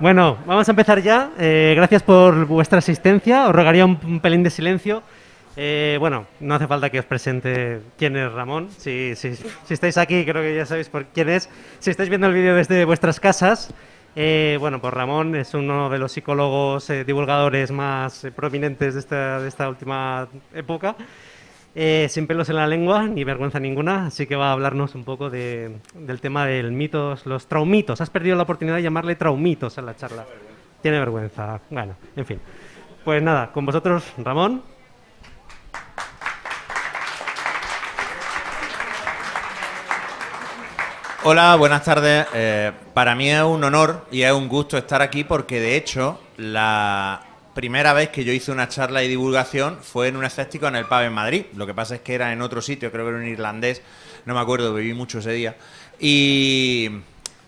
Bueno, vamos a empezar ya. Eh, gracias por vuestra asistencia. Os rogaría un, pelín de silencio. Eh, bueno, no hace falta que os presente quién es Ramón. Si, estáis aquí, creo que ya sabéis por quién es. Si estáis viendo el vídeo desde vuestras casas, eh, bueno, pues Ramón es uno de los psicólogos divulgadores más prominentes de esta, de esta última época. Eh, sin pelos en la lengua ni vergüenza ninguna, así que va a hablarnos un poco del tema del mitos, los traumitos. Has perdido la oportunidad de llamarle traumitos en la charla. Tiene vergüenza. Bueno, en fin. Pues nada, con vosotros, Ramón. Hola, buenas tardes. Eh, para mí es un honor y es un gusto estar aquí porque de hecho la, primera vez que yo hice una charla de divulgación fue en un escéptico en el pub en Madrid. Lo que pasa es que era en otro sitio, creo que era un irlandés, no me acuerdo, viví mucho ese día. Y,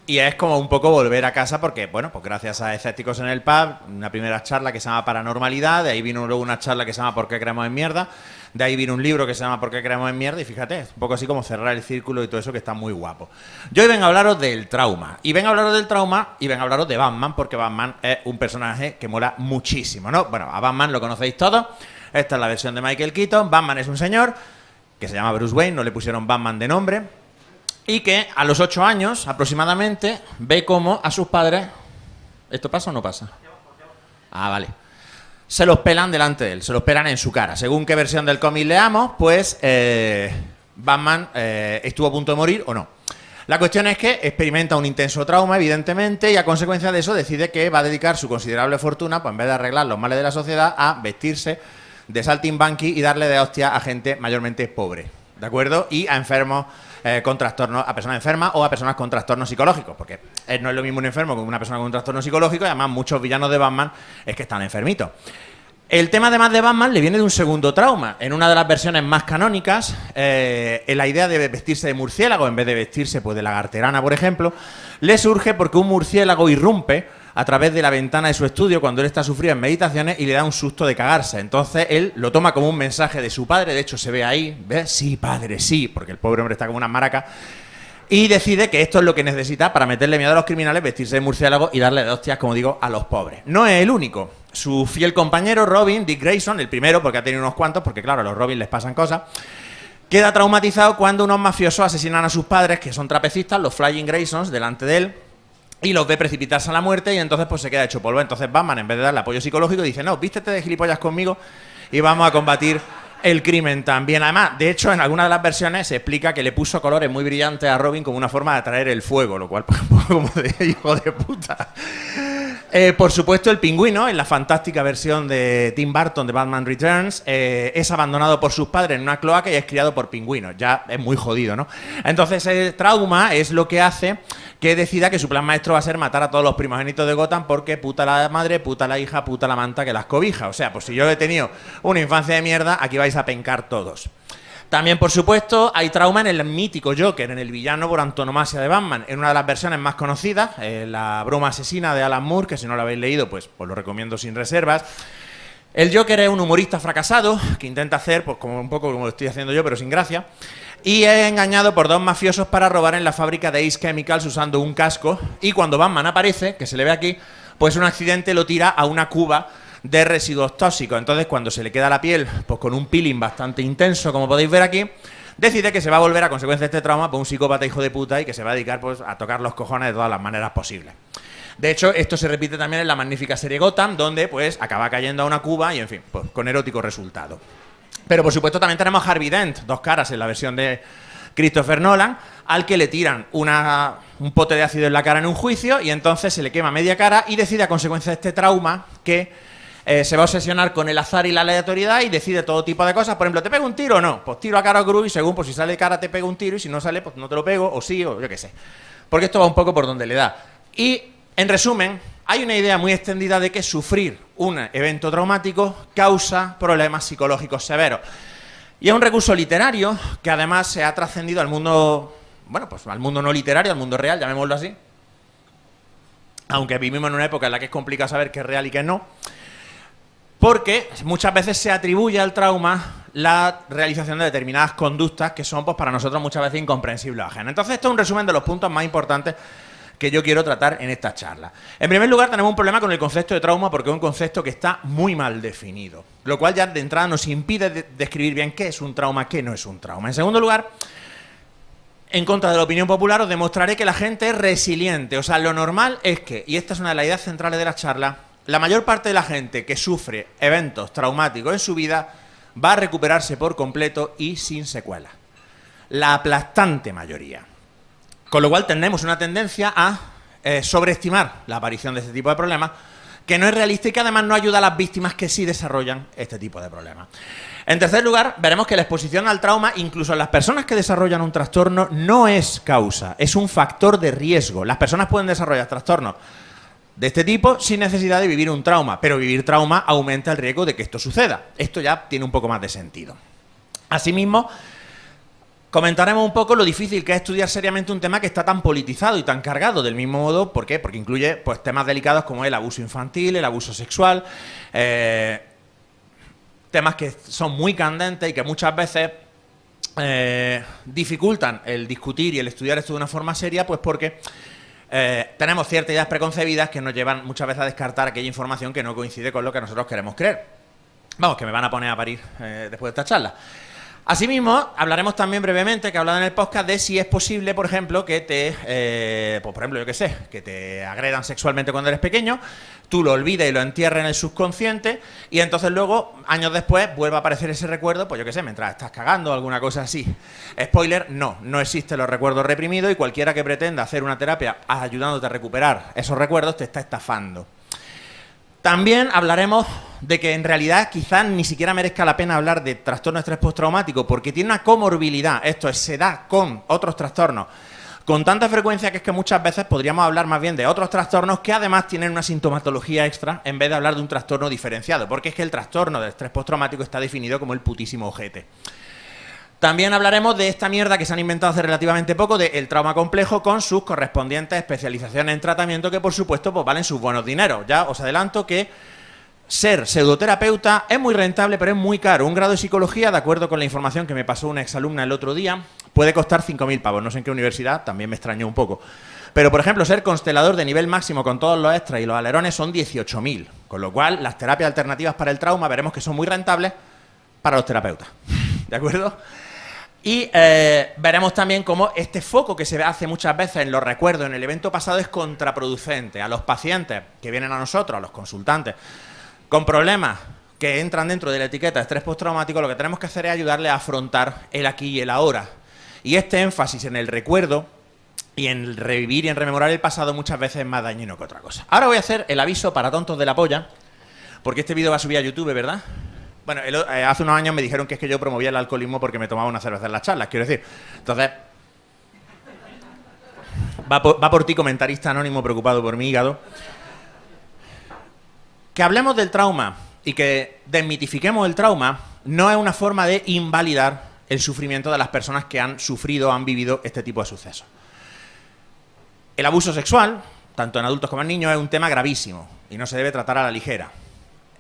es como un poco volver a casa porque, bueno, pues gracias a Escépticos en el Pub, una primera charla que se llama Paranormalidad, de ahí vino luego una charla que se llama ¿Por qué creemos en mierda? De ahí viene un libro que se llama ¿Por qué creemos en mierda? Y fíjate, es un poco así como cerrar el círculo y todo eso que está muy guapo. Yo hoy vengo a hablaros del trauma. Y vengo a hablaros del trauma y vengo a hablaros de Batman, porque Batman es un personaje que mola muchísimo, ¿no? Bueno, a Batman lo conocéis todos. Esta es la versión de Michael Keaton. Batman es un señor que se llama Bruce Wayne, no le pusieron Batman de nombre. Y que a los ocho años aproximadamente ve cómo a sus padres... ¿Esto pasa o no pasa? Ah, vale se los pelan delante de él, se los pelan en su cara. Según qué versión del cómic leamos, pues eh, Batman eh, estuvo a punto de morir o no. La cuestión es que experimenta un intenso trauma, evidentemente, y a consecuencia de eso decide que va a dedicar su considerable fortuna, pues, en vez de arreglar los males de la sociedad, a vestirse de saltimbanqui y darle de hostia a gente mayormente pobre, ¿de acuerdo? Y a enfermos eh, con trastorno a personas enfermas o a personas con trastornos psicológicos, porque eh, no es lo mismo un enfermo que una persona con un trastorno psicológico y además muchos villanos de Batman es que están enfermitos. El tema además de Batman le viene de un segundo trauma. En una de las versiones más canónicas, eh, la idea de vestirse de murciélago en vez de vestirse pues, de lagarterana, por ejemplo, le surge porque un murciélago irrumpe a través de la ventana de su estudio cuando él está sufrido en meditaciones y le da un susto de cagarse. Entonces él lo toma como un mensaje de su padre, de hecho se ve ahí, ...ve, Sí, padre, sí, porque el pobre hombre está como una maraca. Y decide que esto es lo que necesita para meterle miedo a los criminales, vestirse de murciélago y darle de hostias, como digo, a los pobres. No es el único. Su fiel compañero Robin, Dick Grayson, el primero, porque ha tenido unos cuantos, porque claro, a los Robin les pasan cosas. Queda traumatizado cuando unos mafiosos asesinan a sus padres, que son trapecistas, los Flying Graysons, delante de él y los ve precipitarse a la muerte y entonces pues se queda hecho polvo. Entonces Batman, en vez de darle apoyo psicológico, dice, no, vístete de gilipollas conmigo y vamos a combatir el crimen también. Además, de hecho, en alguna de las versiones se explica que le puso colores muy brillantes a Robin como una forma de atraer el fuego, lo cual pues, como de hijo de puta. Eh, por supuesto, el pingüino, en la fantástica versión de Tim Burton de Batman Returns, eh, es abandonado por sus padres en una cloaca y es criado por pingüinos. Ya es muy jodido, ¿no? Entonces, el trauma es lo que hace que decida que su plan maestro va a ser matar a todos los primogénitos de Gotham porque puta la madre, puta la hija, puta la manta que las cobija. O sea, pues si yo he tenido una infancia de mierda, aquí vais a pencar todos. También, por supuesto, hay trauma en el mítico Joker, en el villano por antonomasia de Batman, en una de las versiones más conocidas, eh, la broma asesina de Alan Moore, que si no lo habéis leído, pues os lo recomiendo sin reservas. El Joker es un humorista fracasado que intenta hacer, pues como un poco como lo estoy haciendo yo, pero sin gracia. Y es engañado por dos mafiosos para robar en la fábrica de Ace Chemicals usando un casco. Y cuando Batman aparece, que se le ve aquí, pues un accidente lo tira a una cuba de residuos tóxicos. Entonces, cuando se le queda la piel, pues con un peeling bastante intenso, como podéis ver aquí, decide que se va a volver a consecuencia de este trauma por pues, un psicópata hijo de puta y que se va a dedicar pues, a tocar los cojones de todas las maneras posibles. De hecho, esto se repite también en la magnífica serie Gotham, donde pues acaba cayendo a una cuba y en fin, pues con erótico resultado. Pero por supuesto también tenemos Harvey Dent, dos caras en la versión de Christopher Nolan, al que le tiran una, un pote de ácido en la cara en un juicio y entonces se le quema media cara y decide a consecuencia de este trauma que eh, se va a obsesionar con el azar y la aleatoriedad y decide todo tipo de cosas. Por ejemplo, ¿te pego un tiro o no? Pues tiro a cara o cruz y según, pues si sale cara te pego un tiro y si no sale, pues no te lo pego o sí o yo qué sé. Porque esto va un poco por donde le da. Y, en resumen, hay una idea muy extendida de que sufrir un evento traumático causa problemas psicológicos severos. Y es un recurso literario que además se ha trascendido al mundo, bueno, pues al mundo no literario, al mundo real, llamémoslo así. Aunque vivimos en una época en la que es complicado saber qué es real y qué no. Porque muchas veces se atribuye al trauma la realización de determinadas conductas que son pues, para nosotros muchas veces incomprensibles ajenas. Entonces, esto es un resumen de los puntos más importantes que yo quiero tratar en esta charla. En primer lugar, tenemos un problema con el concepto de trauma porque es un concepto que está muy mal definido, lo cual ya de entrada nos impide describir bien qué es un trauma, qué no es un trauma. En segundo lugar, en contra de la opinión popular, os demostraré que la gente es resiliente. O sea, lo normal es que, y esta es una de las ideas centrales de la charla, la mayor parte de la gente que sufre eventos traumáticos en su vida va a recuperarse por completo y sin secuelas. La aplastante mayoría. Con lo cual tenemos una tendencia a eh, sobreestimar la aparición de este tipo de problemas, que no es realista y que además no ayuda a las víctimas que sí desarrollan este tipo de problemas. En tercer lugar, veremos que la exposición al trauma, incluso en las personas que desarrollan un trastorno, no es causa, es un factor de riesgo. Las personas pueden desarrollar trastornos de este tipo sin necesidad de vivir un trauma, pero vivir trauma aumenta el riesgo de que esto suceda. Esto ya tiene un poco más de sentido. Asimismo, comentaremos un poco lo difícil que es estudiar seriamente un tema que está tan politizado y tan cargado, del mismo modo, ¿por qué? Porque incluye pues, temas delicados como el abuso infantil, el abuso sexual, eh, temas que son muy candentes y que muchas veces eh, dificultan el discutir y el estudiar esto de una forma seria, pues porque eh, tenemos ciertas ideas preconcebidas que nos llevan muchas veces a descartar aquella información que no coincide con lo que nosotros queremos creer. Vamos, que me van a poner a parir eh, después de esta charla. Asimismo, hablaremos también brevemente, que he hablado en el podcast, de si es posible, por ejemplo, que te, eh, pues, por ejemplo, sé, que te agredan sexualmente cuando eres pequeño, tú lo olvides y lo entierres en el subconsciente, y entonces luego, años después, vuelve a aparecer ese recuerdo, pues yo qué sé, mientras estás cagando o alguna cosa así. Spoiler, no, no existen los recuerdos reprimidos y cualquiera que pretenda hacer una terapia ayudándote a recuperar esos recuerdos te está estafando. También hablaremos de que en realidad quizás ni siquiera merezca la pena hablar de trastorno de estrés postraumático porque tiene una comorbilidad, esto es, se da con otros trastornos con tanta frecuencia que es que muchas veces podríamos hablar más bien de otros trastornos que además tienen una sintomatología extra en vez de hablar de un trastorno diferenciado, porque es que el trastorno de estrés postraumático está definido como el putísimo ojete. También hablaremos de esta mierda que se han inventado hace relativamente poco, del trauma complejo con sus correspondientes especializaciones en tratamiento que por supuesto pues valen sus buenos dineros. Ya os adelanto que ser pseudoterapeuta es muy rentable pero es muy caro. Un grado de psicología, de acuerdo con la información que me pasó una exalumna el otro día, puede costar 5.000 pavos. No sé en qué universidad, también me extrañó un poco. Pero, por ejemplo, ser constelador de nivel máximo con todos los extras y los alerones son 18.000. Con lo cual, las terapias alternativas para el trauma veremos que son muy rentables para los terapeutas. ¿De acuerdo? Y eh, veremos también cómo este foco que se hace muchas veces en los recuerdos, en el evento pasado, es contraproducente a los pacientes que vienen a nosotros, a los consultantes, con problemas que entran dentro de la etiqueta de estrés postraumático, lo que tenemos que hacer es ayudarle a afrontar el aquí y el ahora. Y este énfasis en el recuerdo y en revivir y en rememorar el pasado muchas veces es más dañino que otra cosa. Ahora voy a hacer el aviso para tontos de la polla, porque este vídeo va a subir a YouTube, ¿verdad? Bueno, eh, hace unos años me dijeron que es que yo promovía el alcoholismo porque me tomaba una cerveza en las charlas, quiero decir. Entonces, va por, ti, comentarista anónimo preocupado por mi hígado. Que hablemos del trauma y que desmitifiquemos el trauma no es una forma de invalidar el sufrimiento de las personas que han sufrido, o han vivido este tipo de sucesos. El abuso sexual, tanto en adultos como en niños, es un tema gravísimo y no se debe tratar a la ligera.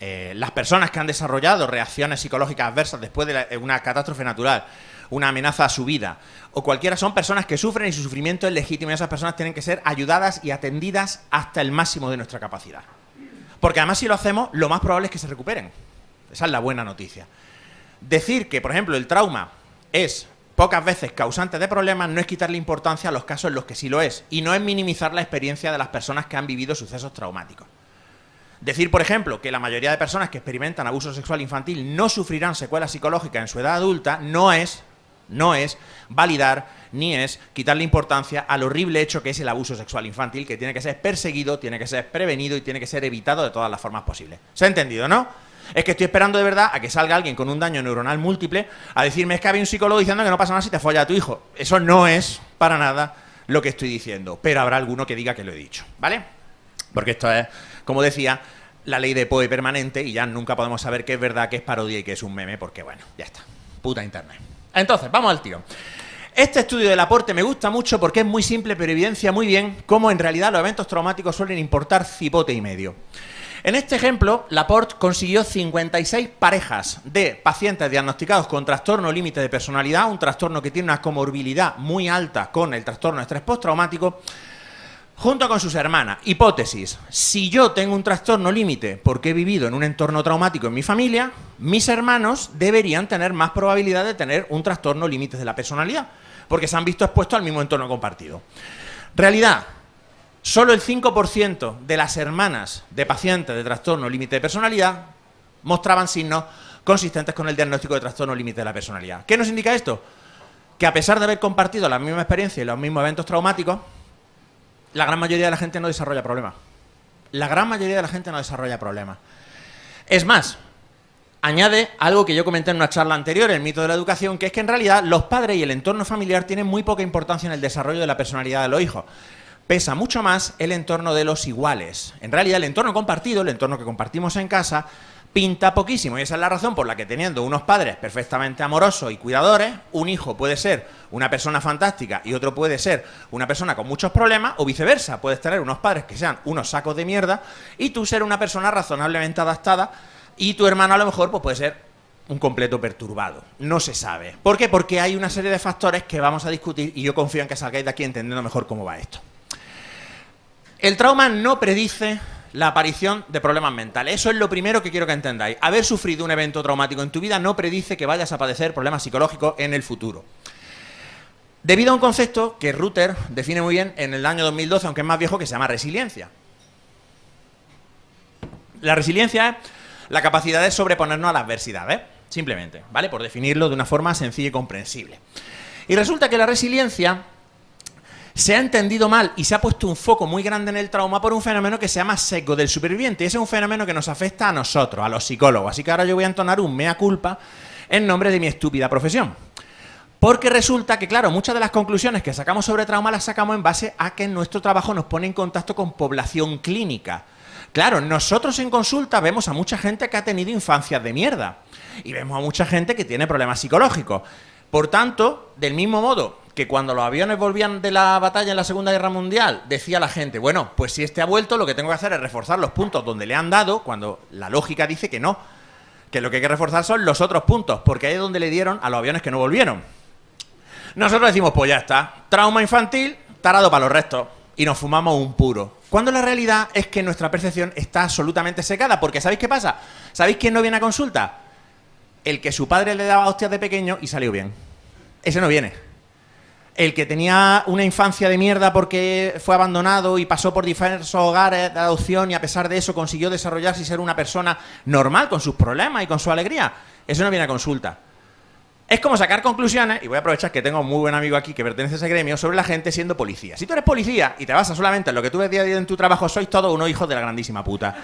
Eh, las personas que han desarrollado reacciones psicológicas adversas después de, eh, una catástrofe natural, una amenaza a su vida, o cualquiera, son personas que sufren y su sufrimiento es legítimo y esas personas tienen que ser ayudadas y atendidas hasta el máximo de nuestra capacidad. Porque además si lo hacemos, lo más probable es que se recuperen. Esa es la buena noticia. Decir que, por ejemplo, el trauma es pocas veces causante de problemas no es quitarle importancia a los casos en los que sí lo es, y no es minimizar la experiencia de las personas que han vivido sucesos traumáticos. Decir, por ejemplo, que la mayoría de personas que experimentan abuso sexual infantil no sufrirán secuelas psicológicas en su edad adulta no es, no es validar ni es quitarle importancia al horrible hecho que es el abuso sexual infantil, que tiene que ser perseguido, tiene que ser prevenido y tiene que ser evitado de todas las formas posibles. ¿Se ha entendido, no? Es que estoy esperando de verdad a que salga alguien con un daño neuronal múltiple a decirme es que había un psicólogo diciendo que no pasa nada si te follas a tu hijo. Eso no es para nada lo que estoy diciendo, pero habrá alguno que diga que lo he dicho, ¿vale? Porque esto es como decía, la ley de Poe permanente y ya nunca podemos saber qué es verdad, qué es parodia y qué es un meme, porque bueno, ya está. Puta internet. Entonces, vamos al tío. Este estudio de Laporte me gusta mucho porque es muy simple, pero evidencia muy bien cómo en realidad los eventos traumáticos suelen importar cipote y medio. En este ejemplo, Laporte consiguió 56 parejas de pacientes diagnosticados con trastorno límite de personalidad, un trastorno que tiene una comorbilidad muy alta con el trastorno de estrés postraumático, Junto con sus hermanas, hipótesis, si yo tengo un trastorno límite porque he vivido en un entorno traumático en mi familia, mis hermanos deberían tener más probabilidad de tener un trastorno límite de la personalidad, porque se han visto expuestos al mismo entorno compartido. Realidad, solo el 5% de las hermanas de pacientes de trastorno límite de personalidad mostraban signos consistentes con el diagnóstico de trastorno límite de la personalidad. ¿Qué nos indica esto? Que a pesar de haber compartido la misma experiencia y los mismos eventos traumáticos, la gran mayoría de la gente no desarrolla problemas. La gran mayoría de la gente no desarrolla problemas. Es más, añade algo que yo comenté en una charla anterior, el mito de la educación, que es que en realidad los padres y el entorno familiar tienen muy poca importancia en el desarrollo de la personalidad de los hijos. Pesa mucho más el entorno de los iguales. En realidad, el entorno compartido, el entorno que compartimos en casa, pinta poquísimo y esa es la razón por la que teniendo unos padres perfectamente amorosos y cuidadores, un hijo puede ser una persona fantástica y otro puede ser una persona con muchos problemas o viceversa, puedes tener unos padres que sean unos sacos de mierda y tú ser una persona razonablemente adaptada y tu hermano a lo mejor pues puede ser un completo perturbado. No se sabe. ¿Por qué? Porque hay una serie de factores que vamos a discutir y yo confío en que salgáis de aquí entendiendo mejor cómo va esto. El trauma no predice la aparición de problemas mentales. Eso es lo primero que quiero que entendáis. Haber sufrido un evento traumático en tu vida no predice que vayas a padecer problemas psicológicos en el futuro. Debido a un concepto que Rutter define muy bien en el año 2012, aunque es más viejo, que se llama resiliencia. La resiliencia es la capacidad de sobreponernos a la adversidad. simplemente, ¿vale? Por definirlo de una forma sencilla y comprensible. Y resulta que la resiliencia se ha entendido mal y se ha puesto un foco muy grande en el trauma por un fenómeno que se llama sesgo del superviviente. Y ese es un fenómeno que nos afecta a nosotros, a los psicólogos. Así que ahora yo voy a entonar un mea culpa en nombre de mi estúpida profesión. Porque resulta que, claro, muchas de las conclusiones que sacamos sobre trauma las sacamos en base a que nuestro trabajo nos pone en contacto con población clínica. Claro, nosotros en consulta vemos a mucha gente que ha tenido infancias de mierda y vemos a mucha gente que tiene problemas psicológicos. Por tanto, del mismo modo que cuando los aviones volvían de la batalla en la Segunda Guerra Mundial, decía la gente, bueno, pues si este ha vuelto, lo que tengo que hacer es reforzar los puntos donde le han dado, cuando la lógica dice que no, que lo que hay que reforzar son los otros puntos, porque ahí es donde le dieron a los aviones que no volvieron. Nosotros decimos, pues ya está, trauma infantil, tarado para los restos, y nos fumamos un puro. Cuando la realidad es que nuestra percepción está absolutamente secada, porque ¿sabéis qué pasa? ¿Sabéis quién no viene a consulta? El que su padre le daba hostias de pequeño y salió bien. Ese no viene el que tenía una infancia de mierda porque fue abandonado y pasó por diversos hogares de adopción y a pesar de eso consiguió desarrollarse y ser una persona normal con sus problemas y con su alegría. Eso no viene a consulta. Es como sacar conclusiones, y voy a aprovechar que tengo un muy buen amigo aquí que pertenece a ese gremio, sobre la gente siendo policía. Si tú eres policía y te basas solamente en lo que tú ves día a día en tu trabajo, sois todos unos hijos de la grandísima puta.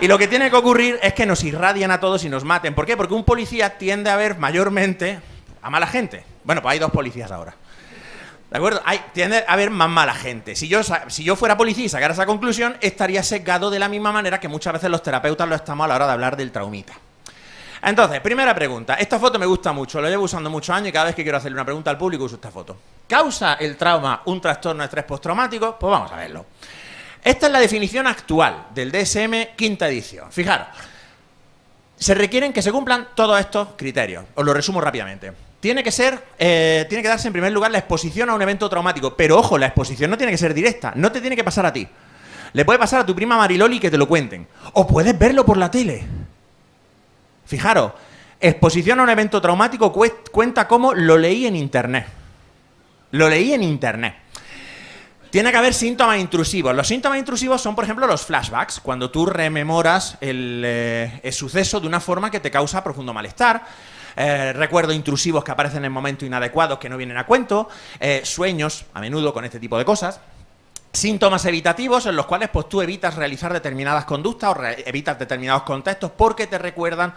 Y lo que tiene que ocurrir es que nos irradian a todos y nos maten. ¿Por qué? Porque un policía tiende a ver mayormente a mala gente. Bueno, pues hay dos policías ahora. ¿De acuerdo? Hay, tiende a haber más mala gente. Si yo, si yo fuera policía y sacara esa conclusión, estaría sesgado de la misma manera que muchas veces los terapeutas lo estamos a la hora de hablar del traumita. Entonces, primera pregunta. Esta foto me gusta mucho, lo llevo usando muchos años y cada vez que quiero hacerle una pregunta al público uso esta foto. ¿Causa el trauma un trastorno de estrés postraumático? Pues vamos a verlo. Esta es la definición actual del DSM quinta edición. Fijaros, se requieren que se cumplan todos estos criterios. Os lo resumo rápidamente tiene que ser, eh, tiene que darse en primer lugar la exposición a un evento traumático. Pero ojo, la exposición no tiene que ser directa, no te tiene que pasar a ti. Le puede pasar a tu prima Mariloli que te lo cuenten. O puedes verlo por la tele. Fijaros, exposición a un evento traumático cuenta como lo leí en internet. Lo leí en internet. Tiene que haber síntomas intrusivos. Los síntomas intrusivos son, por ejemplo, los flashbacks, cuando tú rememoras el eh, suceso de una forma que te causa profundo malestar eh, recuerdos intrusivos que aparecen en momentos inadecuados que no vienen a cuento, eh, sueños, a menudo con este tipo de cosas. Síntomas evitativos en los cuales pues, tú evitas realizar determinadas conductas o evitas determinados contextos porque te recuerdan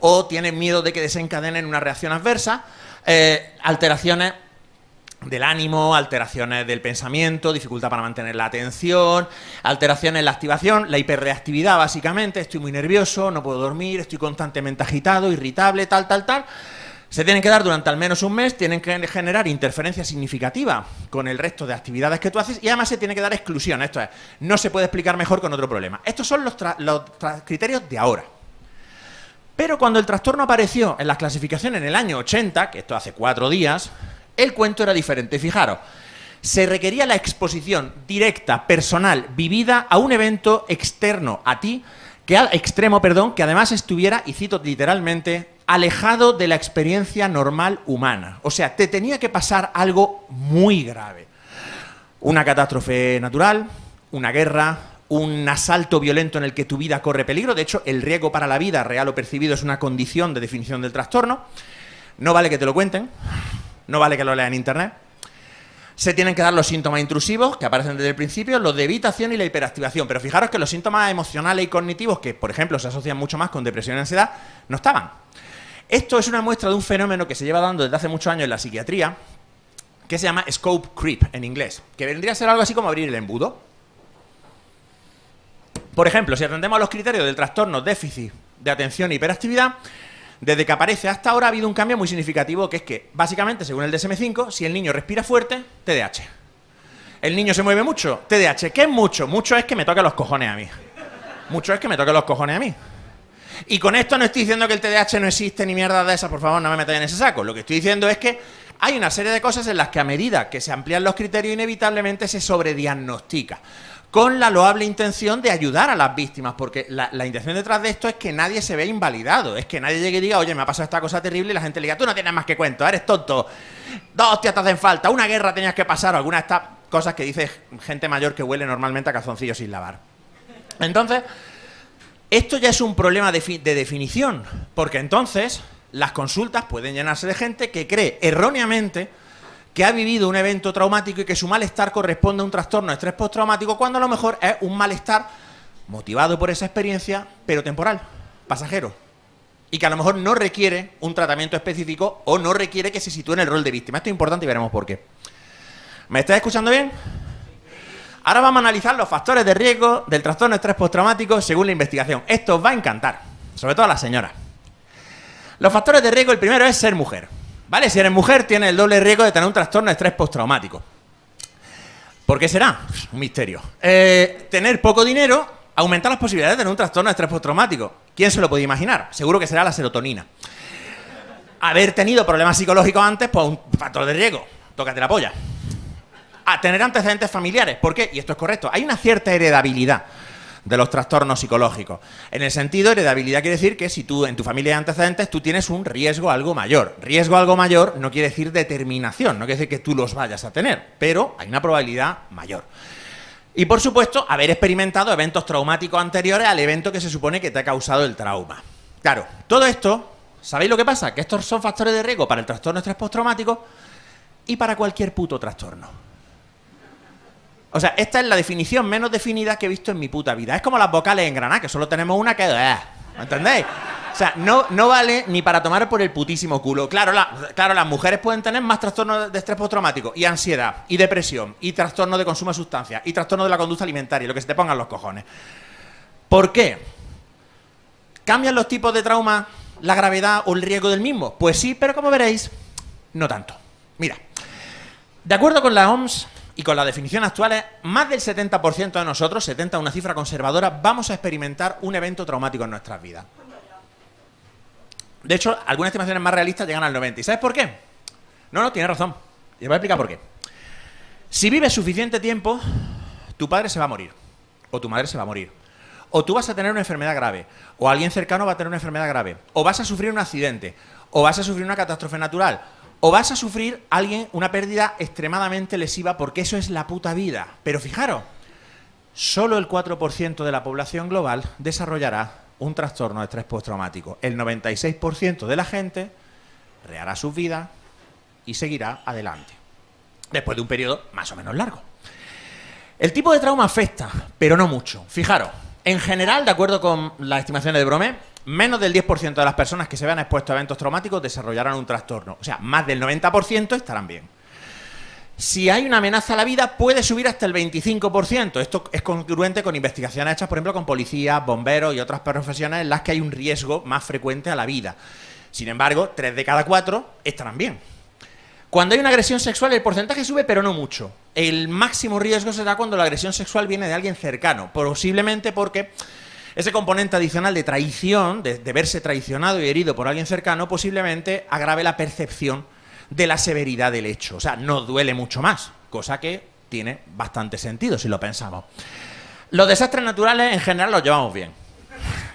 o tienes miedo de que desencadenen una reacción adversa. Eh, alteraciones del ánimo, alteraciones del pensamiento, dificultad para mantener la atención, alteraciones en la activación, la hiperreactividad básicamente, estoy muy nervioso, no puedo dormir, estoy constantemente agitado, irritable, tal, tal, tal. Se tienen que dar durante al menos un mes, tienen que generar interferencia significativa con el resto de actividades que tú haces y además se tiene que dar exclusión, esto es, no se puede explicar mejor con otro problema. Estos son los, criterios de ahora. Pero cuando el trastorno apareció en las clasificaciones en el año 80, que esto hace cuatro días, el cuento era diferente, fijaros. Se requería la exposición directa, personal, vivida a un evento externo a ti, que al extremo, perdón, que además estuviera, y cito literalmente, alejado de la experiencia normal humana. O sea, te tenía que pasar algo muy grave. Una catástrofe natural, una guerra, un asalto violento en el que tu vida corre peligro. De hecho, el riesgo para la vida, real o percibido, es una condición de definición del trastorno. No vale que te lo cuenten. No vale que lo lean en internet. Se tienen que dar los síntomas intrusivos que aparecen desde el principio, los de evitación y la hiperactivación. Pero fijaros que los síntomas emocionales y cognitivos, que por ejemplo se asocian mucho más con depresión y ansiedad, no estaban. Esto es una muestra de un fenómeno que se lleva dando desde hace muchos años en la psiquiatría, que se llama scope creep en inglés, que vendría a ser algo así como abrir el embudo. Por ejemplo, si atendemos a los criterios del trastorno déficit de atención y hiperactividad, desde que aparece hasta ahora ha habido un cambio muy significativo, que es que, básicamente, según el DSM5, si el niño respira fuerte, TDAH. El niño se mueve mucho, TDAH. ¿Qué es mucho? Mucho es que me toque los cojones a mí. Mucho es que me toque los cojones a mí. Y con esto no estoy diciendo que el TDAH no existe ni mierda de esas, por favor, no me metáis en ese saco. Lo que estoy diciendo es que hay una serie de cosas en las que a medida que se amplían los criterios inevitablemente se sobrediagnostica con la loable intención de ayudar a las víctimas, porque la, intención detrás de esto es que nadie se vea invalidado, es que nadie llegue y diga, oye, me ha pasado esta cosa terrible y la gente le diga, tú no tienes más que cuento, eres tonto, dos hostias te hacen falta, una guerra tenías que pasar, o alguna de estas cosas que dice gente mayor que huele normalmente a calzoncillos sin lavar. Entonces, esto ya es un problema de, de definición, porque entonces las consultas pueden llenarse de gente que cree erróneamente que ha vivido un evento traumático y que su malestar corresponde a un trastorno de estrés postraumático, cuando a lo mejor es un malestar motivado por esa experiencia, pero temporal, pasajero. Y que a lo mejor no requiere un tratamiento específico o no requiere que se sitúe en el rol de víctima. Esto es importante y veremos por qué. ¿Me estás escuchando bien? Ahora vamos a analizar los factores de riesgo del trastorno de estrés postraumático según la investigación. Esto os va a encantar, sobre todo a las señoras. Los factores de riesgo, el primero es ser mujer. ¿Vale? Si eres mujer, tienes el doble riesgo de tener un trastorno de estrés postraumático. ¿Por qué será? Un misterio. Eh, tener poco dinero aumenta las posibilidades de tener un trastorno de estrés postraumático. ¿Quién se lo puede imaginar? Seguro que será la serotonina. Haber tenido problemas psicológicos antes, pues un factor de riesgo. Tócate la polla. A tener antecedentes familiares. ¿Por qué? Y esto es correcto. Hay una cierta heredabilidad de los trastornos psicológicos. En el sentido, heredabilidad quiere decir que si tú en tu familia de antecedentes, tú tienes un riesgo algo mayor. Riesgo algo mayor no quiere decir determinación, no quiere decir que tú los vayas a tener, pero hay una probabilidad mayor. Y por supuesto, haber experimentado eventos traumáticos anteriores al evento que se supone que te ha causado el trauma. Claro, todo esto, ¿sabéis lo que pasa? Que estos son factores de riesgo para el trastorno de estrés postraumático y para cualquier puto trastorno. O sea, esta es la definición menos definida que he visto en mi puta vida. Es como las vocales en Granada, que solo tenemos una que... ¿Me entendéis? O sea, no, no vale ni para tomar por el putísimo culo. Claro, claro, las mujeres pueden tener más trastornos de estrés postraumático y ansiedad y depresión y trastorno de consumo de sustancias y trastorno de la conducta alimentaria, lo que se te pongan los cojones. ¿Por qué? ¿Cambian los tipos de trauma, la gravedad o el riesgo del mismo? Pues sí, pero como veréis, no tanto. Mira, de acuerdo con la OMS, y con la definición actual, más del 70% de nosotros, 70 una cifra conservadora, vamos a experimentar un evento traumático en nuestras vidas. De hecho, algunas estimaciones más realistas llegan al 90. ¿Y sabes por qué? No, no, tiene razón. Y voy a explicar por qué. Si vives suficiente tiempo, tu padre se va a morir. O tu madre se va a morir. O tú vas a tener una enfermedad grave. O alguien cercano va a tener una enfermedad grave. O vas a sufrir un accidente. O vas a sufrir una catástrofe natural o vas a sufrir alguien una pérdida extremadamente lesiva porque eso es la puta vida. Pero fijaros, solo el 4% de la población global desarrollará un trastorno de estrés postraumático. El 96% de la gente rehará su vida y seguirá adelante, después de un periodo más o menos largo. El tipo de trauma afecta, pero no mucho. Fijaros, en general, de acuerdo con las estimaciones de Bromé menos del 10% de las personas que se vean expuestas a eventos traumáticos desarrollarán un trastorno. O sea, más del 90% estarán bien. Si hay una amenaza a la vida, puede subir hasta el 25%. Esto es congruente con investigaciones hechas, por ejemplo, con policías, bomberos y otras profesiones en las que hay un riesgo más frecuente a la vida. Sin embargo, 3 de cada 4 estarán bien. Cuando hay una agresión sexual, el porcentaje sube, pero no mucho. El máximo riesgo será cuando la agresión sexual viene de alguien cercano, posiblemente porque ese componente adicional de traición, de, verse traicionado y herido por alguien cercano, posiblemente agrave la percepción de la severidad del hecho. O sea, no duele mucho más, cosa que tiene bastante sentido si lo pensamos. Los desastres naturales en general los llevamos bien.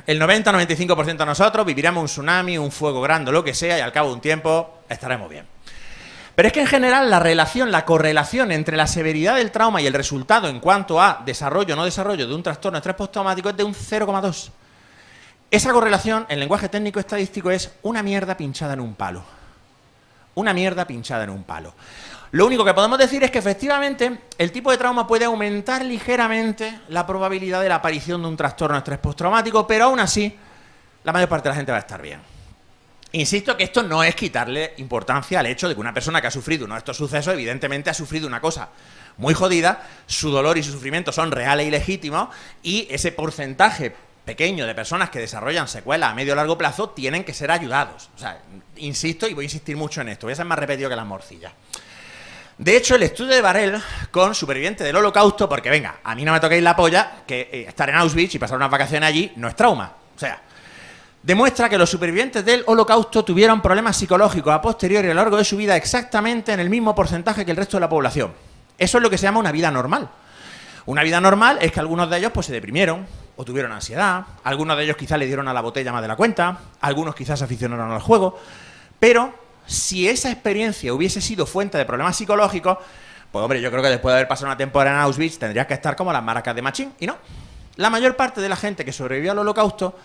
El 90-95% de nosotros viviremos un tsunami, un fuego grande, lo que sea, y al cabo de un tiempo estaremos bien. Pero es que en general la relación, la correlación entre la severidad del trauma y el resultado en cuanto a desarrollo o no desarrollo de un trastorno de estrés postraumático es de un 0,2. Esa correlación en lenguaje técnico estadístico es una mierda pinchada en un palo. Una mierda pinchada en un palo. Lo único que podemos decir es que efectivamente el tipo de trauma puede aumentar ligeramente la probabilidad de la aparición de un trastorno de estrés postraumático, pero aún así la mayor parte de la gente va a estar bien. Insisto que esto no es quitarle importancia al hecho de que una persona que ha sufrido uno de estos sucesos, evidentemente ha sufrido una cosa muy jodida, su dolor y su sufrimiento son reales y legítimos, y ese porcentaje pequeño de personas que desarrollan secuelas a medio o largo plazo tienen que ser ayudados. O sea, insisto y voy a insistir mucho en esto, voy a ser más repetido que las morcillas. De hecho, el estudio de Varel con supervivientes del holocausto, porque venga, a mí no me toquéis la polla, que eh, estar en Auschwitz y pasar unas vacaciones allí no es trauma. O sea, demuestra que los supervivientes del holocausto tuvieron problemas psicológicos a posteriori a lo largo de su vida exactamente en el mismo porcentaje que el resto de la población. Eso es lo que se llama una vida normal. Una vida normal es que algunos de ellos pues, se deprimieron o tuvieron ansiedad, algunos de ellos quizás le dieron a la botella más de la cuenta, algunos quizás se aficionaron al juego, pero si esa experiencia hubiese sido fuente de problemas psicológicos, pues hombre, yo creo que después de haber pasado una temporada en Auschwitz tendrías que estar como las maracas de Machín, y no. La mayor parte de la gente que sobrevivió al holocausto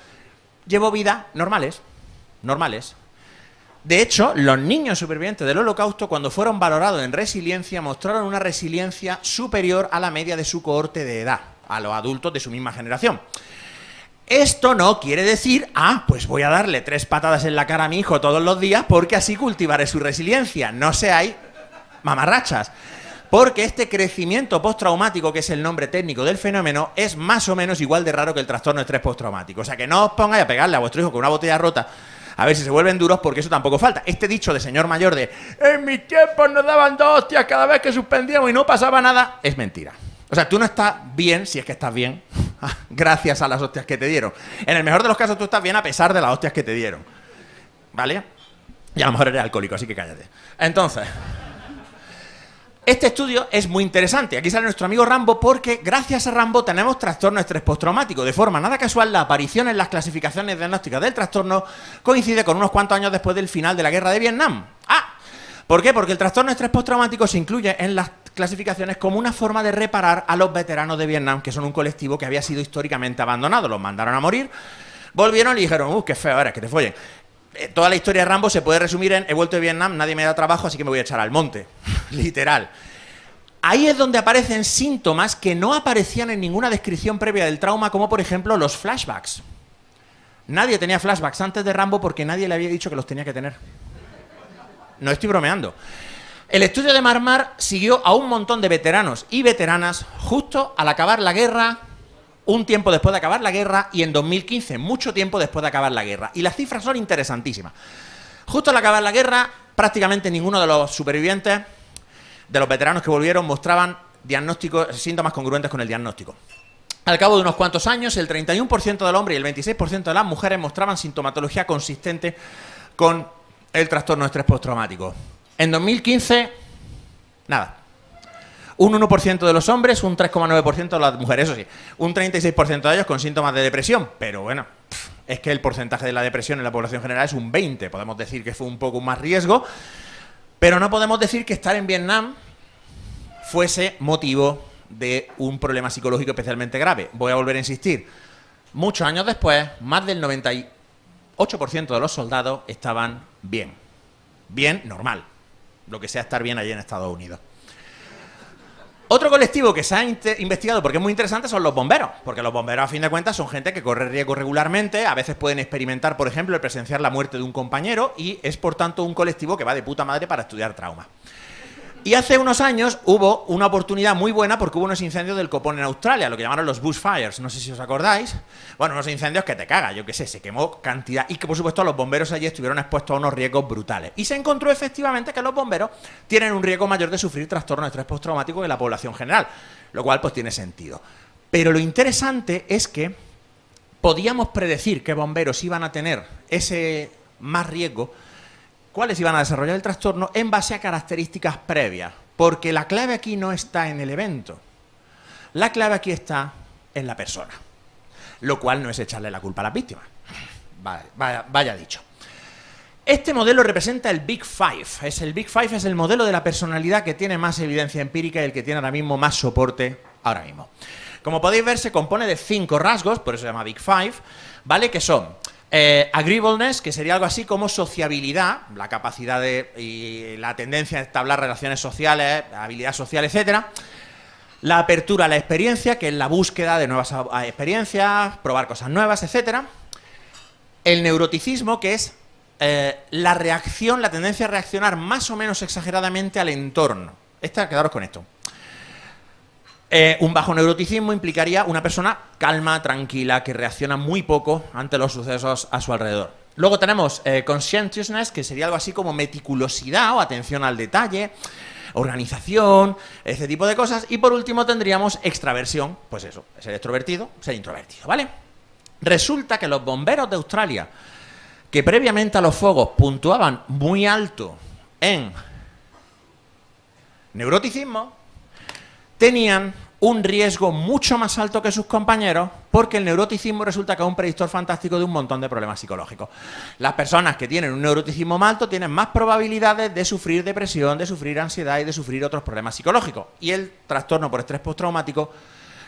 llevo vida normales, normales. De hecho, los niños supervivientes del holocausto, cuando fueron valorados en resiliencia, mostraron una resiliencia superior a la media de su cohorte de edad, a los adultos de su misma generación. Esto no quiere decir, ah, pues voy a darle tres patadas en la cara a mi hijo todos los días porque así cultivaré su resiliencia. No seáis mamarrachas porque este crecimiento postraumático, que es el nombre técnico del fenómeno, es más o menos igual de raro que el trastorno de estrés postraumático. O sea, que no os pongáis a pegarle a vuestro hijo con una botella rota a ver si se vuelven duros, porque eso tampoco falta. Este dicho de señor mayor de en mis tiempos nos daban dos hostias cada vez que suspendíamos y no pasaba nada, es mentira. O sea, tú no estás bien, si es que estás bien, gracias a las hostias que te dieron. En el mejor de los casos, tú estás bien a pesar de las hostias que te dieron. ¿Vale? Y a lo mejor eres alcohólico, así que cállate. Entonces. Este estudio es muy interesante. Aquí sale nuestro amigo Rambo porque gracias a Rambo tenemos trastorno estrés postraumático. De forma nada casual, la aparición en las clasificaciones diagnósticas del trastorno coincide con unos cuantos años después del final de la guerra de Vietnam. Ah, ¿por qué? Porque el trastorno estrés postraumático se incluye en las clasificaciones como una forma de reparar a los veteranos de Vietnam, que son un colectivo que había sido históricamente abandonado. Los mandaron a morir volvieron y dijeron, uh, qué feo, ahora que te follen. Eh, toda la historia de Rambo se puede resumir en he vuelto de Vietnam, nadie me da trabajo, así que me voy a echar al monte. Literal. Ahí es donde aparecen síntomas que no aparecían en ninguna descripción previa del trauma, como por ejemplo los flashbacks. Nadie tenía flashbacks antes de Rambo porque nadie le había dicho que los tenía que tener. No estoy bromeando. El estudio de Marmar siguió a un montón de veteranos y veteranas justo al acabar la guerra un tiempo después de acabar la guerra y en 2015, mucho tiempo después de acabar la guerra. Y las cifras son interesantísimas. Justo al acabar la guerra, prácticamente ninguno de los supervivientes, de los veteranos que volvieron, mostraban diagnósticos, síntomas congruentes con el diagnóstico. Al cabo de unos cuantos años, el 31% del hombre y el 26% de las mujeres mostraban sintomatología consistente con el trastorno de estrés postraumático. En 2015, nada, un 1% de los hombres, un 3,9% de las mujeres, eso sí, un 36% de ellos con síntomas de depresión, pero bueno, es que el porcentaje de la depresión en la población general es un 20, podemos decir que fue un poco más riesgo, pero no podemos decir que estar en Vietnam fuese motivo de un problema psicológico especialmente grave. Voy a volver a insistir. Muchos años después, más del 98% de los soldados estaban bien. Bien, normal. Lo que sea estar bien allí en Estados Unidos. Otro colectivo que se ha investigado porque es muy interesante son los bomberos, porque los bomberos a fin de cuentas son gente que corre riesgo regularmente, a veces pueden experimentar, por ejemplo, el presenciar la muerte de un compañero y es por tanto un colectivo que va de puta madre para estudiar trauma. Y hace unos años hubo una oportunidad muy buena porque hubo unos incendios del copón en Australia, lo que llamaron los bushfires, no sé si os acordáis. Bueno, unos incendios que te caga, yo qué sé, se quemó cantidad y que por supuesto los bomberos allí estuvieron expuestos a unos riesgos brutales. Y se encontró efectivamente que los bomberos tienen un riesgo mayor de sufrir trastorno de estrés postraumático que la población general, lo cual pues tiene sentido. Pero lo interesante es que podíamos predecir que bomberos iban a tener ese más riesgo cuáles iban a desarrollar el trastorno en base a características previas, porque la clave aquí no está en el evento, la clave aquí está en la persona, lo cual no es echarle la culpa a las víctimas, vaya, dicho. Este modelo representa el Big Five. Es el Big Five es el modelo de la personalidad que tiene más evidencia empírica y el que tiene ahora mismo más soporte ahora mismo. Como podéis ver, se compone de cinco rasgos, por eso se llama Big Five, ¿vale? Que son eh, agreeableness, que sería algo así como sociabilidad, la capacidad y la tendencia a establecer relaciones sociales, habilidad social, etcétera. La apertura a la experiencia, que es la búsqueda de nuevas eh, experiencias, probar cosas nuevas, etcétera. El neuroticismo, que es eh, la reacción, la tendencia a reaccionar más o menos exageradamente al entorno. Esta, quedaros con esto. Eh, un bajo neuroticismo implicaría una persona calma, tranquila, que reacciona muy poco ante los sucesos a su alrededor. Luego tenemos eh, conscientiousness, que sería algo así como meticulosidad o atención al detalle organización, ese tipo de cosas. Y por último tendríamos extraversión, pues eso, ser extrovertido, ser introvertido, ¿vale? Resulta que los bomberos de Australia, que previamente a los fuegos puntuaban muy alto en neuroticismo, tenían un riesgo mucho más alto que sus compañeros, porque el neuroticismo resulta que es un predictor fantástico de un montón de problemas psicológicos. Las personas que tienen un neuroticismo alto tienen más probabilidades de sufrir depresión, de sufrir ansiedad y de sufrir otros problemas psicológicos. Y el trastorno por estrés postraumático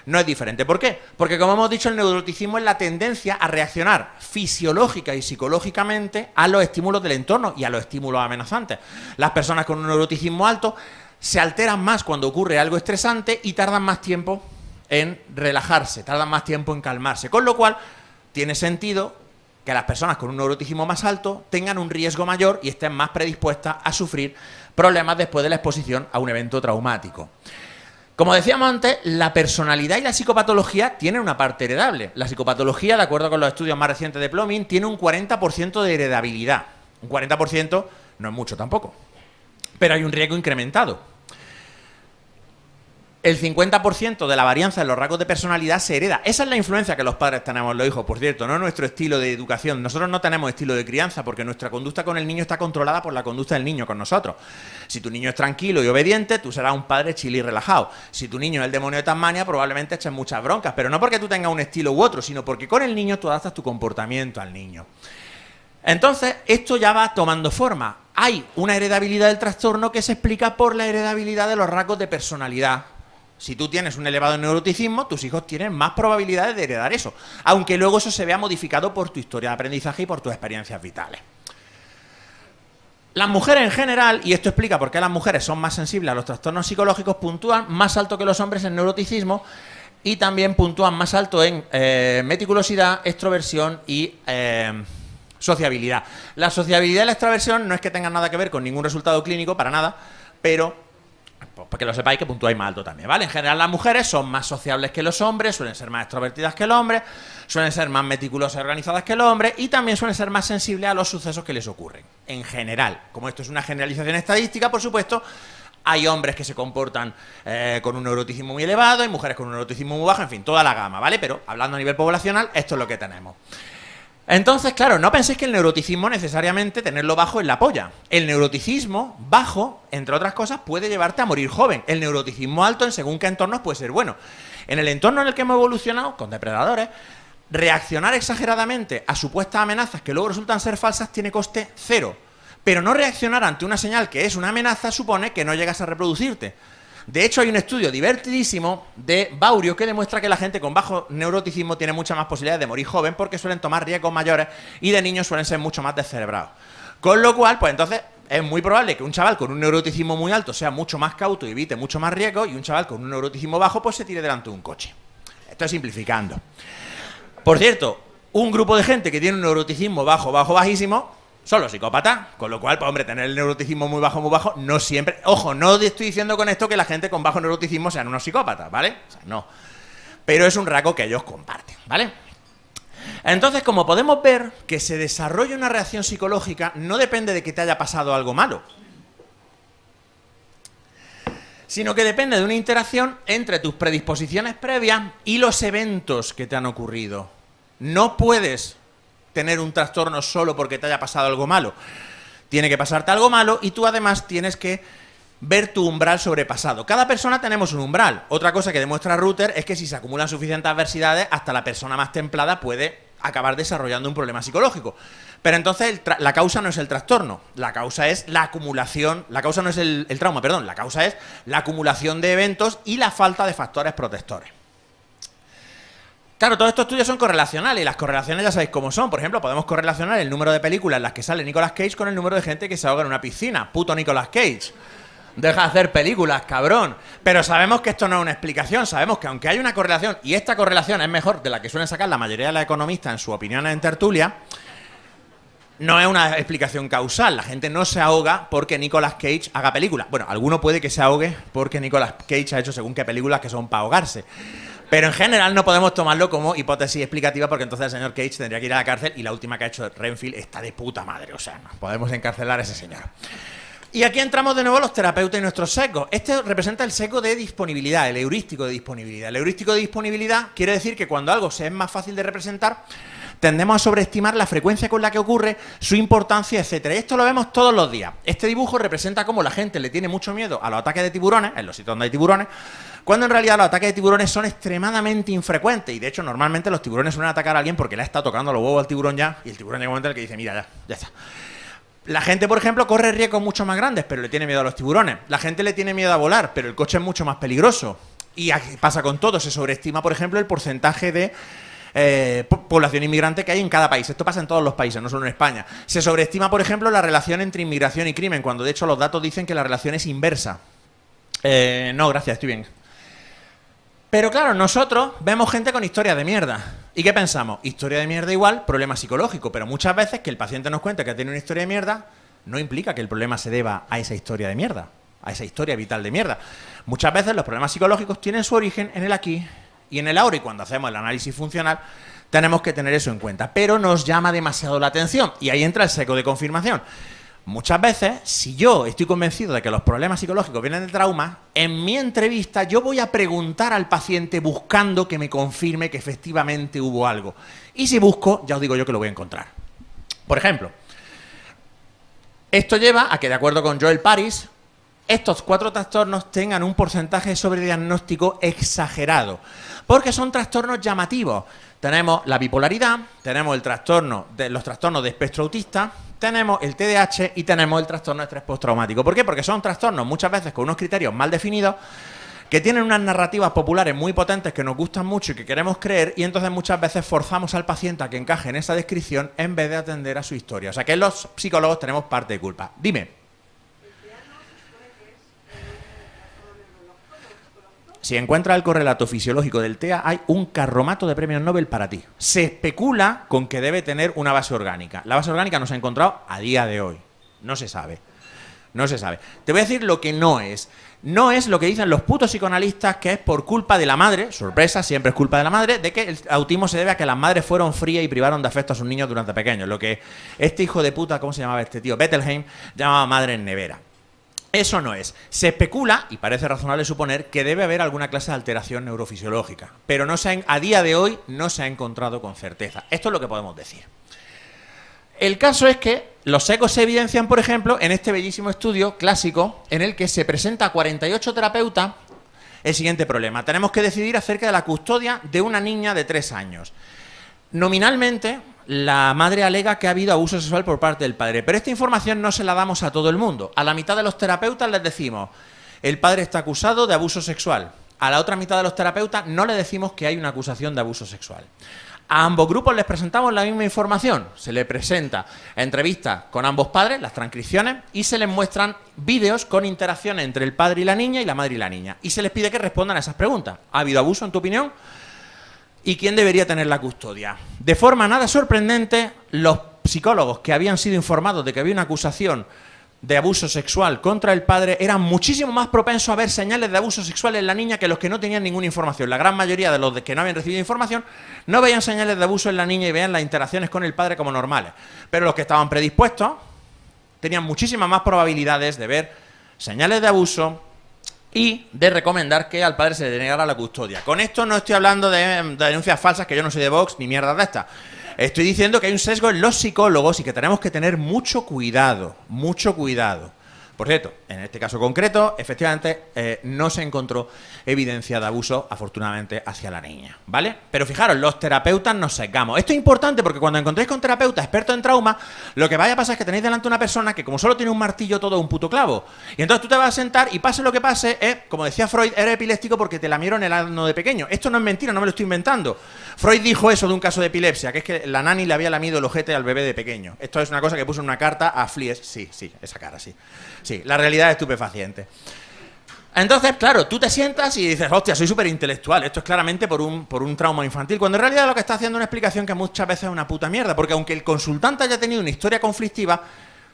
no es diferente. ¿Por qué? Porque como hemos dicho, el neuroticismo es la tendencia a reaccionar fisiológica y psicológicamente a los estímulos del entorno y a los estímulos amenazantes. Las personas con un neuroticismo alto se alteran más cuando ocurre algo estresante y tardan más tiempo en relajarse, tardan más tiempo en calmarse. Con lo cual, tiene sentido que las personas con un neuroticismo más alto tengan un riesgo mayor y estén más predispuestas a sufrir problemas después de la exposición a un evento traumático. Como decíamos antes, la personalidad y la psicopatología tienen una parte heredable. La psicopatología, de acuerdo con los estudios más recientes de Plomin, tiene un 40% de heredabilidad. Un 40% no es mucho tampoco. Pero hay un riesgo incrementado el 50% de la varianza en los rasgos de personalidad se hereda. Esa es la influencia que los padres tenemos en los hijos, por cierto, no nuestro estilo de educación. Nosotros no tenemos estilo de crianza porque nuestra conducta con el niño está controlada por la conducta del niño con nosotros. Si tu niño es tranquilo y obediente, tú serás un padre chile y relajado. Si tu niño es el demonio de Tasmania, probablemente eches muchas broncas, pero no porque tú tengas un estilo u otro, sino porque con el niño tú adaptas tu comportamiento al niño. Entonces, esto ya va tomando forma. Hay una heredabilidad del trastorno que se explica por la heredabilidad de los rasgos de personalidad si tú tienes un elevado neuroticismo, tus hijos tienen más probabilidades de heredar eso, aunque luego eso se vea modificado por tu historia de aprendizaje y por tus experiencias vitales. Las mujeres en general, y esto explica por qué las mujeres son más sensibles a los trastornos psicológicos, puntúan más alto que los hombres en neuroticismo y también puntúan más alto en eh, meticulosidad, extroversión y eh, sociabilidad. La sociabilidad y la extroversión no es que tengan nada que ver con ningún resultado clínico, para nada, pero para pues que lo sepáis que puntuáis más alto también, ¿vale? En general las mujeres son más sociables que los hombres, suelen ser más extrovertidas que el hombre, suelen ser más meticulosas y organizadas que el hombre y también suelen ser más sensibles a los sucesos que les ocurren. En general, como esto es una generalización estadística, por supuesto, hay hombres que se comportan eh, con un neuroticismo muy elevado, hay mujeres con un neuroticismo muy bajo, en fin, toda la gama, ¿vale? Pero hablando a nivel poblacional, esto es lo que tenemos. Entonces, claro, no penséis que el neuroticismo necesariamente tenerlo bajo es la polla. El neuroticismo bajo, entre otras cosas, puede llevarte a morir joven. El neuroticismo alto en según qué entornos puede ser bueno. En el entorno en el que hemos evolucionado, con depredadores, reaccionar exageradamente a supuestas amenazas que luego resultan ser falsas tiene coste cero. Pero no reaccionar ante una señal que es una amenaza supone que no llegas a reproducirte. De hecho, hay un estudio divertidísimo de Baurio que demuestra que la gente con bajo neuroticismo tiene mucha más posibilidades de morir joven porque suelen tomar riesgos mayores y de niños suelen ser mucho más descerebrados. Con lo cual, pues entonces es muy probable que un chaval con un neuroticismo muy alto sea mucho más cauto y evite mucho más riesgo y un chaval con un neuroticismo bajo pues se tire delante de un coche. Estoy simplificando. Por cierto, un grupo de gente que tiene un neuroticismo bajo, bajo, bajísimo los psicópata. Con lo cual, pues, hombre, tener el neuroticismo muy bajo, muy bajo, no siempre. Ojo, no estoy diciendo con esto que la gente con bajo neuroticismo sean unos psicópatas, ¿vale? O sea, no. Pero es un rasgo que ellos comparten, ¿vale? Entonces, como podemos ver, que se desarrolle una reacción psicológica no depende de que te haya pasado algo malo, sino que depende de una interacción entre tus predisposiciones previas y los eventos que te han ocurrido. No puedes tener un trastorno solo porque te haya pasado algo malo. Tiene que pasarte algo malo y tú además tienes que ver tu umbral sobrepasado. Cada persona tenemos un umbral. Otra cosa que demuestra Router es que si se acumulan suficientes adversidades, hasta la persona más templada puede acabar desarrollando un problema psicológico. Pero entonces la causa no es el trastorno, la causa es la acumulación, la causa no es el, el trauma, perdón, la causa es la acumulación de eventos y la falta de factores protectores. Claro, todos estos estudios son correlacionales y las correlaciones ya sabéis cómo son. Por ejemplo, podemos correlacionar el número de películas en las que sale Nicolas Cage con el número de gente que se ahoga en una piscina. Puto Nicolas Cage. Deja de hacer películas, cabrón. Pero sabemos que esto no es una explicación. Sabemos que aunque hay una correlación, y esta correlación es mejor de la que suelen sacar la mayoría de los economistas en su opinión en tertulia, no es una explicación causal. La gente no se ahoga porque Nicolas Cage haga películas. Bueno, alguno puede que se ahogue porque Nicolas Cage ha hecho según qué películas que son para ahogarse. Pero en general no podemos tomarlo como hipótesis explicativa porque entonces el señor Cage tendría que ir a la cárcel y la última que ha hecho Renfield está de puta madre. O sea, no podemos encarcelar a ese señor. Y aquí entramos de nuevo los terapeutas y nuestros sesgos. Este representa el seco de disponibilidad, el heurístico de disponibilidad. El heurístico de disponibilidad quiere decir que cuando algo se es más fácil de representar, tendemos a sobreestimar la frecuencia con la que ocurre, su importancia, etcétera. Esto lo vemos todos los días. Este dibujo representa cómo la gente le tiene mucho miedo a los ataques de tiburones, en los sitios donde hay tiburones, cuando en realidad los ataques de tiburones son extremadamente infrecuentes. Y de hecho, normalmente los tiburones suelen atacar a alguien porque le está tocando los huevos al tiburón ya. Y el tiburón llega un momento en el que dice, mira, ya, ya está. La gente, por ejemplo, corre riesgos mucho más grandes, pero le tiene miedo a los tiburones. La gente le tiene miedo a volar, pero el coche es mucho más peligroso. Y pasa con todo. Se sobreestima, por ejemplo, el porcentaje de eh, población inmigrante que hay en cada país. Esto pasa en todos los países, no solo en España. Se sobreestima, por ejemplo, la relación entre inmigración y crimen, cuando de hecho los datos dicen que la relación es inversa. Eh, no, gracias, estoy bien. Pero claro, nosotros vemos gente con historias de mierda. ¿Y qué pensamos? Historia de mierda igual, problema psicológico. Pero muchas veces que el paciente nos cuenta que tiene una historia de mierda, no implica que el problema se deba a esa historia de mierda, a esa historia vital de mierda. Muchas veces los problemas psicológicos tienen su origen en el aquí y en el ahora. Y cuando hacemos el análisis funcional, tenemos que tener eso en cuenta. Pero nos llama demasiado la atención. Y ahí entra el seco de confirmación. Muchas veces, si yo estoy convencido de que los problemas psicológicos vienen del trauma, en mi entrevista yo voy a preguntar al paciente buscando que me confirme que efectivamente hubo algo. Y si busco, ya os digo yo que lo voy a encontrar. Por ejemplo, esto lleva a que, de acuerdo con Joel Paris, estos cuatro trastornos tengan un porcentaje de sobrediagnóstico exagerado, porque son trastornos llamativos. Tenemos la bipolaridad, tenemos el trastorno de, los trastornos de espectro autista, tenemos el TDAH y tenemos el trastorno de estrés postraumático. ¿Por qué? Porque son trastornos muchas veces con unos criterios mal definidos que tienen unas narrativas populares muy potentes que nos gustan mucho y que queremos creer y entonces muchas veces forzamos al paciente a que encaje en esa descripción en vez de atender a su historia. O sea que los psicólogos tenemos parte de culpa. Dime. Si encuentras el correlato fisiológico del TEA, hay un carromato de premios Nobel para ti. Se especula con que debe tener una base orgánica. La base orgánica no se ha encontrado a día de hoy. No se sabe. No se sabe. Te voy a decir lo que no es. No es lo que dicen los putos psicoanalistas que es por culpa de la madre, sorpresa, siempre es culpa de la madre, de que el autismo se debe a que las madres fueron frías y privaron de afecto a sus niños durante pequeños. Lo que este hijo de puta, ¿cómo se llamaba este tío? Bettelheim, llamaba madre en nevera. Eso no es. Se especula, y parece razonable suponer, que debe haber alguna clase de alteración neurofisiológica, pero no se a día de hoy no se ha encontrado con certeza. Esto es lo que podemos decir. El caso es que los ecos se evidencian, por ejemplo, en este bellísimo estudio clásico en el que se presenta a 48 terapeutas el siguiente problema. Tenemos que decidir acerca de la custodia de una niña de 3 años. Nominalmente, la madre alega que ha habido abuso sexual por parte del padre, pero esta información no se la damos a todo el mundo. A la mitad de los terapeutas les decimos, el padre está acusado de abuso sexual. A la otra mitad de los terapeutas no le decimos que hay una acusación de abuso sexual. A ambos grupos les presentamos la misma información. Se les presenta entrevistas con ambos padres, las transcripciones, y se les muestran vídeos con interacciones entre el padre y la niña y la madre y la niña. Y se les pide que respondan a esas preguntas. ¿Ha habido abuso en tu opinión? y quién debería tener la custodia. De forma nada sorprendente, los psicólogos que habían sido informados de que había una acusación de abuso sexual contra el padre eran muchísimo más propensos a ver señales de abuso sexual en la niña que los que no tenían ninguna información. La gran mayoría de los que no habían recibido información no veían señales de abuso en la niña y veían las interacciones con el padre como normales. Pero los que estaban predispuestos tenían muchísimas más probabilidades de ver señales de abuso, y de recomendar que al padre se le denegara la custodia. Con esto no estoy hablando de, denuncias falsas, que yo no soy de Vox ni mierda de esta. Estoy diciendo que hay un sesgo en los psicólogos y que tenemos que tener mucho cuidado, mucho cuidado. Por cierto, en este caso concreto, efectivamente eh, no se encontró evidencia de abuso, afortunadamente, hacia la niña, ¿vale? Pero fijaros, los terapeutas nos sesgamos. Esto es importante porque cuando encontréis con terapeutas expertos en trauma, lo que vaya a pasar es que tenéis delante una persona que como solo tiene un martillo todo un puto clavo. Y entonces tú te vas a sentar y pase lo que pase, eh, como decía Freud, eres epiléptico porque te lamieron el ano de pequeño. Esto no es mentira, no me lo estoy inventando. Freud dijo eso de un caso de epilepsia, que es que la nani le había lamido el ojete al bebé de pequeño. Esto es una cosa que puso en una carta a Flies. Sí, sí, esa cara, sí. Sí, la realidad es estupefaciente. Entonces, claro, tú te sientas y dices, hostia, soy súper intelectual, esto es claramente por un, por un trauma infantil, cuando en realidad lo que está haciendo es una explicación que muchas veces es una puta mierda, porque aunque el consultante haya tenido una historia conflictiva,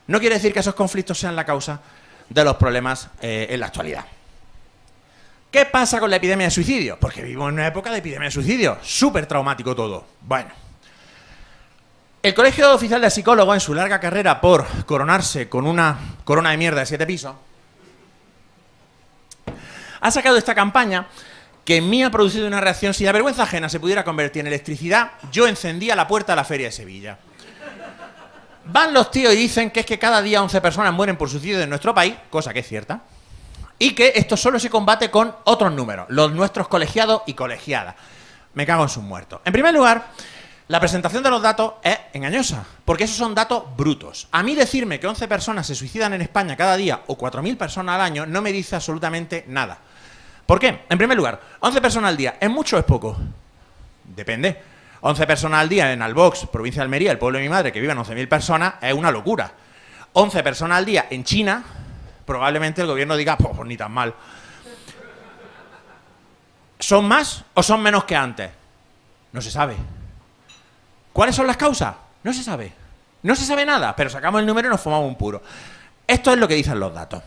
no quiere decir que esos conflictos sean la causa de los problemas eh, en la actualidad. ¿Qué pasa con la epidemia de suicidio? Porque vivimos en una época de epidemia de suicidio, súper traumático todo. Bueno, el Colegio Oficial de Psicólogos, en su larga carrera por coronarse con una corona de mierda de siete pisos, ha sacado esta campaña que en mí ha producido una reacción si la vergüenza ajena se pudiera convertir en electricidad, yo encendía la puerta de la Feria de Sevilla. Van los tíos y dicen que es que cada día 11 personas mueren por suicidio en nuestro país, cosa que es cierta, y que esto solo se combate con otros números, los nuestros colegiados y colegiadas. Me cago en sus muertos. En primer lugar, la presentación de los datos es engañosa, porque esos son datos brutos. A mí decirme que 11 personas se suicidan en España cada día o 4.000 personas al año no me dice absolutamente nada. ¿Por qué? En primer lugar, 11 personas al día, ¿es mucho o es poco? Depende. 11 personas al día en Albox, provincia de Almería, el pueblo de mi madre, que viven 11.000 personas, es una locura. 11 personas al día en China, probablemente el gobierno diga, pues, pues ni tan mal. ¿Son más o son menos que antes? No se sabe. ¿Cuáles son las causas? No se sabe. No se sabe nada, pero sacamos el número y nos fumamos un puro. Esto es lo que dicen los datos.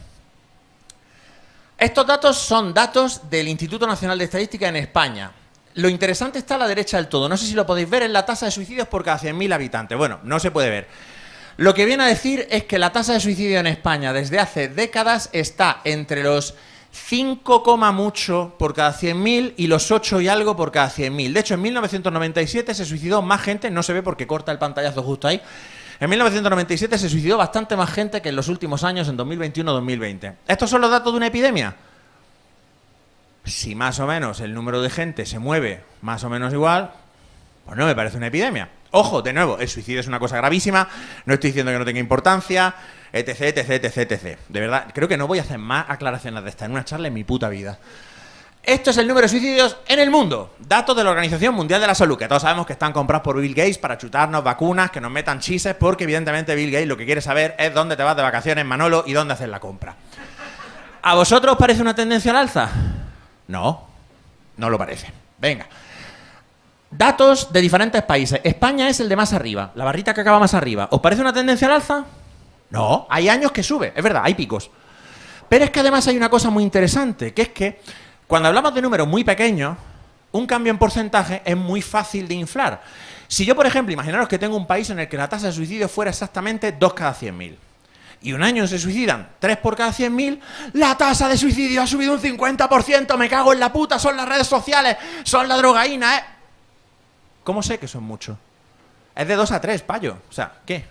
Estos datos son datos del Instituto Nacional de Estadística en España. Lo interesante está a la derecha del todo. No sé si lo podéis ver, en la tasa de suicidios por cada 100.000 habitantes. Bueno, no se puede ver. Lo que viene a decir es que la tasa de suicidio en España desde hace décadas está entre los 5, mucho por cada 100.000 y los 8 y algo por cada 100.000. De hecho, en 1997 se suicidó más gente, no se ve porque corta el pantallazo justo ahí. En 1997 se suicidó bastante más gente que en los últimos años, en 2021-2020. ¿Estos son los datos de una epidemia? Si más o menos el número de gente se mueve más o menos igual, pues no me parece una epidemia. Ojo, de nuevo, el suicidio es una cosa gravísima, no estoy diciendo que no tenga importancia, etc, etc, etc, etc. De verdad, creo que no voy a hacer más aclaraciones de esta en una charla en mi puta vida. Esto es el número de suicidios en el mundo. Datos de la Organización Mundial de la Salud, que todos sabemos que están comprados por Bill Gates para chutarnos vacunas, que nos metan chises, porque evidentemente Bill Gates lo que quiere saber es dónde te vas de vacaciones, Manolo, y dónde haces la compra. ¿A vosotros os parece una tendencia al alza? No, no lo parece. Venga. Datos de diferentes países. España es el de más arriba, la barrita que acaba más arriba. ¿Os parece una tendencia al alza? No, hay años que sube, es verdad, hay picos. Pero es que además hay una cosa muy interesante, que es que cuando hablamos de números muy pequeños, un cambio en porcentaje es muy fácil de inflar. Si yo, por ejemplo, imaginaros que tengo un país en el que la tasa de suicidio fuera exactamente 2 cada 100.000 y un año se suicidan 3 por cada 100.000, la tasa de suicidio ha subido un 50%, me cago en la puta, son las redes sociales, son la drogaína, ¿eh? ¿Cómo sé que son muchos? Es de 2 a 3, payo. O sea, ¿qué?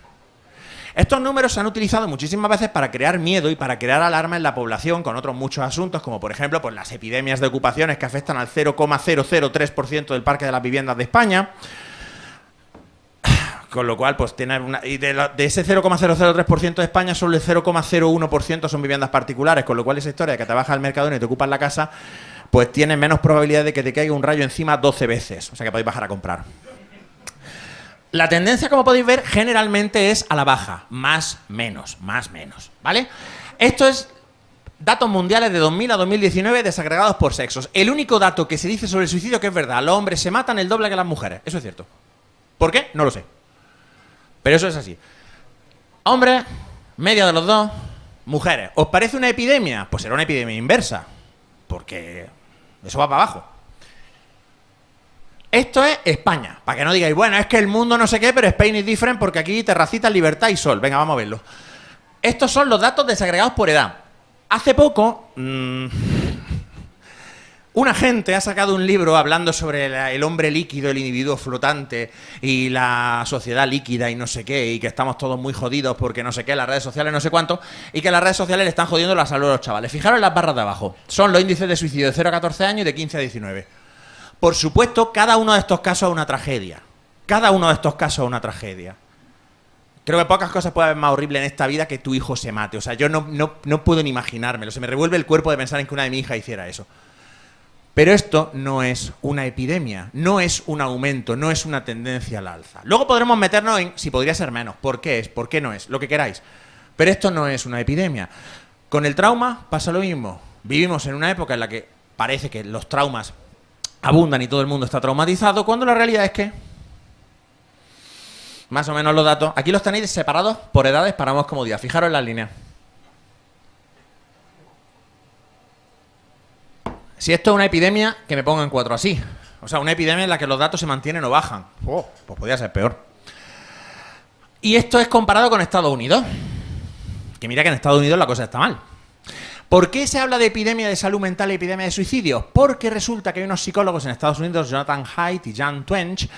Estos números se han utilizado muchísimas veces para crear miedo y para crear alarma en la población con otros muchos asuntos, como por ejemplo pues, las epidemias de ocupaciones que afectan al 0,003% del parque de las viviendas de España. Con lo cual, pues tener una. Y de, de ese 0,003% de España, solo el 0,01% son viviendas particulares. Con lo cual, esa historia de que te bajas al mercado y te ocupas la casa, pues tiene menos probabilidad de que te caiga un rayo encima 12 veces. O sea que podéis bajar a comprar. La tendencia, como podéis ver, generalmente es a la baja, más, menos, más, menos, ¿vale? Esto es datos mundiales de 2000 a 2019 desagregados por sexos. El único dato que se dice sobre el suicidio que es verdad, los hombres se matan el doble que las mujeres, eso es cierto. ¿Por qué? No lo sé. Pero eso es así. Hombres, media de los dos, mujeres. ¿Os parece una epidemia? Pues será una epidemia inversa, porque eso va para abajo. Esto es España. Para que no digáis, bueno, es que el mundo no sé qué, pero Spain is different porque aquí terracita, libertad y sol. Venga, vamos a verlo. Estos son los datos desagregados por edad. Hace poco, mm, una gente ha sacado un libro hablando sobre el hombre líquido, el individuo flotante y la sociedad líquida y no sé qué, y que estamos todos muy jodidos porque no sé qué, las redes sociales no sé cuánto, y que las redes sociales le están jodiendo la salud a los chavales. Fijaros en las barras de abajo. Son los índices de suicidio de 0 a 14 años y de 15 a 19. Por supuesto, cada uno de estos casos es una tragedia. Cada uno de estos casos es una tragedia. Creo que pocas cosas pueden haber más horrible en esta vida que tu hijo se mate. O sea, yo no, puedo ni imaginármelo. Se me revuelve el cuerpo de pensar en que una de mi hija hiciera eso. Pero esto no es una epidemia, no es un aumento, no es una tendencia al alza. Luego podremos meternos en si podría ser menos, por qué es, por qué no es, lo que queráis. Pero esto no es una epidemia. Con el trauma pasa lo mismo. Vivimos en una época en la que parece que los traumas abundan y todo el mundo está traumatizado, cuando la realidad es que más o menos los datos, aquí los tenéis separados por edades ...paramos como día, Fijaros en las líneas. Si esto es una epidemia, que me pongan cuatro así. O sea, una epidemia en la que los datos se mantienen o bajan. Oh, pues podría ser peor. Y esto es comparado con Estados Unidos. Que mira que en Estados Unidos la cosa está mal. ¿Por qué se habla de epidemia de salud mental y epidemia de suicidio? Porque resulta que hay unos psicólogos en Estados Unidos, Jonathan Haidt y Jan Twench,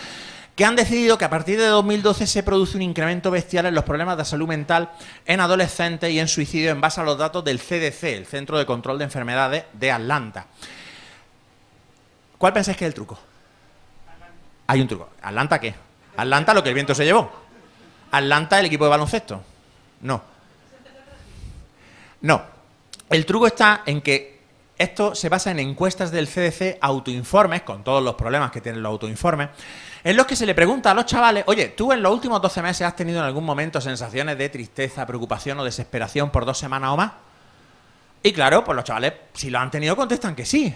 que han decidido que a partir de 2012 se produce un incremento bestial en los problemas de salud mental en adolescentes y en suicidio en base a los datos del CDC, el Centro de Control de Enfermedades de Atlanta. ¿Cuál pensáis que es el truco? Hay un truco. ¿Atlanta qué? Atlanta lo que el viento se llevó. Atlanta el equipo de baloncesto. No. No. El truco está en que esto se basa en encuestas del CDC, autoinformes, con todos los problemas que tienen los autoinformes, en los que se le pregunta a los chavales, oye, ¿tú en los últimos 12 meses has tenido en algún momento sensaciones de tristeza, preocupación o desesperación por dos semanas o más? Y claro, pues los chavales, si lo han tenido, contestan que sí.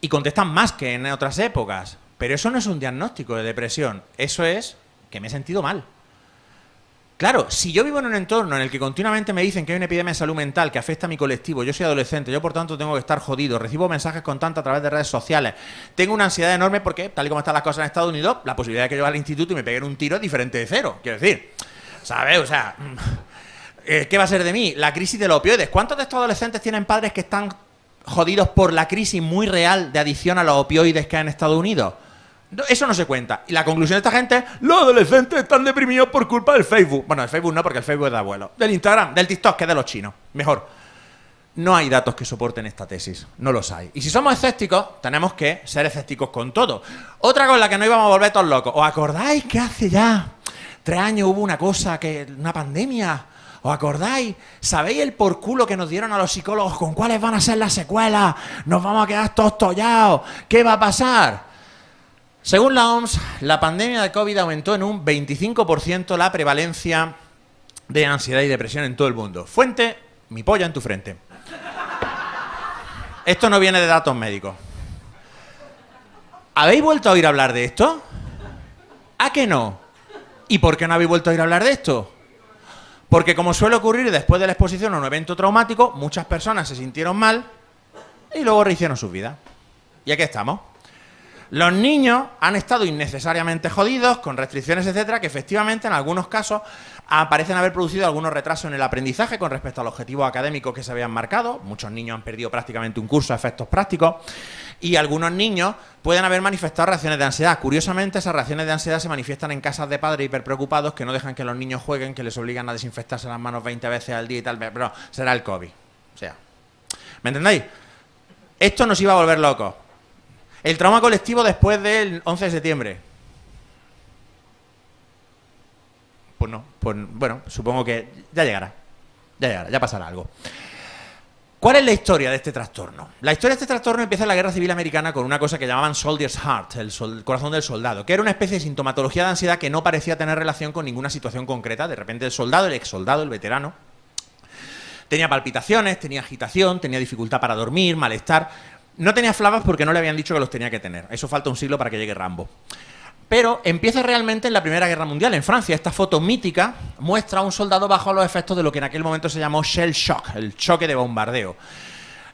Y contestan más que en otras épocas. Pero eso no es un diagnóstico de depresión, eso es que me he sentido mal. Claro, si yo vivo en un entorno en el que continuamente me dicen que hay una epidemia de salud mental que afecta a mi colectivo, yo soy adolescente, yo por tanto tengo que estar jodido, recibo mensajes constantes a través de redes sociales, tengo una ansiedad enorme porque, tal y como están las cosas en Estados Unidos, la posibilidad de que yo vaya al instituto y me peguen un tiro es diferente de cero, quiero decir. ¿Sabes? O sea, mm, eh, ¿qué va a ser de mí? La crisis de los opioides. ¿Cuántos de estos adolescentes tienen padres que están jodidos por la crisis muy real de adicción a los opioides que hay en Estados Unidos? Eso no se cuenta. Y la conclusión de esta gente es, los adolescentes están deprimidos por culpa del Facebook. Bueno, el Facebook no, porque el Facebook es de abuelo. Del Instagram, del TikTok, que es de los chinos. Mejor. No hay datos que soporten esta tesis. No los hay. Y si somos escépticos, tenemos que ser escépticos con todo. Otra cosa la que no íbamos a volver todos locos. ¿Os acordáis que hace ya tres años hubo una cosa, que una pandemia? ¿Os acordáis? ¿Sabéis el por culo que nos dieron a los psicólogos con cuáles van a ser las secuelas? ¿Nos vamos a quedar todos tollados? ¿Qué va a pasar? Según la OMS, la pandemia de COVID aumentó en un 25% la prevalencia de ansiedad y depresión en todo el mundo. Fuente, mi polla en tu frente. Esto no viene de datos médicos. ¿Habéis vuelto a oír hablar de esto? ¿A qué no? ¿Y por qué no habéis vuelto a oír hablar de esto? Porque como suele ocurrir después de la exposición a un evento traumático, muchas personas se sintieron mal y luego rehicieron su vida. Y aquí estamos. Los niños han estado innecesariamente jodidos con restricciones, etcétera, que efectivamente en algunos casos parecen haber producido algunos retrasos en el aprendizaje con respecto al objetivo académico que se habían marcado. Muchos niños han perdido prácticamente un curso a efectos prácticos y algunos niños pueden haber manifestado reacciones de ansiedad. Curiosamente, esas reacciones de ansiedad se manifiestan en casas de padres hiperpreocupados que no dejan que los niños jueguen, que les obligan a desinfectarse las manos 20 veces al día y tal. Pero será el COVID. O sea, ¿me entendéis? Esto nos iba a volver locos. El trauma colectivo después del 11 de septiembre. Pues no, pues bueno, supongo que ya llegará. Ya llegará, ya pasará algo. ¿Cuál es la historia de este trastorno? La historia de este trastorno empieza en la Guerra Civil Americana con una cosa que llamaban Soldier's Heart, el, el, corazón del soldado, que era una especie de sintomatología de ansiedad que no parecía tener relación con ninguna situación concreta. De repente el soldado, el ex soldado, el veterano, tenía palpitaciones, tenía agitación, tenía dificultad para dormir, malestar, no tenía flavas porque no le habían dicho que los tenía que tener. Eso falta un siglo para que llegue Rambo. Pero empieza realmente en la Primera Guerra Mundial. En Francia, esta foto mítica muestra a un soldado bajo los efectos de lo que en aquel momento se llamó shell shock, el choque de bombardeo.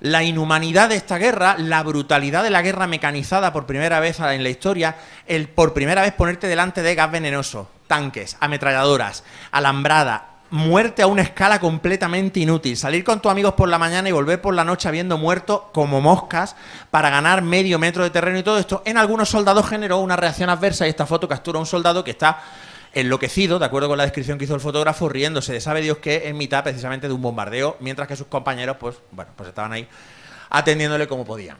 La inhumanidad de esta guerra, la brutalidad de la guerra mecanizada por primera vez en la historia, el por primera vez ponerte delante de gas venenoso, tanques, ametralladoras, alambrada, muerte a una escala completamente inútil. Salir con tus amigos por la mañana y volver por la noche habiendo muerto como moscas para ganar medio metro de terreno y todo esto, en algunos soldados generó una reacción adversa y esta foto captura a un soldado que está enloquecido, de acuerdo con la descripción que hizo el fotógrafo, riéndose de sabe Dios que en mitad precisamente de un bombardeo, mientras que sus compañeros, pues, bueno, pues estaban ahí atendiéndole como podían.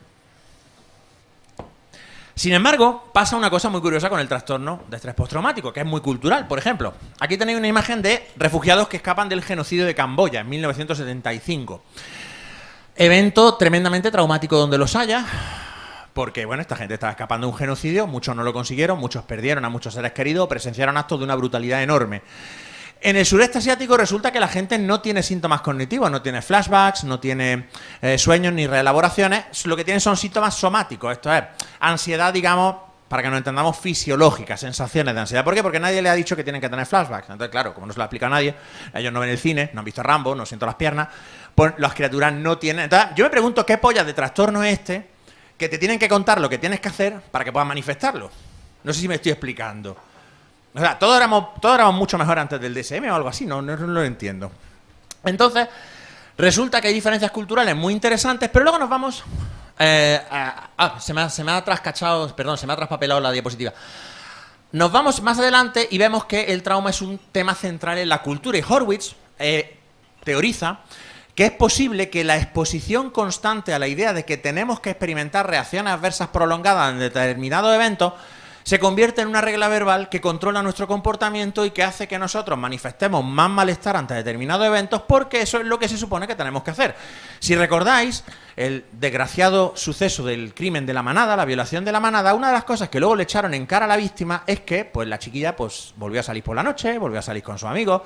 Sin embargo, pasa una cosa muy curiosa con el trastorno de estrés postraumático, que es muy cultural. Por ejemplo, aquí tenéis una imagen de refugiados que escapan del genocidio de Camboya en 1975. Evento tremendamente traumático donde los haya, porque bueno, esta gente estaba escapando de un genocidio, muchos no lo consiguieron, muchos perdieron a muchos seres queridos, presenciaron actos de una brutalidad enorme. En el sureste asiático resulta que la gente no tiene síntomas cognitivos, no tiene flashbacks, no tiene eh, sueños ni reelaboraciones. Lo que tiene son síntomas somáticos, esto es ansiedad, digamos, para que nos entendamos, fisiológica, sensaciones de ansiedad. ¿Por qué? Porque nadie le ha dicho que tienen que tener flashbacks. Entonces, claro, como no se lo aplica a nadie, ellos no ven el cine, no han visto a Rambo, no siento las piernas, pues las criaturas no tienen. Entonces, yo me pregunto qué polla de trastorno es este que te tienen que contar lo que tienes que hacer para que puedas manifestarlo. No sé si me estoy explicando. O sea, todos éramos, mucho mejor antes del DSM o algo así, no, no, lo entiendo. Entonces, resulta que hay diferencias culturales muy interesantes, pero luego nos vamos... Eh, ah, se, me ha, trascachado, perdón, se me ha traspapelado la diapositiva. Nos vamos más adelante y vemos que el trauma es un tema central en la cultura y Horwitz eh, teoriza que es posible que la exposición constante a la idea de que tenemos que experimentar reacciones adversas prolongadas en determinado evento se convierte en una regla verbal que controla nuestro comportamiento y que hace que nosotros manifestemos más malestar ante determinados eventos porque eso es lo que se supone que tenemos que hacer. Si recordáis el desgraciado suceso del crimen de la manada, la violación de la manada, una de las cosas que luego le echaron en cara a la víctima es que pues la chiquilla pues volvió a salir por la noche, volvió a salir con su amigo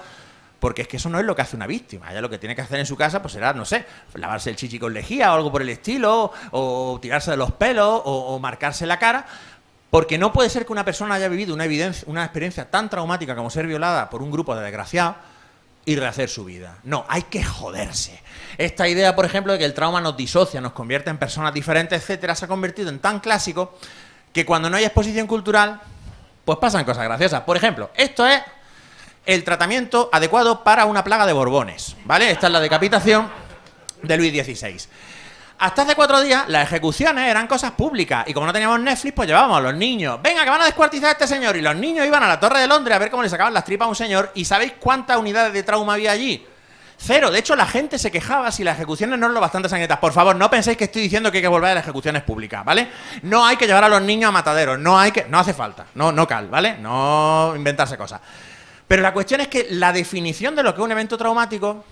porque es que eso no es lo que hace una víctima. Ella lo que tiene que hacer en su casa pues será, no sé, lavarse el chichi con lejía o algo por el estilo, o tirarse de los pelos, o, o marcarse la cara, porque no puede ser que una persona haya vivido una, evidencia, una experiencia tan traumática como ser violada por un grupo de desgraciados y rehacer su vida. No, hay que joderse. Esta idea, por ejemplo, de que el trauma nos disocia, nos convierte en personas diferentes, etcétera, se ha convertido en tan clásico que cuando no hay exposición cultural, pues pasan cosas graciosas. Por ejemplo, esto es el tratamiento adecuado para una plaga de borbones, ¿vale? Esta es la decapitación de Luis XVI. Hasta hace cuatro días las ejecuciones eran cosas públicas y como no teníamos Netflix, pues llevábamos a los niños. Venga, que van a descuartizar a este señor. Y los niños iban a la Torre de Londres a ver cómo le sacaban las tripas a un señor. ¿Y sabéis cuántas unidades de trauma había allí? Cero. De hecho, la gente se quejaba si las ejecuciones no eran lo bastante sangrientas. Por favor, no penséis que estoy diciendo que hay que volver a las ejecuciones públicas, ¿vale? No hay que llevar a los niños a mataderos. No hay que. No hace falta. No, no cal, ¿vale? No inventarse cosas. Pero la cuestión es que la definición de lo que es un evento traumático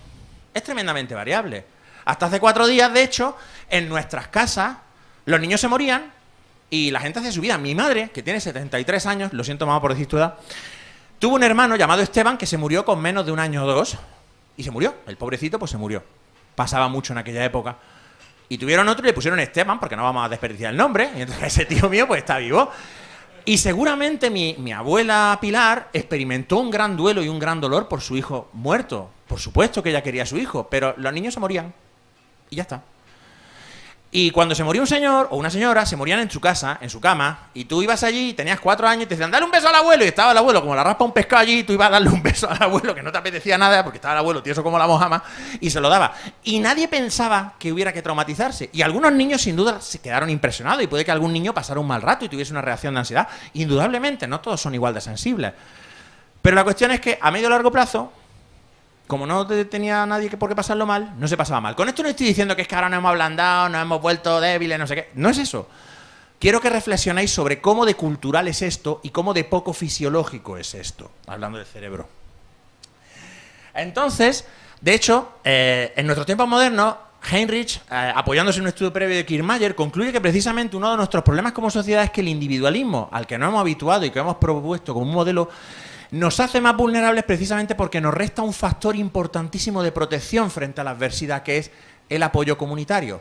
es tremendamente variable. Hasta hace cuatro días, de hecho, en nuestras casas los niños se morían y la gente hacía su vida. Mi madre, que tiene 73 años, lo siento mamá por decir tu edad, tuvo un hermano llamado Esteban que se murió con menos de un año o dos y se murió. El pobrecito pues se murió. Pasaba mucho en aquella época. Y tuvieron otro y le pusieron Esteban, porque no vamos a desperdiciar el nombre. Y entonces ese tío mío pues está vivo. Y seguramente mi, mi, abuela Pilar experimentó un gran duelo y un gran dolor por su hijo muerto. Por supuesto que ella quería a su hijo, pero los niños se morían. Y ya está. Y cuando se moría un señor o una señora, se morían en su casa, en su cama, y tú ibas allí, tenías cuatro años, y te decían, dale un beso al abuelo, y estaba el abuelo como la raspa un pescado allí, y tú ibas a darle un beso al abuelo que no te apetecía nada, porque estaba el abuelo tieso como la mojama, y se lo daba. Y nadie pensaba que hubiera que traumatizarse. Y algunos niños, sin duda, se quedaron impresionados, y puede que algún niño pasara un mal rato y tuviese una reacción de ansiedad. Indudablemente, no todos son igual de sensibles. Pero la cuestión es que a medio y largo plazo, como no tenía nadie que por qué pasarlo mal, no se pasaba mal. Con esto no estoy diciendo que es que ahora no hemos ablandado, nos hemos vuelto débiles, no sé qué. No es eso. Quiero que reflexionéis sobre cómo de cultural es esto y cómo de poco fisiológico es esto, hablando del cerebro. Entonces, de hecho, eh, en nuestros tiempos modernos, Heinrich, eh, apoyándose en un estudio previo de Kirchmayer, concluye que precisamente uno de nuestros problemas como sociedad es que el individualismo al que nos hemos habituado y que hemos propuesto como un modelo nos hace más vulnerables precisamente porque nos resta un factor importantísimo de protección frente a la adversidad, que es el apoyo comunitario.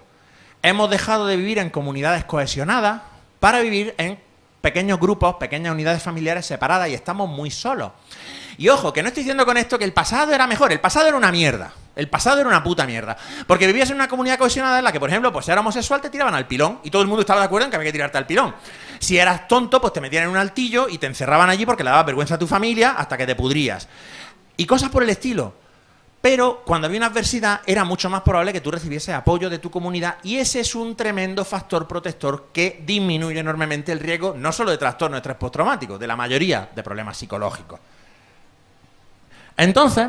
Hemos dejado de vivir en comunidades cohesionadas para vivir en pequeños grupos, pequeñas unidades familiares separadas y estamos muy solos. Y ojo, que no estoy diciendo con esto que el pasado era mejor, el pasado era una mierda. El pasado era una puta mierda. Porque vivías en una comunidad cohesionada en la que, por ejemplo, pues si eras homosexual te tiraban al pilón y todo el mundo estaba de acuerdo en que había que tirarte al pilón. Si eras tonto, pues te metían en un altillo y te encerraban allí porque le daba vergüenza a tu familia hasta que te pudrías. Y cosas por el estilo pero cuando había una adversidad era mucho más probable que tú recibieses apoyo de tu comunidad y ese es un tremendo factor protector que disminuye enormemente el riesgo no solo de trastorno de estrés postraumático, de la mayoría de problemas psicológicos. Entonces,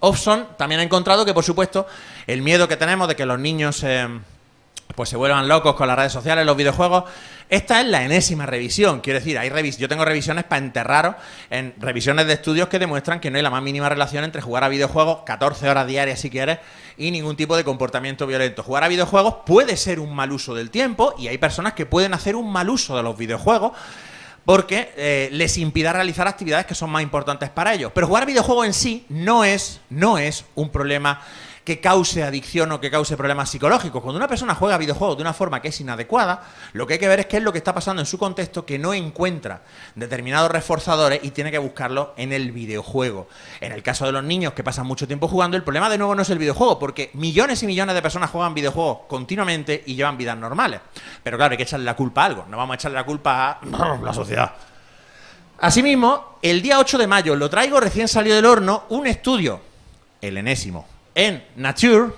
Opson también ha encontrado que, por supuesto, el miedo que tenemos de que los niños eh, pues se vuelvan locos con las redes sociales, los videojuegos, esta es la enésima revisión. Quiero decir, hay revis yo tengo revisiones para enterraros en revisiones de estudios que demuestran que no hay la más mínima relación entre jugar a videojuegos 14 horas diarias si quieres y ningún tipo de comportamiento violento. Jugar a videojuegos puede ser un mal uso del tiempo y hay personas que pueden hacer un mal uso de los videojuegos porque eh, les impida realizar actividades que son más importantes para ellos. Pero jugar a videojuegos en sí no es, no es un problema que cause adicción o que cause problemas psicológicos. Cuando una persona juega videojuegos de una forma que es inadecuada, lo que hay que ver es qué es lo que está pasando en su contexto que no encuentra determinados reforzadores y tiene que buscarlos en el videojuego. En el caso de los niños que pasan mucho tiempo jugando, el problema de nuevo no es el videojuego, porque millones y millones de personas juegan videojuegos continuamente y llevan vidas normales. Pero claro, hay que echarle la culpa a algo, no vamos a echarle la culpa a la sociedad. Asimismo, el día 8 de mayo, lo traigo recién salido del horno, un estudio, el enésimo, en Nature,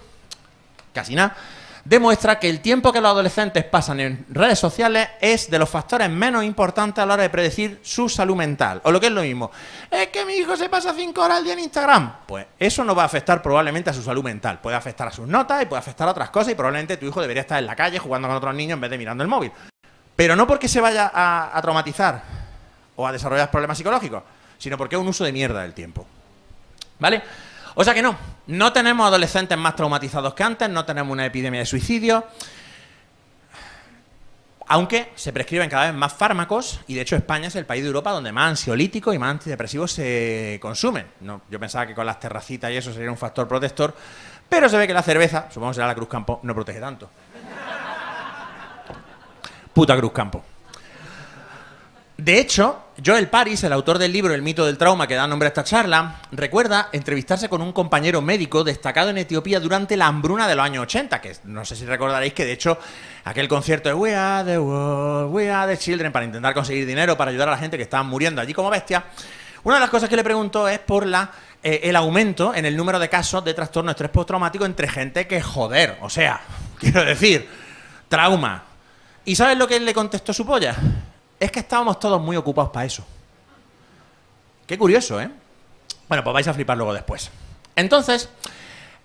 casi nada, demuestra que el tiempo que los adolescentes pasan en redes sociales es de los factores menos importantes a la hora de predecir su salud mental. O lo que es lo mismo, es que mi hijo se pasa 5 horas al día en Instagram. Pues eso no va a afectar probablemente a su salud mental. Puede afectar a sus notas y puede afectar a otras cosas y probablemente tu hijo debería estar en la calle jugando con otros niños en vez de mirando el móvil. Pero no porque se vaya a, a traumatizar o a desarrollar problemas psicológicos, sino porque es un uso de mierda del tiempo. ¿Vale? O sea que no, no tenemos adolescentes más traumatizados que antes, no tenemos una epidemia de suicidio. Aunque se prescriben cada vez más fármacos, y de hecho España es el país de Europa donde más ansiolítico y más antidepresivos se consumen. No, yo pensaba que con las terracitas y eso sería un factor protector, pero se ve que la cerveza, supongo que será la Cruz Campo, no protege tanto. Puta Cruz Campo. De hecho, Joel Paris, el autor del libro El mito del trauma que da nombre a esta charla, recuerda entrevistarse con un compañero médico destacado en Etiopía durante la hambruna de los años 80, que no sé si recordaréis que de hecho aquel concierto de We Are the World, We Are the Children para intentar conseguir dinero para ayudar a la gente que estaba muriendo allí como bestia, Una de las cosas que le preguntó es por eh, el aumento en el número de casos de trastorno de estrés postraumático entre gente que joder, o sea, quiero decir, trauma. ¿Y sabes lo que le contestó su polla? Es que estábamos todos muy ocupados para eso. Qué curioso, ¿eh? Bueno, pues vais a flipar luego después. Entonces,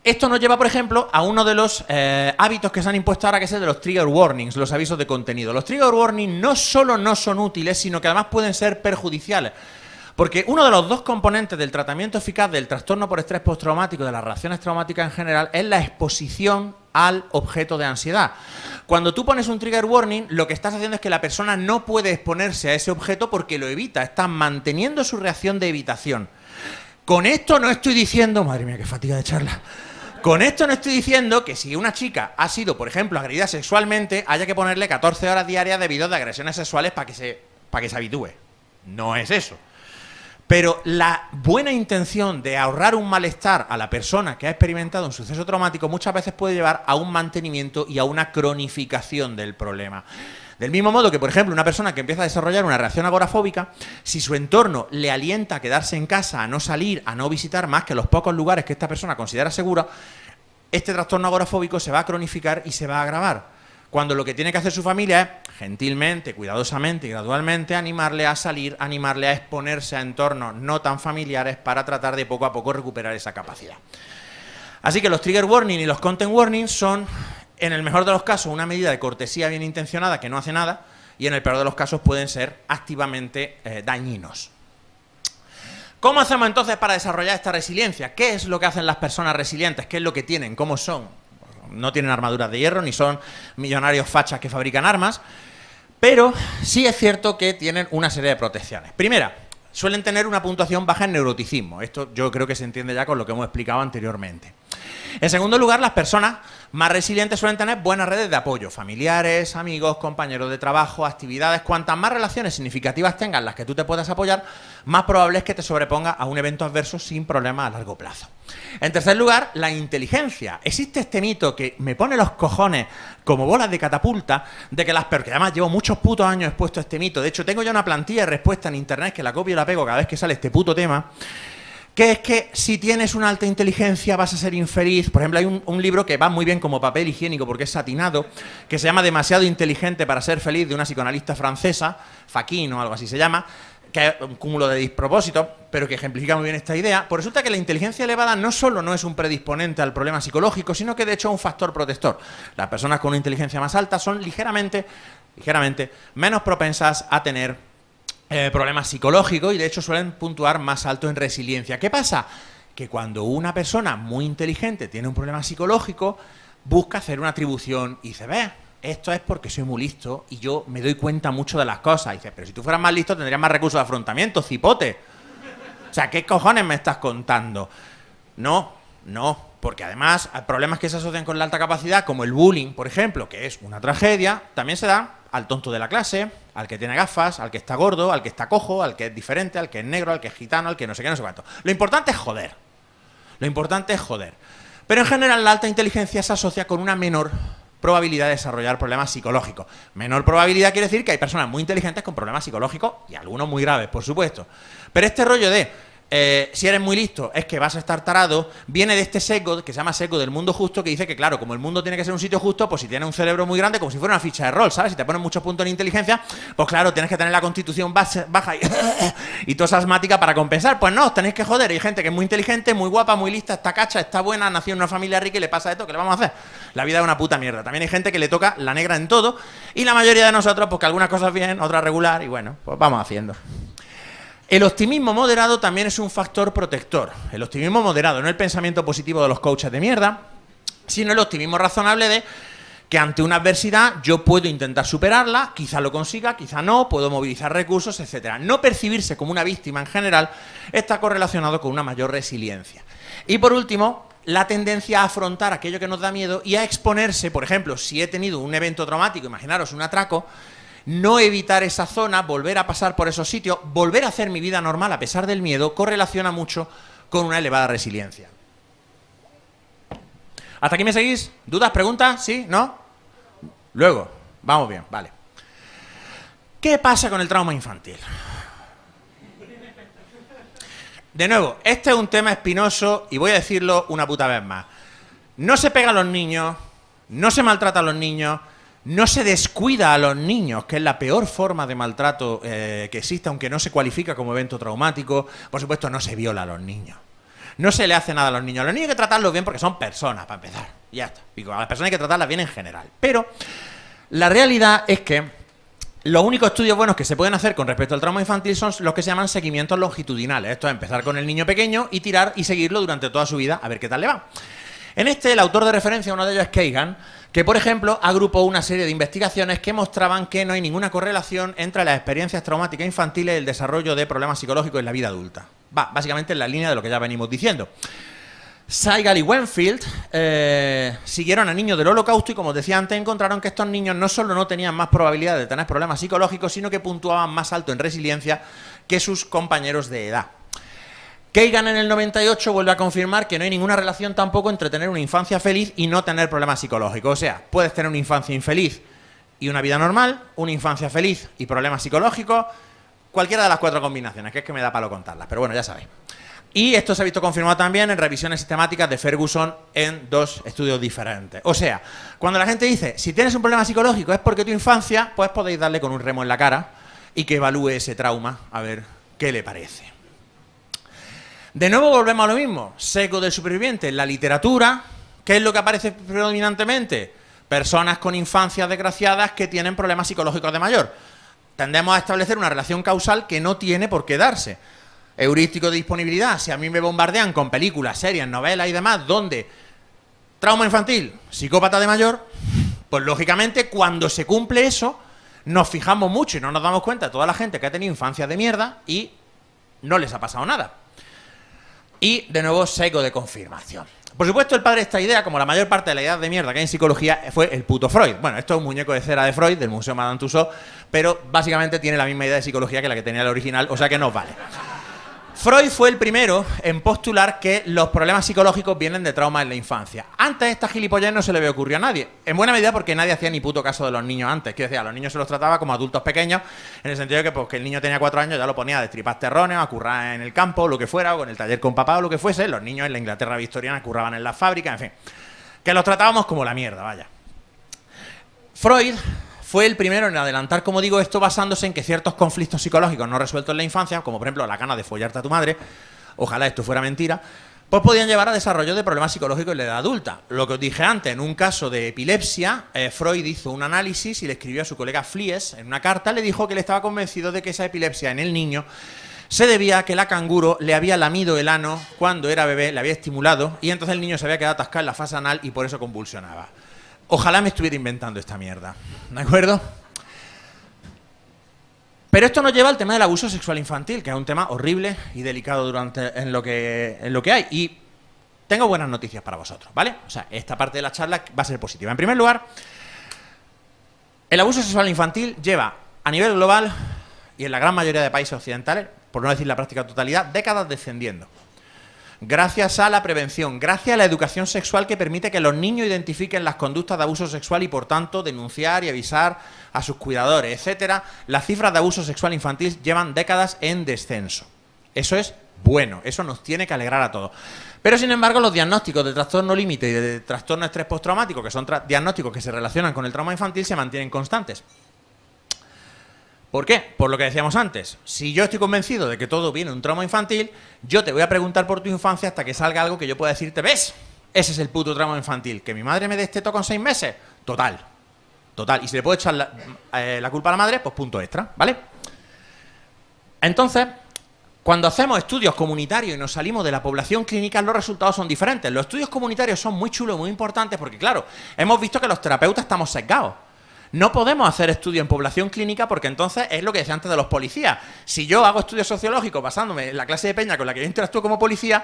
esto nos lleva, por ejemplo, a uno de los eh, hábitos que se han impuesto ahora, que es el de los trigger warnings, los avisos de contenido. Los trigger warnings no solo no son útiles, sino que además pueden ser perjudiciales. Porque uno de los dos componentes del tratamiento eficaz del trastorno por estrés postraumático, de las reacciones traumáticas en general, es la exposición al objeto de ansiedad. Cuando tú pones un trigger warning, lo que estás haciendo es que la persona no puede exponerse a ese objeto porque lo evita, está manteniendo su reacción de evitación. Con esto no estoy diciendo, madre mía, qué fatiga de charla. Con esto no estoy diciendo que si una chica ha sido, por ejemplo, agredida sexualmente, haya que ponerle 14 horas diarias de videos de agresiones sexuales para que se, para que se habitúe. No es eso. Pero la buena intención de ahorrar un malestar a la persona que ha experimentado un suceso traumático muchas veces puede llevar a un mantenimiento y a una cronificación del problema. Del mismo modo que, por ejemplo, una persona que empieza a desarrollar una reacción agorafóbica, si su entorno le alienta a quedarse en casa, a no salir, a no visitar más que los pocos lugares que esta persona considera segura, este trastorno agorafóbico se va a cronificar y se va a agravar. Cuando lo que tiene que hacer su familia es, gentilmente, cuidadosamente y gradualmente, animarle a salir, animarle a exponerse a entornos no tan familiares para tratar de poco a poco recuperar esa capacidad. Así que los trigger warning y los content warning son, en el mejor de los casos, una medida de cortesía bien intencionada que no hace nada y en el peor de los casos pueden ser activamente eh, dañinos. ¿Cómo hacemos entonces para desarrollar esta resiliencia? ¿Qué es lo que hacen las personas resilientes? ¿Qué es lo que tienen? ¿Cómo son? no tienen armaduras de hierro, ni son millonarios fachas que fabrican armas, pero sí es cierto que tienen una serie de protecciones. Primera, suelen tener una puntuación baja en neuroticismo. Esto yo creo que se entiende ya con lo que hemos explicado anteriormente. En segundo lugar, las personas más resilientes suelen tener buenas redes de apoyo, familiares, amigos, compañeros de trabajo, actividades. Cuantas más relaciones significativas tengas las que tú te puedas apoyar, más probable es que te sobrepongas a un evento adverso sin problemas a largo plazo. En tercer lugar, la inteligencia. Existe este mito que me pone los cojones como bolas de catapulta de que las que además llevo muchos putos años expuesto a este mito. De hecho, tengo ya una plantilla de respuesta en internet que la copio y la pego cada vez que sale este puto tema que es que si tienes una alta inteligencia vas a ser infeliz. Por ejemplo, hay un, libro que va muy bien como papel higiénico porque es satinado, que se llama Demasiado inteligente para ser feliz, de una psicoanalista francesa, Faquin o algo así se llama, que es un cúmulo de dispropósitos, pero que ejemplifica muy bien esta idea. Pues resulta que la inteligencia elevada no solo no es un predisponente al problema psicológico, sino que de hecho es un factor protector. Las personas con una inteligencia más alta son ligeramente, ligeramente menos propensas a tener eh, problemas psicológicos y de hecho suelen puntuar más alto en resiliencia. ¿Qué pasa? Que cuando una persona muy inteligente tiene un problema psicológico, busca hacer una atribución y dice, ve, esto es porque soy muy listo y yo me doy cuenta mucho de las cosas. Y dice, pero si tú fueras más listo tendrías más recursos de afrontamiento, cipote. O sea, ¿qué cojones me estás contando? No, no, porque además hay eh, problemas que se asocian con la alta capacidad, como el bullying, por ejemplo, que es una tragedia, también se da al tonto de la clase, al que tiene gafas, al que está gordo, al que está cojo, al que es diferente, al que es negro, al que es gitano, al que no sé qué, no sé cuánto. Lo importante es joder. Lo importante es joder. Pero en general la alta inteligencia se asocia con una menor probabilidad de desarrollar problemas psicológicos. Menor probabilidad quiere decir que hay personas muy inteligentes con problemas psicológicos y algunos muy graves, por supuesto. Pero este rollo de eh, si eres muy listo, es que vas a estar tarado, viene de este seco, que se llama seco del mundo justo, que dice que, claro, como el mundo tiene que ser un sitio justo, pues si tienes un cerebro muy grande, como si fuera una ficha de rol, ¿sabes? Si te ponen muchos puntos en inteligencia, pues claro, tienes que tener la constitución baja y, toda tos asmática para compensar. Pues no, os tenéis que joder. Hay gente que es muy inteligente, muy guapa, muy lista, está cacha, está buena, nació en una familia rica y le pasa esto, ¿qué le vamos a hacer? La vida es una puta mierda. También hay gente que le toca la negra en todo, y la mayoría de nosotros, pues que algunas cosas bien, otras regular, y bueno, pues vamos haciendo. El optimismo moderado también es un factor protector. El optimismo moderado, no el pensamiento positivo de los coaches de mierda, sino el optimismo razonable de que ante una adversidad yo puedo intentar superarla, quizá lo consiga, quizá no, puedo movilizar recursos, etcétera. No percibirse como una víctima en general está correlacionado con una mayor resiliencia. Y por último, la tendencia a afrontar aquello que nos da miedo y a exponerse, por ejemplo, si he tenido un evento traumático, imaginaros un atraco, no evitar esa zona, volver a pasar por esos sitios, volver a hacer mi vida normal a pesar del miedo, correlaciona mucho con una elevada resiliencia. ¿Hasta aquí me seguís? ¿Dudas, preguntas? ¿Sí? ¿No? Luego, vamos bien, vale. ¿Qué pasa con el trauma infantil? De nuevo, este es un tema espinoso y voy a decirlo una puta vez más. No se pega a los niños, no se maltrata a los niños, no se descuida a los niños, que es la peor forma de maltrato eh, que existe, aunque no se cualifica como evento traumático. Por supuesto, no se viola a los niños. No se le hace nada a los niños. A los niños hay que tratarlos bien porque son personas, para empezar. Ya está. A las personas hay que tratarlas bien en general. Pero la realidad es que los únicos estudios buenos que se pueden hacer con respecto al trauma infantil son los que se llaman seguimientos longitudinales. Esto es empezar con el niño pequeño y tirar y seguirlo durante toda su vida a ver qué tal le va. En este, el autor de referencia, uno de ellos es Kagan, que por ejemplo agrupó una serie de investigaciones que mostraban que no hay ninguna correlación entre las experiencias traumáticas infantiles y el desarrollo de problemas psicológicos en la vida adulta. Va, básicamente en la línea de lo que ya venimos diciendo. Saigal y Wenfield eh, siguieron a niños del holocausto y, como decía antes, encontraron que estos niños no solo no tenían más probabilidad de tener problemas psicológicos, sino que puntuaban más alto en resiliencia que sus compañeros de edad. Kagan en el 98 vuelve a confirmar que no hay ninguna relación tampoco entre tener una infancia feliz y no tener problemas psicológicos. O sea, puedes tener una infancia infeliz y una vida normal, una infancia feliz y problemas psicológicos, cualquiera de las cuatro combinaciones, que es que me da palo contarlas, pero bueno, ya sabéis. Y esto se ha visto confirmado también en revisiones sistemáticas de Ferguson en dos estudios diferentes. O sea, cuando la gente dice, si tienes un problema psicológico es porque tu infancia, pues podéis darle con un remo en la cara y que evalúe ese trauma a ver qué le parece. De nuevo volvemos a lo mismo, seco de supervivientes. La literatura, ¿qué es lo que aparece predominantemente? Personas con infancias desgraciadas que tienen problemas psicológicos de mayor. Tendemos a establecer una relación causal que no tiene por qué darse. Heurístico de disponibilidad, si a mí me bombardean con películas, series, novelas y demás, donde trauma infantil, psicópata de mayor, pues lógicamente cuando se cumple eso, nos fijamos mucho y no nos damos cuenta de toda la gente que ha tenido infancias de mierda y no les ha pasado nada y de nuevo seco de confirmación. Por supuesto, el padre de esta idea, como la mayor parte de la idea de mierda que hay en psicología, fue el puto Freud. Bueno, esto es un muñeco de cera de Freud, del Museo Madame pero básicamente tiene la misma idea de psicología que la que tenía el original, o sea que no vale. Freud fue el primero en postular que los problemas psicológicos vienen de traumas en la infancia. Antes esta gilipollas no se le había ocurrido a nadie. En buena medida porque nadie hacía ni puto caso de los niños antes. Quiero decir, a los niños se los trataba como adultos pequeños, en el sentido de pues, que, el niño tenía cuatro años, ya lo ponía a destripar terrones, a currar en el campo, lo que fuera, o en el taller con papá, o lo que fuese. Los niños en la Inglaterra victoriana curraban en las fábricas, en fin. Que los tratábamos como la mierda, vaya. Freud fue el primero en adelantar, como digo, esto basándose en que ciertos conflictos psicológicos no resueltos en la infancia, como por ejemplo la gana de follarte a tu madre, ojalá esto fuera mentira, pues podían llevar a desarrollo de problemas psicológicos en la edad adulta. Lo que os dije antes, en un caso de epilepsia, eh, Freud hizo un análisis y le escribió a su colega Flies en una carta, le dijo que él estaba convencido de que esa epilepsia en el niño se debía a que la canguro le había lamido el ano cuando era bebé, le había estimulado y entonces el niño se había quedado atascado en la fase anal y por eso convulsionaba. Ojalá me estuviera inventando esta mierda, ¿de acuerdo? Pero esto nos lleva al tema del abuso sexual infantil, que es un tema horrible y delicado durante, en, lo que, en lo que hay. Y tengo buenas noticias para vosotros, ¿vale? O sea, esta parte de la charla va a ser positiva. En primer lugar, el abuso sexual infantil lleva a nivel global y en la gran mayoría de países occidentales, por no decir la práctica totalidad, décadas descendiendo gracias a la prevención, gracias a la educación sexual que permite que los niños identifiquen las conductas de abuso sexual y por tanto denunciar y avisar a sus cuidadores, etcétera, las cifras de abuso sexual infantil llevan décadas en descenso. Eso es bueno, eso nos tiene que alegrar a todos. Pero sin embargo, los diagnósticos de trastorno límite y de trastorno estrés postraumático, que son diagnósticos que se relacionan con el trauma infantil, se mantienen constantes. ¿Por qué? Por lo que decíamos antes. Si yo estoy convencido de que todo viene de un trauma infantil, yo te voy a preguntar por tu infancia hasta que salga algo que yo pueda decirte, ¿ves? Ese es el puto trauma infantil. Que mi madre me destetó con seis meses. Total. Total. Y si le puedo echar la, eh, la culpa a la madre, pues punto extra, ¿vale? Entonces, cuando hacemos estudios comunitarios y nos salimos de la población clínica, los resultados son diferentes. Los estudios comunitarios son muy chulos, muy importantes, porque claro, hemos visto que los terapeutas estamos sesgados. No podemos hacer estudio en población clínica porque entonces es lo que decía antes de los policías. Si yo hago estudios sociológicos basándome en la clase de peña con la que yo interactúo como policía,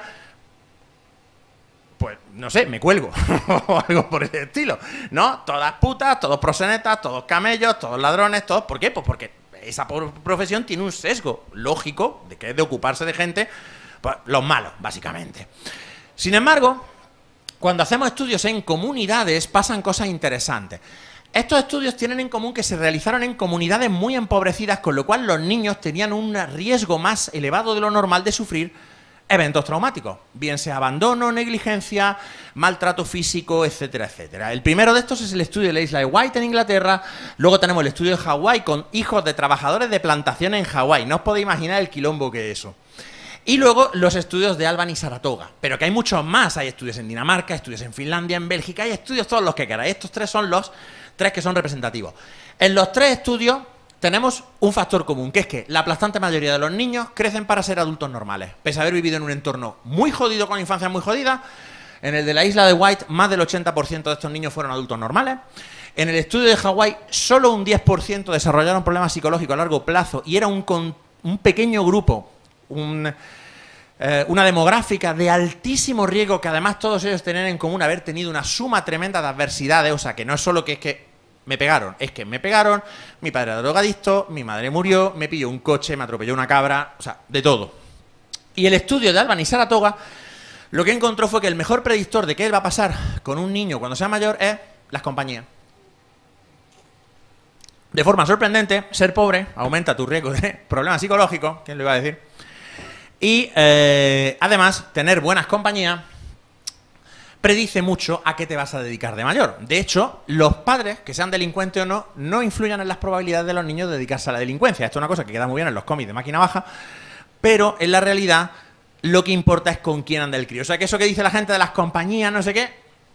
pues no sé, me cuelgo o algo por ese estilo, ¿no? Todas putas, todos prosenetas, todos camellos, todos ladrones, todos, ¿por qué? Pues porque esa profesión tiene un sesgo lógico de que es de ocuparse de gente, pues, los malos, básicamente. Sin embargo, cuando hacemos estudios en comunidades pasan cosas interesantes. Estos estudios tienen en común que se realizaron en comunidades muy empobrecidas, con lo cual los niños tenían un riesgo más elevado de lo normal de sufrir eventos traumáticos, bien sea abandono, negligencia, maltrato físico, etcétera, etcétera. El primero de estos es el estudio de la isla de White en Inglaterra, luego tenemos el estudio de Hawái con hijos de trabajadores de plantación en Hawái, no os podéis imaginar el quilombo que es eso. Y luego los estudios de Albany y Saratoga. Pero que hay muchos más. Hay estudios en Dinamarca, estudios en Finlandia, en Bélgica, hay estudios todos los que queráis. Estos tres son los tres que son representativos. En los tres estudios tenemos un factor común, que es que la aplastante mayoría de los niños crecen para ser adultos normales, pese a haber vivido en un entorno muy jodido con infancia muy jodida. En el de la isla de White, más del 80% de estos niños fueron adultos normales. En el estudio de Hawái, solo un 10% desarrollaron problemas psicológicos a largo plazo y era un, un pequeño grupo, un eh, una demográfica de altísimo riesgo que además todos ellos tienen en común haber tenido una suma tremenda de adversidades, o sea, que no es solo que es que me pegaron, es que me pegaron, mi padre era drogadicto, mi madre murió, me pilló un coche, me atropelló una cabra, o sea, de todo. Y el estudio de Alban y Saratoga lo que encontró fue que el mejor predictor de qué va a pasar con un niño cuando sea mayor es las compañías. De forma sorprendente, ser pobre aumenta tu riesgo de problemas psicológicos, ¿quién lo iba a decir? Y eh, además, tener buenas compañías predice mucho a qué te vas a dedicar de mayor. De hecho, los padres, que sean delincuentes o no, no influyan en las probabilidades de los niños de dedicarse a la delincuencia. Esto es una cosa que queda muy bien en los cómics de máquina baja, pero en la realidad lo que importa es con quién anda el crío. O sea, que eso que dice la gente de las compañías, no sé qué,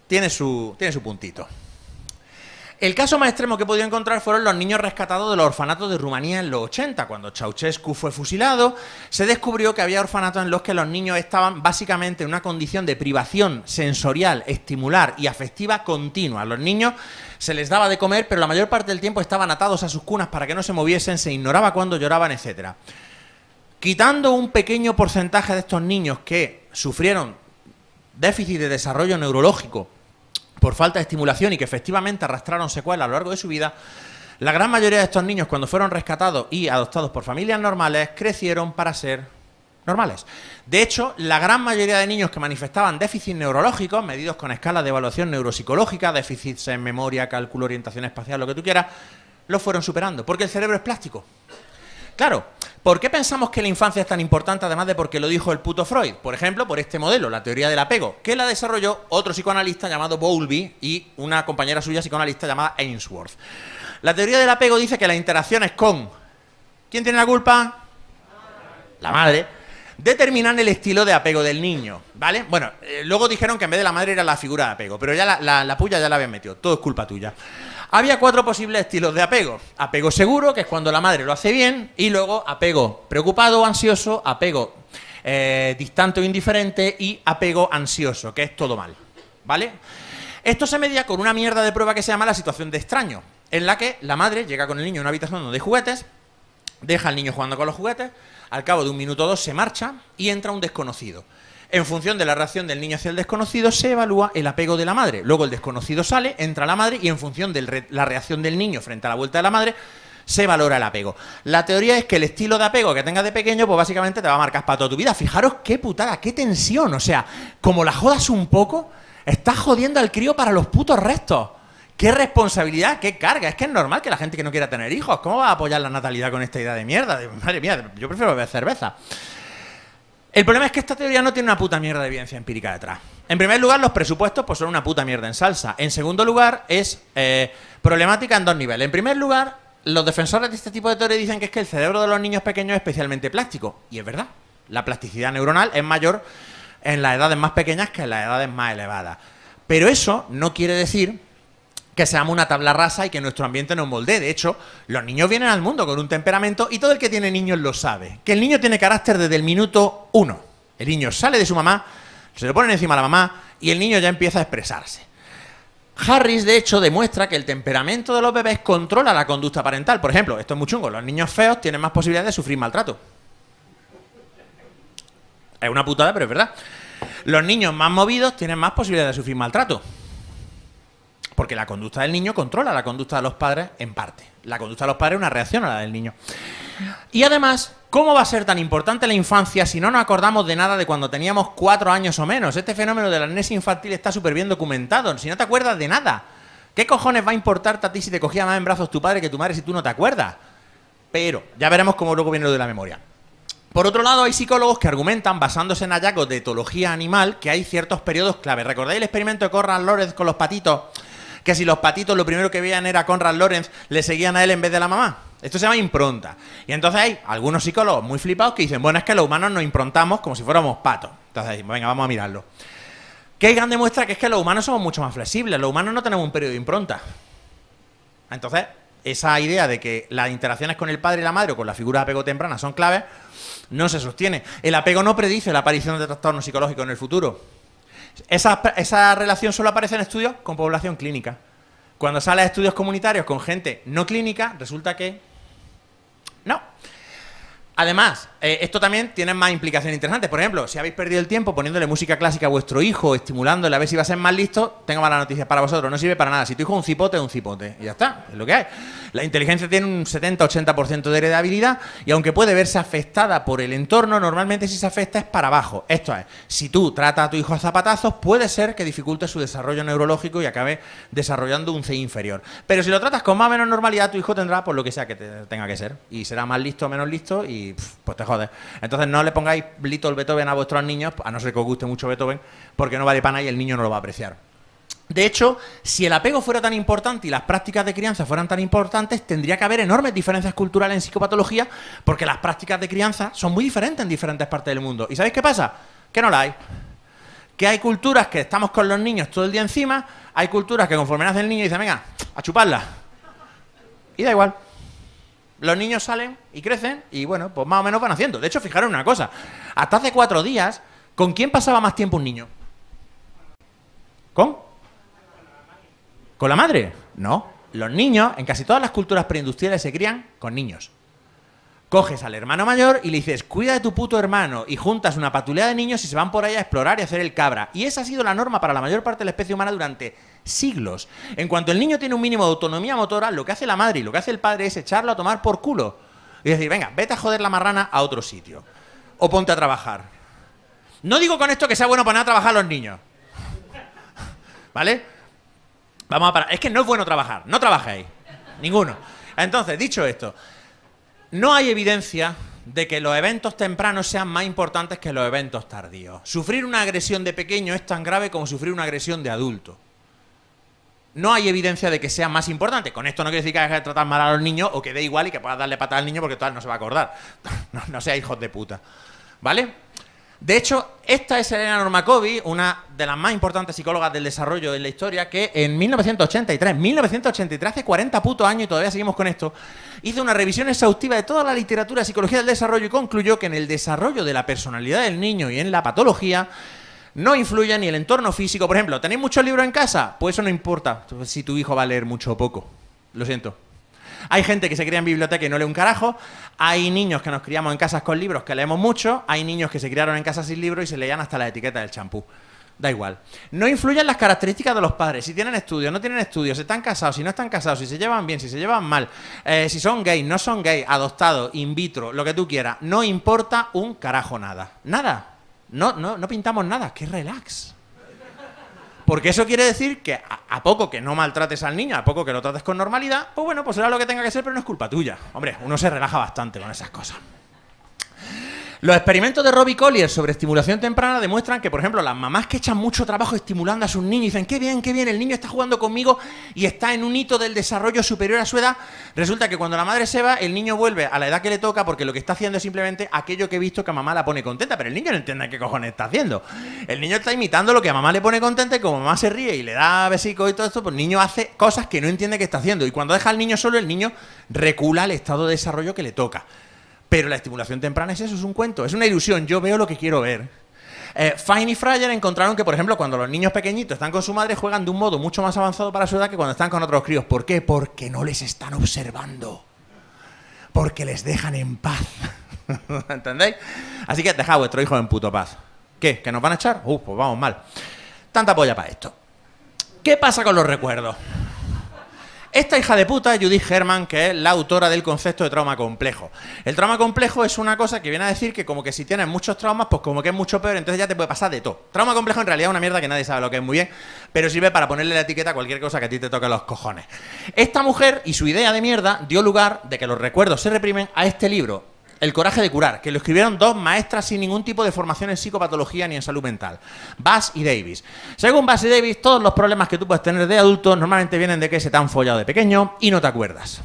tiene su, tiene su puntito. El caso más extremo que he podido encontrar fueron los niños rescatados de los orfanatos de Rumanía en los 80. Cuando Ceausescu fue fusilado, se descubrió que había orfanatos en los que los niños estaban básicamente en una condición de privación sensorial, estimular y afectiva continua. Los niños se les daba de comer, pero la mayor parte del tiempo estaban atados a sus cunas para que no se moviesen, se ignoraba cuando lloraban, etc. Quitando un pequeño porcentaje de estos niños que sufrieron déficit de desarrollo neurológico por falta de estimulación y que efectivamente arrastraron secuelas a lo largo de su vida, la gran mayoría de estos niños, cuando fueron rescatados y adoptados por familias normales, crecieron para ser normales. De hecho, la gran mayoría de niños que manifestaban déficits neurológicos, medidos con escalas de evaluación neuropsicológica, déficits en memoria, cálculo, orientación espacial, lo que tú quieras, lo fueron superando, porque el cerebro es plástico. Claro, ¿por qué pensamos que la infancia es tan importante además de porque lo dijo el puto Freud? Por ejemplo, por este modelo, la teoría del apego, que la desarrolló otro psicoanalista llamado Bowlby y una compañera suya psicoanalista llamada Ainsworth. La teoría del apego dice que las interacciones con... ¿Quién tiene la culpa? La madre. Determinan el estilo de apego del niño, ¿vale? Bueno, eh, luego dijeron que en vez de la madre era la figura de apego, pero ya la, puya ya la habían metido, todo es culpa tuya. Había cuatro posibles estilos de apego. Apego seguro, que es cuando la madre lo hace bien, y luego apego preocupado o ansioso, apego eh, distante o indiferente y apego ansioso, que es todo mal. ¿Vale? Esto se media con una mierda de prueba que se llama la situación de extraño, en la que la madre llega con el niño a una habitación donde hay juguetes, deja al niño jugando con los juguetes, al cabo de un minuto o dos se marcha y entra un desconocido. En función de la reacción del niño hacia el desconocido se evalúa el apego de la madre. Luego el desconocido sale, entra la madre y en función de la reacción del niño frente a la vuelta de la madre se valora el apego. La teoría es que el estilo de apego que tengas de pequeño, pues básicamente te va a marcar para toda tu vida. Fijaros qué putada, qué tensión. O sea, como la jodas un poco, estás jodiendo al crío para los putos restos. ¿Qué responsabilidad? ¿Qué carga? Es que es normal que la gente que no quiera tener hijos, ¿cómo va a apoyar la natalidad con esta idea de mierda? madre mía, yo prefiero beber cerveza. El problema es que esta teoría no tiene una puta mierda de evidencia empírica detrás. En primer lugar, los presupuestos pues, son una puta mierda en salsa. En segundo lugar, es eh, problemática en dos niveles. En primer lugar, los defensores de este tipo de teoría dicen que es que el cerebro de los niños pequeños es especialmente plástico. Y es verdad. La plasticidad neuronal es mayor en las edades más pequeñas que en las edades más elevadas. Pero eso no quiere decir que seamos una tabla rasa y que nuestro ambiente nos moldee. De hecho, los niños vienen al mundo con un temperamento y todo el que tiene niños lo sabe. Que el niño tiene carácter desde el minuto uno. El niño sale de su mamá, se lo ponen encima a la mamá y el niño ya empieza a expresarse. Harris, de hecho, demuestra que el temperamento de los bebés controla la conducta parental. Por ejemplo, esto es muy chungo, los niños feos tienen más posibilidades de sufrir maltrato. Es una putada, pero es verdad. Los niños más movidos tienen más posibilidades de sufrir maltrato porque la conducta del niño controla la conducta de los padres en parte. La conducta de los padres es una reacción a la del niño. Y además, ¿cómo va a ser tan importante la infancia si no nos acordamos de nada de cuando teníamos cuatro años o menos? Este fenómeno de la amnesia infantil está súper bien documentado. Si no te acuerdas de nada, ¿qué cojones va a importarte a ti si te cogía más en brazos tu padre que tu madre si tú no te acuerdas? Pero ya veremos cómo luego viene lo de la memoria. Por otro lado, hay psicólogos que argumentan, basándose en hallazgos de etología animal, que hay ciertos periodos clave. ¿Recordáis el experimento de Corran Lórez con los patitos? que si los patitos lo primero que veían era Conrad Lorenz, le seguían a él en vez de la mamá. Esto se llama impronta. Y entonces hay algunos psicólogos muy flipados que dicen, bueno, es que los humanos nos improntamos como si fuéramos patos. Entonces, venga, vamos a mirarlo. Kagan demuestra que es que los humanos somos mucho más flexibles, los humanos no tenemos un periodo de impronta. Entonces, esa idea de que las interacciones con el padre y la madre o con la figura de apego temprana son claves, no se sostiene. El apego no predice la aparición de trastornos psicológicos en el futuro. Esa, esa relación solo aparece en estudios con población clínica. Cuando sale estudios comunitarios con gente no clínica, resulta que no. Además, eh, esto también tiene más implicaciones interesantes. Por ejemplo, si habéis perdido el tiempo poniéndole música clásica a vuestro hijo, estimulándole a ver si va a ser más listo, tengo malas noticias para vosotros. No sirve para nada. Si tu hijo es un cipote, es un cipote. Y ya está, es lo que hay. La inteligencia tiene un 70-80% de heredabilidad y aunque puede verse afectada por el entorno, normalmente si se afecta es para abajo. Esto es, si tú tratas a tu hijo a zapatazos, puede ser que dificulte su desarrollo neurológico y acabe desarrollando un C inferior. Pero si lo tratas con más o menos normalidad, tu hijo tendrá por lo que sea que tenga que ser. Y será más listo o menos listo y pues te jodes. Entonces no le pongáis Little Beethoven a vuestros niños, a no ser que os guste mucho Beethoven, porque no vale nada y el niño no lo va a apreciar. De hecho, si el apego fuera tan importante y las prácticas de crianza fueran tan importantes, tendría que haber enormes diferencias culturales en psicopatología, porque las prácticas de crianza son muy diferentes en diferentes partes del mundo. ¿Y sabéis qué pasa? Que no la hay. Que hay culturas que estamos con los niños todo el día encima, hay culturas que conforme nace el niño dice, venga, a chuparla. Y da igual. Los niños salen y crecen y bueno, pues más o menos van haciendo. De hecho, fijaros una cosa. Hasta hace cuatro días, ¿con quién pasaba más tiempo un niño? ¿Con? ¿Con la madre? No. Los niños, en casi todas las culturas preindustriales, se crían con niños. Coges al hermano mayor y le dices, cuida de tu puto hermano, y juntas una patulea de niños y se van por ahí a explorar y hacer el cabra. Y esa ha sido la norma para la mayor parte de la especie humana durante siglos. En cuanto el niño tiene un mínimo de autonomía motora, lo que hace la madre y lo que hace el padre es echarlo a tomar por culo. Y decir, venga, vete a joder la marrana a otro sitio. O ponte a trabajar. No digo con esto que sea bueno poner a trabajar a los niños. ¿Vale? Vamos a parar. Es que no es bueno trabajar. No trabajéis. Ninguno. Entonces, dicho esto, no hay evidencia de que los eventos tempranos sean más importantes que los eventos tardíos. Sufrir una agresión de pequeño es tan grave como sufrir una agresión de adulto. No hay evidencia de que sea más importante. Con esto no quiere decir que hay que tratar mal a los niños o que dé igual y que puedas darle patada al niño porque tal no se va a acordar. no, no seas hijos de puta. ¿Vale? De hecho, esta es Elena kobe una de las más importantes psicólogas del desarrollo de la historia, que en 1983, 1983, hace 40 putos años y todavía seguimos con esto, hizo una revisión exhaustiva de toda la literatura de psicología del desarrollo y concluyó que en el desarrollo de la personalidad del niño y en la patología no influye ni el entorno físico. Por ejemplo, ¿tenéis muchos libros en casa? Pues eso no importa si tu hijo va a leer mucho o poco. Lo siento. Hay gente que se cría en biblioteca y no lee un carajo. Hay niños que nos criamos en casas con libros que leemos mucho. Hay niños que se criaron en casas sin libros y se leían hasta la etiqueta del champú. Da igual. No influyen las características de los padres. Si tienen estudios, no tienen estudios, si están casados, si no están casados, si se llevan bien, si se llevan mal, eh, si son gays, no son gays, adoptados, in vitro, lo que tú quieras. No importa un carajo nada. Nada. No, no, no pintamos nada. Qué relax. Porque eso quiere decir que a, poco que no maltrates al niño, a poco que lo trates con normalidad, pues bueno, pues será lo que tenga que ser, pero no es culpa tuya. Hombre, uno se relaja bastante con esas cosas. Los experimentos de Robbie Collier sobre estimulación temprana demuestran que, por ejemplo, las mamás que echan mucho trabajo estimulando a sus niños y dicen, qué bien, qué bien, el niño está jugando conmigo y está en un hito del desarrollo superior a su edad, resulta que cuando la madre se va, el niño vuelve a la edad que le toca porque lo que está haciendo es simplemente aquello que he visto que a mamá la pone contenta, pero el niño no entiende qué cojones está haciendo. El niño está imitando lo que a mamá le pone contenta y como mamá se ríe y le da besicos y todo esto, pues el niño hace cosas que no entiende que está haciendo. Y cuando deja al niño solo, el niño recula al estado de desarrollo que le toca. Pero la estimulación temprana es eso, es un cuento, es una ilusión, yo veo lo que quiero ver. Eh, Fine y Fryer encontraron que, por ejemplo, cuando los niños pequeñitos están con su madre, juegan de un modo mucho más avanzado para su edad que cuando están con otros críos. ¿Por qué? Porque no les están observando. Porque les dejan en paz. ¿Entendéis? Así que dejad a vuestro hijo en puto paz. ¿Qué? ¿Que nos van a echar? ¡Uf! pues vamos mal. Tanta polla para esto. ¿Qué pasa con los recuerdos? Esta hija de puta, Judith Herman, que es la autora del concepto de trauma complejo. El trauma complejo es una cosa que viene a decir que como que si tienes muchos traumas, pues como que es mucho peor, entonces ya te puede pasar de todo. Trauma complejo en realidad es una mierda que nadie sabe lo que es muy bien, pero sirve para ponerle la etiqueta a cualquier cosa que a ti te toque los cojones. Esta mujer y su idea de mierda dio lugar de que los recuerdos se reprimen a este libro el coraje de curar, que lo escribieron dos maestras sin ningún tipo de formación en psicopatología ni en salud mental, Bass y Davis. Según Bass y Davis, todos los problemas que tú puedes tener de adulto normalmente vienen de que se te han follado de pequeño y no te acuerdas.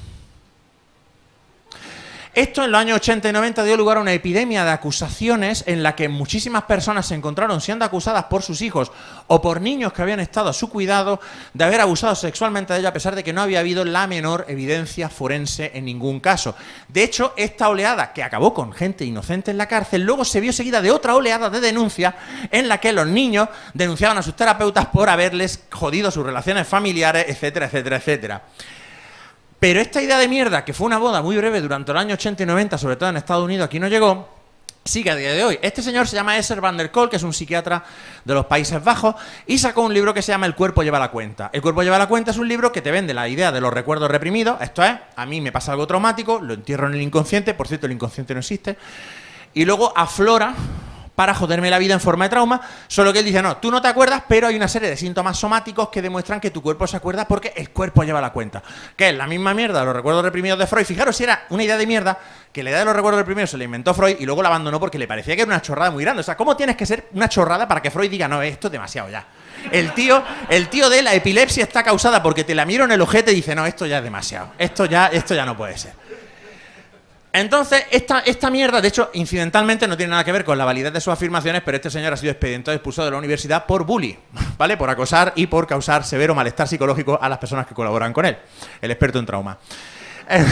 Esto en los años 80 y 90 dio lugar a una epidemia de acusaciones en la que muchísimas personas se encontraron siendo acusadas por sus hijos o por niños que habían estado a su cuidado de haber abusado sexualmente de ellos a pesar de que no había habido la menor evidencia forense en ningún caso. De hecho, esta oleada que acabó con gente inocente en la cárcel luego se vio seguida de otra oleada de denuncias en la que los niños denunciaban a sus terapeutas por haberles jodido sus relaciones familiares, etcétera, etcétera, etcétera. Pero esta idea de mierda, que fue una boda muy breve durante el año 80 y 90, sobre todo en Estados Unidos, aquí no llegó, sigue a día de hoy. Este señor se llama Esser van der Kolk, que es un psiquiatra de los Países Bajos, y sacó un libro que se llama El cuerpo lleva la cuenta. El cuerpo lleva la cuenta es un libro que te vende la idea de los recuerdos reprimidos, esto es, a mí me pasa algo traumático, lo entierro en el inconsciente, por cierto, el inconsciente no existe, y luego aflora para joderme la vida en forma de trauma, solo que él dice, no, tú no te acuerdas, pero hay una serie de síntomas somáticos que demuestran que tu cuerpo se acuerda porque el cuerpo lleva la cuenta. Que es la misma mierda, los recuerdos reprimidos de Freud. Fijaros si era una idea de mierda, que la idea de los recuerdos reprimidos se le inventó Freud y luego la abandonó porque le parecía que era una chorrada muy grande. O sea, ¿cómo tienes que ser una chorrada para que Freud diga, no, esto es demasiado ya? El tío, el tío de la epilepsia está causada porque te la miro en el ojete y dice, no, esto ya es demasiado, esto ya, esto ya no puede ser. Entonces, esta, mierda, de hecho, incidentalmente no tiene nada que ver con la validez de sus afirmaciones, pero este señor ha sido expulsado de la universidad por bullying, ¿vale? Por acosar y por causar severo malestar psicológico a las personas que colaboran con él. El experto en trauma. Eh,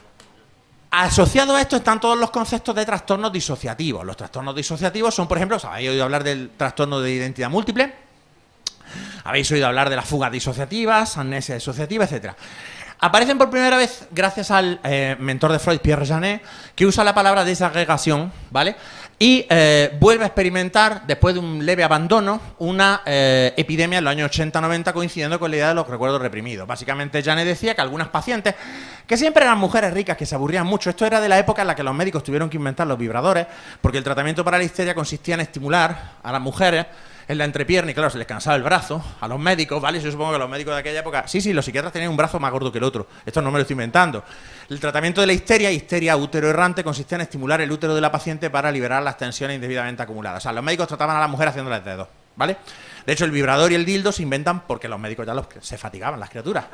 asociado a esto están todos los conceptos de trastornos disociativos. Los trastornos disociativos son, por ejemplo, ¿habéis oído hablar del trastorno de identidad múltiple? ¿Habéis oído hablar de las fugas disociativas, amnesia disociativa, etcétera? Aparecen por primera vez gracias al eh, mentor de Freud, Pierre Janet, que usa la palabra desagregación, ¿vale? Y eh, vuelve a experimentar, después de un leve abandono, una eh, epidemia en los años 80-90 coincidiendo con la idea de los recuerdos reprimidos. Básicamente, Janet decía que algunas pacientes, que siempre eran mujeres ricas, que se aburrían mucho, esto era de la época en la que los médicos tuvieron que inventar los vibradores, porque el tratamiento para la histeria consistía en estimular a las mujeres en la entrepierna y claro, se les cansaba el brazo a los médicos, ¿vale? Yo supongo que los médicos de aquella época, sí, sí, los psiquiatras tenían un brazo más gordo que el otro, esto no me lo estoy inventando. El tratamiento de la histeria, histeria útero errante, consistía en estimular el útero de la paciente para liberar las tensiones indebidamente acumuladas. O sea, los médicos trataban a la mujer haciéndoles dedos, ¿vale? De hecho, el vibrador y el dildo se inventan porque los médicos ya los, se fatigaban, las criaturas.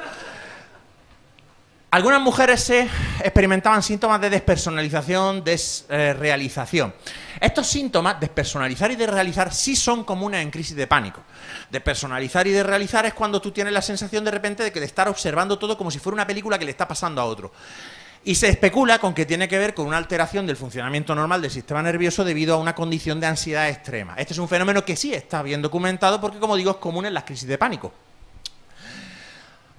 Algunas mujeres se experimentaban síntomas de despersonalización, desrealización. Estos síntomas, despersonalizar y desrealizar, sí son comunes en crisis de pánico. Despersonalizar y desrealizar es cuando tú tienes la sensación de repente de que de estar observando todo como si fuera una película que le está pasando a otro. Y se especula con que tiene que ver con una alteración del funcionamiento normal del sistema nervioso debido a una condición de ansiedad extrema. Este es un fenómeno que sí está bien documentado porque, como digo, es común en las crisis de pánico.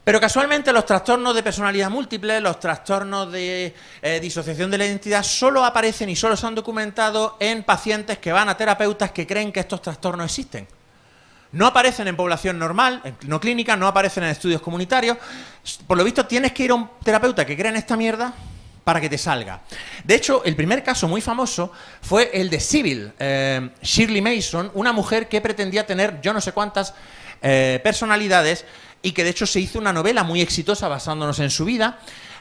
Pero casualmente los trastornos de personalidad múltiple, los trastornos de eh, disociación de la identidad, solo aparecen y solo se han documentado en pacientes que van a terapeutas que creen que estos trastornos existen. No aparecen en población normal, no clínica, no aparecen en estudios comunitarios. Por lo visto, tienes que ir a un terapeuta que crea en esta mierda para que te salga. De hecho, el primer caso muy famoso fue el de Sybil, eh, Shirley Mason, una mujer que pretendía tener yo no sé cuántas eh, personalidades y que de hecho se hizo una novela muy exitosa basándonos en su vida.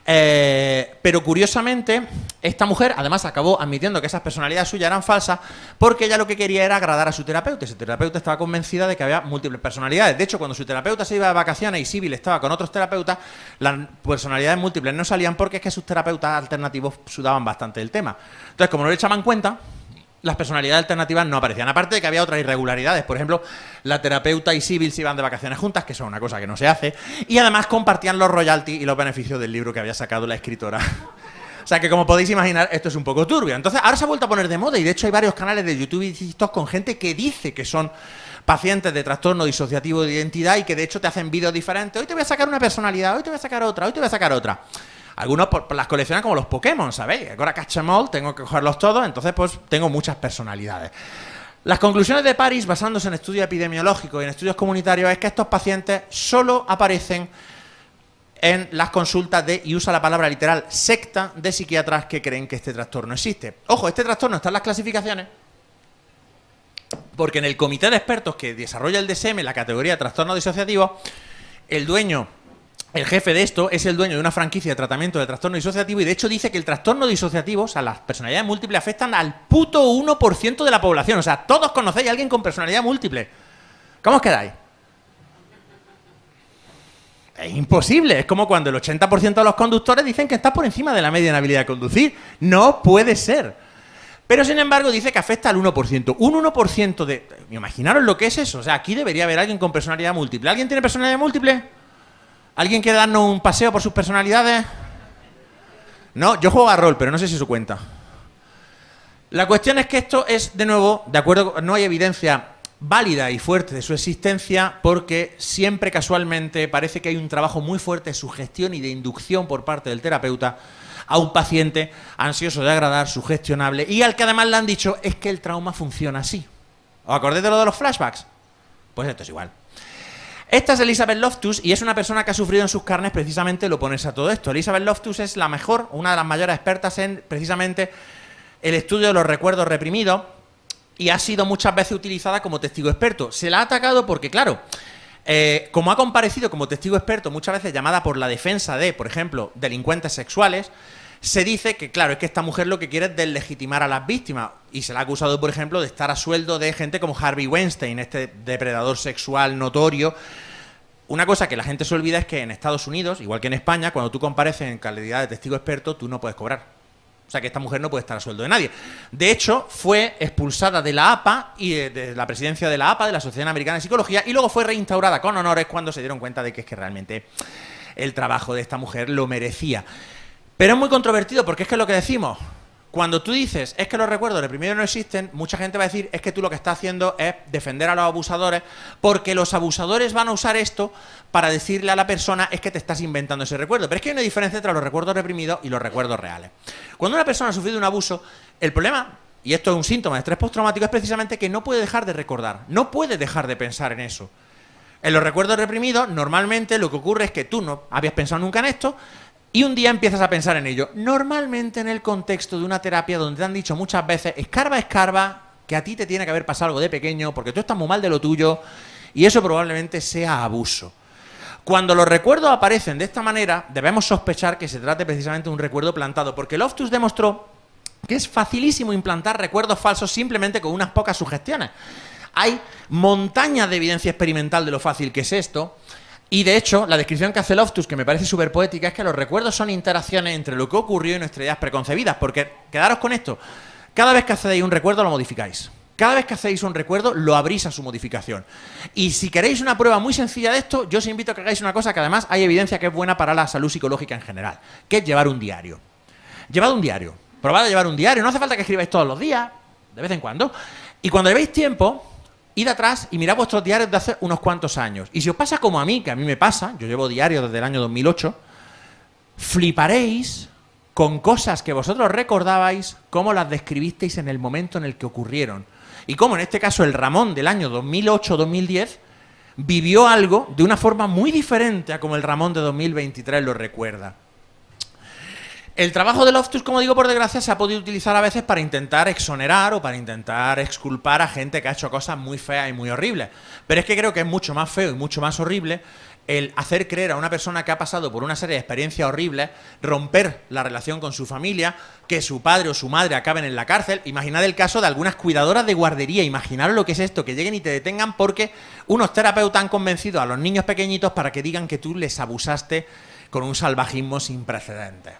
Eh, pero curiosamente, esta mujer además acabó admitiendo que esas personalidades suyas eran falsas porque ella lo que quería era agradar a su terapeuta y su terapeuta estaba convencida de que había múltiples personalidades. De hecho, cuando su terapeuta se iba de vacaciones y Sibyl estaba con otros terapeutas, las personalidades múltiples no salían porque es que sus terapeutas alternativos sudaban bastante del tema. Entonces, como no le echaban cuenta, las personalidades alternativas no aparecían. Aparte de que había otras irregularidades, por ejemplo, la terapeuta y civil se iban de vacaciones juntas, que es una cosa que no se hace, y además compartían los royalties y los beneficios del libro que había sacado la escritora. O sea que como podéis imaginar, esto es un poco turbio. Entonces, ahora se ha vuelto a poner de moda y de hecho hay varios canales de YouTube y con gente que dice que son pacientes de trastorno disociativo de identidad y que de hecho te hacen vídeos diferentes. Hoy te voy a sacar una personalidad, hoy te voy a sacar otra, hoy te voy a sacar otra algunos las coleccionan como los Pokémon, ¿sabéis? Ahora Cachamol, tengo que cogerlos todos, entonces pues tengo muchas personalidades. Las conclusiones de París, basándose en estudios epidemiológicos y en estudios comunitarios, es que estos pacientes solo aparecen en las consultas de, y usa la palabra literal, secta de psiquiatras que creen que este trastorno existe. Ojo, este trastorno está en las clasificaciones, porque en el comité de expertos que desarrolla el DSM, la categoría de trastorno disociativo, el dueño el jefe de esto es el dueño de una franquicia de tratamiento de trastorno disociativo y de hecho dice que el trastorno disociativo, o sea, las personalidades múltiples afectan al puto 1% de la población. O sea, todos conocéis a alguien con personalidad múltiple. ¿Cómo os quedáis? Es imposible. Es como cuando el 80% de los conductores dicen que está por encima de la media en habilidad de conducir. No puede ser. Pero sin embargo dice que afecta al 1%. Un 1% de... Imaginaros lo que es eso. O sea, aquí debería haber alguien con personalidad múltiple. ¿Alguien tiene personalidad múltiple? ¿Alguien quiere darnos un paseo por sus personalidades? No, yo juego a rol, pero no sé si su cuenta. La cuestión es que esto es, de nuevo, de acuerdo, no hay evidencia válida y fuerte de su existencia porque siempre casualmente parece que hay un trabajo muy fuerte de sugestión y de inducción por parte del terapeuta a un paciente ansioso de agradar, sugestionable y al que además le han dicho es que el trauma funciona así. ¿Os acordáis de lo de los flashbacks? Pues esto es igual. Esta es Elizabeth Loftus y es una persona que ha sufrido en sus carnes precisamente lo oponerse a todo esto. Elizabeth Loftus es la mejor, una de las mayores expertas en precisamente el estudio de los recuerdos reprimidos y ha sido muchas veces utilizada como testigo experto. Se la ha atacado porque, claro, eh, como ha comparecido como testigo experto, muchas veces llamada por la defensa de, por ejemplo, delincuentes sexuales, se dice que, claro, es que esta mujer lo que quiere es deslegitimar a las víctimas. Y se la ha acusado, por ejemplo, de estar a sueldo de gente como Harvey Weinstein, este depredador sexual notorio. Una cosa que la gente se olvida es que en Estados Unidos, igual que en España, cuando tú compareces en calidad de testigo experto, tú no puedes cobrar. O sea que esta mujer no puede estar a sueldo de nadie. De hecho, fue expulsada de la APA y eh, de, la presidencia de la APA, de la Asociación Americana de Psicología, y luego fue reinstaurada con honores cuando se dieron cuenta de que es que realmente el trabajo de esta mujer lo merecía. Pero es muy controvertido porque es que lo que decimos, cuando tú dices es que los recuerdos reprimidos no existen, mucha gente va a decir es que tú lo que estás haciendo es defender a los abusadores porque los abusadores van a usar esto para decirle a la persona es que te estás inventando ese recuerdo. Pero es que hay una diferencia entre los recuerdos reprimidos y los recuerdos reales. Cuando una persona ha sufrido un abuso, el problema y esto es un síntoma de estrés postraumático, es precisamente que no puede dejar de recordar, no puede dejar de pensar en eso. En los recuerdos reprimidos, normalmente lo que ocurre es que tú no habías pensado nunca en esto, y un día empiezas a pensar en ello. Normalmente en el contexto de una terapia donde te han dicho muchas veces, escarba, escarba, que a ti te tiene que haber pasado algo de pequeño, porque tú estás muy mal de lo tuyo, y eso probablemente sea abuso. Cuando los recuerdos aparecen de esta manera, debemos sospechar que se trate precisamente de un recuerdo plantado, porque Loftus demostró que es facilísimo implantar recuerdos falsos simplemente con unas pocas sugestiones. Hay montañas de evidencia experimental de lo fácil que es esto, y de hecho, la descripción que hace Loftus, que me parece súper poética, es que los recuerdos son interacciones entre lo que ocurrió y nuestras ideas preconcebidas. Porque, quedaros con esto, cada vez que hacéis un recuerdo lo modificáis. Cada vez que hacéis un recuerdo, lo abrís a su modificación. Y si queréis una prueba muy sencilla de esto, yo os invito a que hagáis una cosa que además hay evidencia que es buena para la salud psicológica en general, que es llevar un diario. Llevad un diario. Probad a llevar un diario. No hace falta que escribáis todos los días, de vez en cuando. Y cuando llevéis tiempo, id atrás y mirad vuestros diarios de hace unos cuantos años. Y si os pasa como a mí, que a mí me pasa, yo llevo diario desde el año 2008, fliparéis con cosas que vosotros recordabais, cómo las describisteis en el momento en el que ocurrieron. Y como en este caso el Ramón del año 2008-2010 vivió algo de una forma muy diferente a como el Ramón de 2023 lo recuerda. El trabajo de Loftus, como digo, por desgracia, se ha podido utilizar a veces para intentar exonerar o para intentar exculpar a gente que ha hecho cosas muy feas y muy horribles. Pero es que creo que es mucho más feo y mucho más horrible el hacer creer a una persona que ha pasado por una serie de experiencias horribles, romper la relación con su familia, que su padre o su madre acaben en la cárcel. Imaginad el caso de algunas cuidadoras de guardería, Imaginad lo que es esto, que lleguen y te detengan porque unos terapeutas han convencido a los niños pequeñitos para que digan que tú les abusaste con un salvajismo sin precedentes.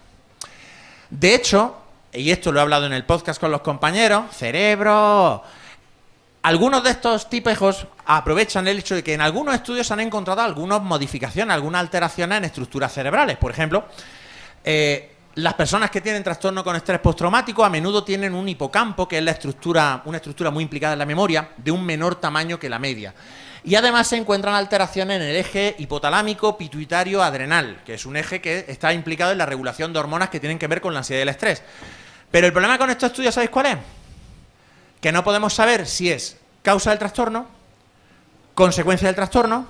De hecho, y esto lo he hablado en el podcast con los compañeros, cerebro. Algunos de estos tipejos aprovechan el hecho de que en algunos estudios se han encontrado algunas modificaciones, algunas alteraciones en estructuras cerebrales. Por ejemplo, eh, las personas que tienen trastorno con estrés postraumático a menudo tienen un hipocampo, que es la estructura, una estructura muy implicada en la memoria, de un menor tamaño que la media. Y además se encuentran alteraciones en el eje hipotalámico pituitario adrenal, que es un eje que está implicado en la regulación de hormonas que tienen que ver con la ansiedad y el estrés. Pero el problema con estos estudios, ¿sabéis cuál es? Que no podemos saber si es causa del trastorno, consecuencia del trastorno,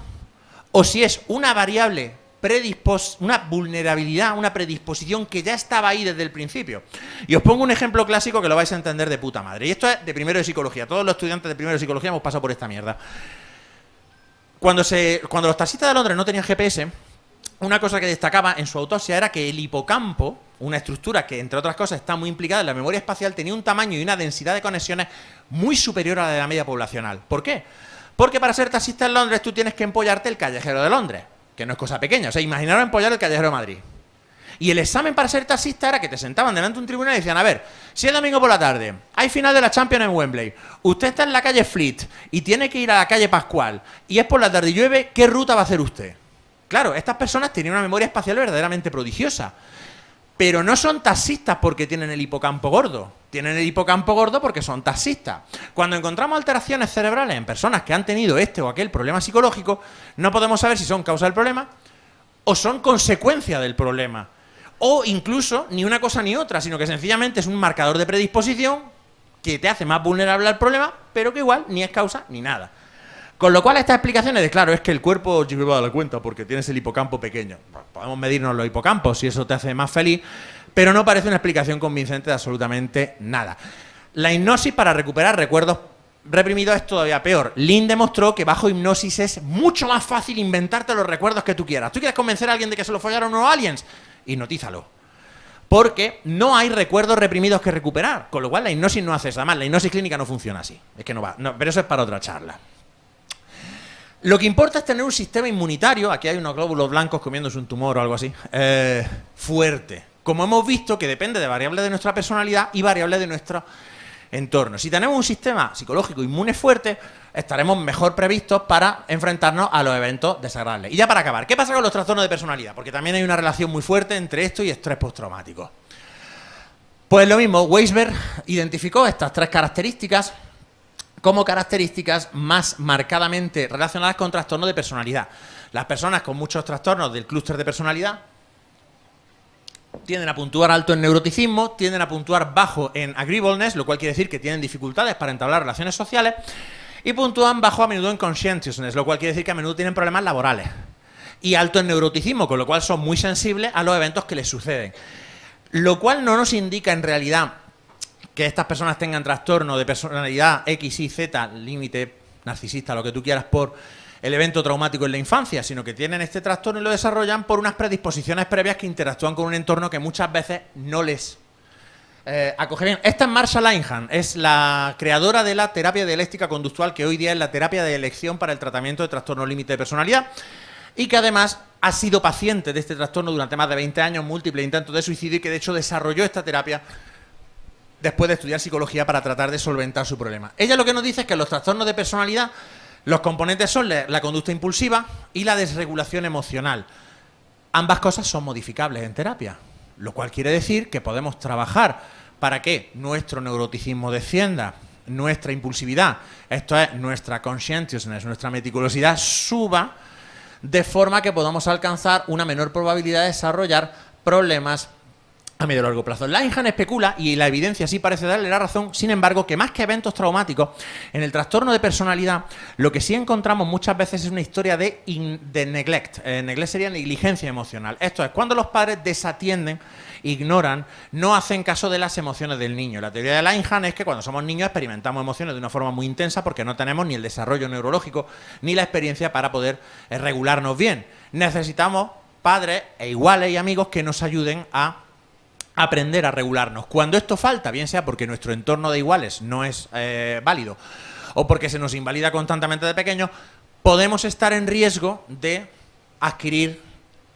o si es una variable predispos una vulnerabilidad, una predisposición que ya estaba ahí desde el principio. Y os pongo un ejemplo clásico que lo vais a entender de puta madre. Y esto es de primero de psicología. Todos los estudiantes de primero de psicología hemos pasado por esta mierda. Cuando, se, cuando los taxistas de Londres no tenían GPS, una cosa que destacaba en su autopsia era que el hipocampo, una estructura que, entre otras cosas, está muy implicada en la memoria espacial, tenía un tamaño y una densidad de conexiones muy superior a la de la media poblacional. ¿Por qué? Porque para ser taxista en Londres tú tienes que empollarte el callejero de Londres, que no es cosa pequeña. O sea, imaginaros empollar el callejero de Madrid. Y el examen para ser taxista era que te sentaban delante de un tribunal y decían, a ver, si es domingo por la tarde, hay final de la Champions en Wembley, usted está en la calle Fleet y tiene que ir a la calle Pascual y es por la tarde y llueve, ¿qué ruta va a hacer usted? Claro, estas personas tienen una memoria espacial verdaderamente prodigiosa. Pero no son taxistas porque tienen el hipocampo gordo. Tienen el hipocampo gordo porque son taxistas. Cuando encontramos alteraciones cerebrales en personas que han tenido este o aquel problema psicológico, no podemos saber si son causa del problema o son consecuencia del problema. O incluso ni una cosa ni otra, sino que sencillamente es un marcador de predisposición que te hace más vulnerable al problema, pero que igual ni es causa ni nada. Con lo cual, estas explicaciones de claro, es que el cuerpo voy a la cuenta porque tienes el hipocampo pequeño. Podemos medirnos los hipocampos si eso te hace más feliz, pero no parece una explicación convincente de absolutamente nada. La hipnosis para recuperar recuerdos reprimidos es todavía peor. Lynn demostró que bajo hipnosis es mucho más fácil inventarte los recuerdos que tú quieras. ¿Tú quieres convencer a alguien de que se lo follaron unos aliens? hipnotízalo. Porque no hay recuerdos reprimidos que recuperar, con lo cual la hipnosis no hace nada Además, la hipnosis clínica no funciona así. Es que no va, pero eso es para otra charla. Lo que importa es tener un sistema inmunitario, aquí hay unos glóbulos blancos comiéndose un tumor o algo así, eh, fuerte. Como hemos visto que depende de variables de nuestra personalidad y variables de nuestro entorno. Si tenemos un sistema psicológico inmune fuerte, estaremos mejor previstos para enfrentarnos a los eventos desagradables. Y ya para acabar, ¿qué pasa con los trastornos de personalidad? Porque también hay una relación muy fuerte entre esto y estrés postraumático. Pues lo mismo, Weisberg identificó estas tres características como características más marcadamente relacionadas con trastornos de personalidad. Las personas con muchos trastornos del clúster de personalidad tienden a puntuar alto en neuroticismo, tienden a puntuar bajo en agreeableness, lo cual quiere decir que tienen dificultades para entablar relaciones sociales y puntúan bajo a menudo en conscientiousness, lo cual quiere decir que a menudo tienen problemas laborales. Y alto en neuroticismo, con lo cual son muy sensibles a los eventos que les suceden. Lo cual no nos indica en realidad que estas personas tengan trastorno de personalidad X, Y, Z, límite narcisista, lo que tú quieras, por el evento traumático en la infancia, sino que tienen este trastorno y lo desarrollan por unas predisposiciones previas que interactúan con un entorno que muchas veces no les eh, esta es Marsha Linehan, es la creadora de la terapia dialéctica conductual, que hoy día es la terapia de elección para el tratamiento de trastorno límite de personalidad y que además ha sido paciente de este trastorno durante más de 20 años, múltiples intentos de suicidio y que de hecho desarrolló esta terapia después de estudiar psicología para tratar de solventar su problema. Ella lo que nos dice es que los trastornos de personalidad, los componentes son la conducta impulsiva y la desregulación emocional. Ambas cosas son modificables en terapia. Lo cual quiere decir que podemos trabajar para que nuestro neuroticismo descienda, nuestra impulsividad, esto es, nuestra conscientiousness, nuestra meticulosidad suba, de forma que podamos alcanzar una menor probabilidad de desarrollar problemas a medio y largo plazo. Linehan especula, y la evidencia sí parece darle la razón, sin embargo, que más que eventos traumáticos, en el trastorno de personalidad, lo que sí encontramos muchas veces es una historia de, neglect. En eh, neglect sería negligencia emocional. Esto es cuando los padres desatienden, ignoran, no hacen caso de las emociones del niño. La teoría de Linehan es que cuando somos niños experimentamos emociones de una forma muy intensa porque no tenemos ni el desarrollo neurológico ni la experiencia para poder eh, regularnos bien. Necesitamos padres e iguales y amigos que nos ayuden a aprender a regularnos. Cuando esto falta, bien sea porque nuestro entorno de iguales no es eh, válido o porque se nos invalida constantemente de pequeño, podemos estar en riesgo de adquirir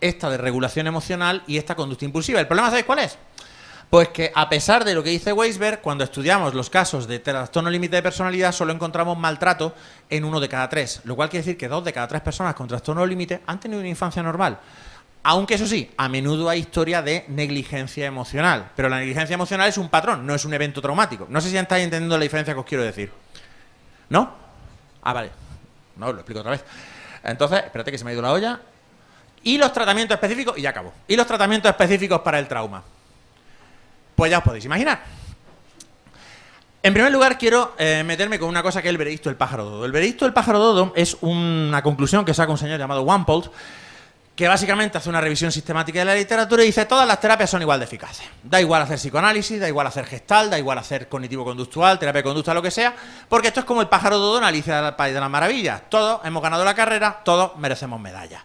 esta desregulación emocional y esta conducta impulsiva. ¿El problema sabéis cuál es? Pues que a pesar de lo que dice Weisberg, cuando estudiamos los casos de trastorno límite de personalidad, solo encontramos maltrato en uno de cada tres, lo cual quiere decir que dos de cada tres personas con trastorno límite han tenido una infancia normal. Aunque eso sí, a menudo hay historia de negligencia emocional, pero la negligencia emocional es un patrón, no es un evento traumático. No sé si estáis entendiendo la diferencia que os quiero decir. ¿No? Ah, vale. No, lo explico otra vez. Entonces, espérate que se me ha ido la olla. Y los tratamientos específicos, y ya acabo. Y los tratamientos específicos para el trauma. Pues ya os podéis imaginar. En primer lugar, quiero eh, meterme con una cosa que es el veredicto del pájaro dodo. El veredicto del pájaro dodo es una conclusión que saca un señor llamado Wampold, que básicamente hace una revisión sistemática de la literatura y dice todas las terapias son igual de eficaces. Da igual hacer psicoanálisis, da igual hacer gestal, da igual hacer cognitivo-conductual, terapia de conducta, lo que sea, porque esto es como el pájaro dodo en Alicia país de las maravillas. Todos hemos ganado la carrera, todos merecemos medallas.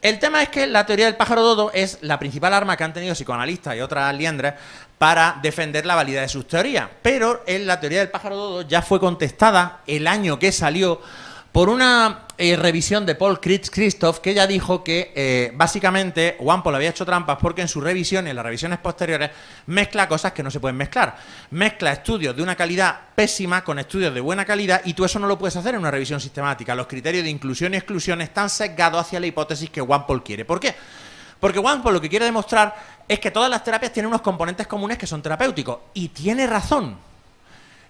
El tema es que la teoría del pájaro dodo es la principal arma que han tenido psicoanalistas y otras liendres para defender la validez de sus teorías. Pero en la teoría del pájaro dodo ya fue contestada el año que salió por una eh, revisión de Paul Christoph, que ya dijo que eh, básicamente Juan había hecho trampas porque en su revisión y en las revisiones posteriores mezcla cosas que no se pueden mezclar. Mezcla estudios de una calidad pésima con estudios de buena calidad y tú eso no lo puedes hacer en una revisión sistemática. Los criterios de inclusión y exclusión están sesgados hacia la hipótesis que Juan quiere. ¿Por qué? Porque Juan lo que quiere demostrar es que todas las terapias tienen unos componentes comunes que son terapéuticos. Y tiene razón.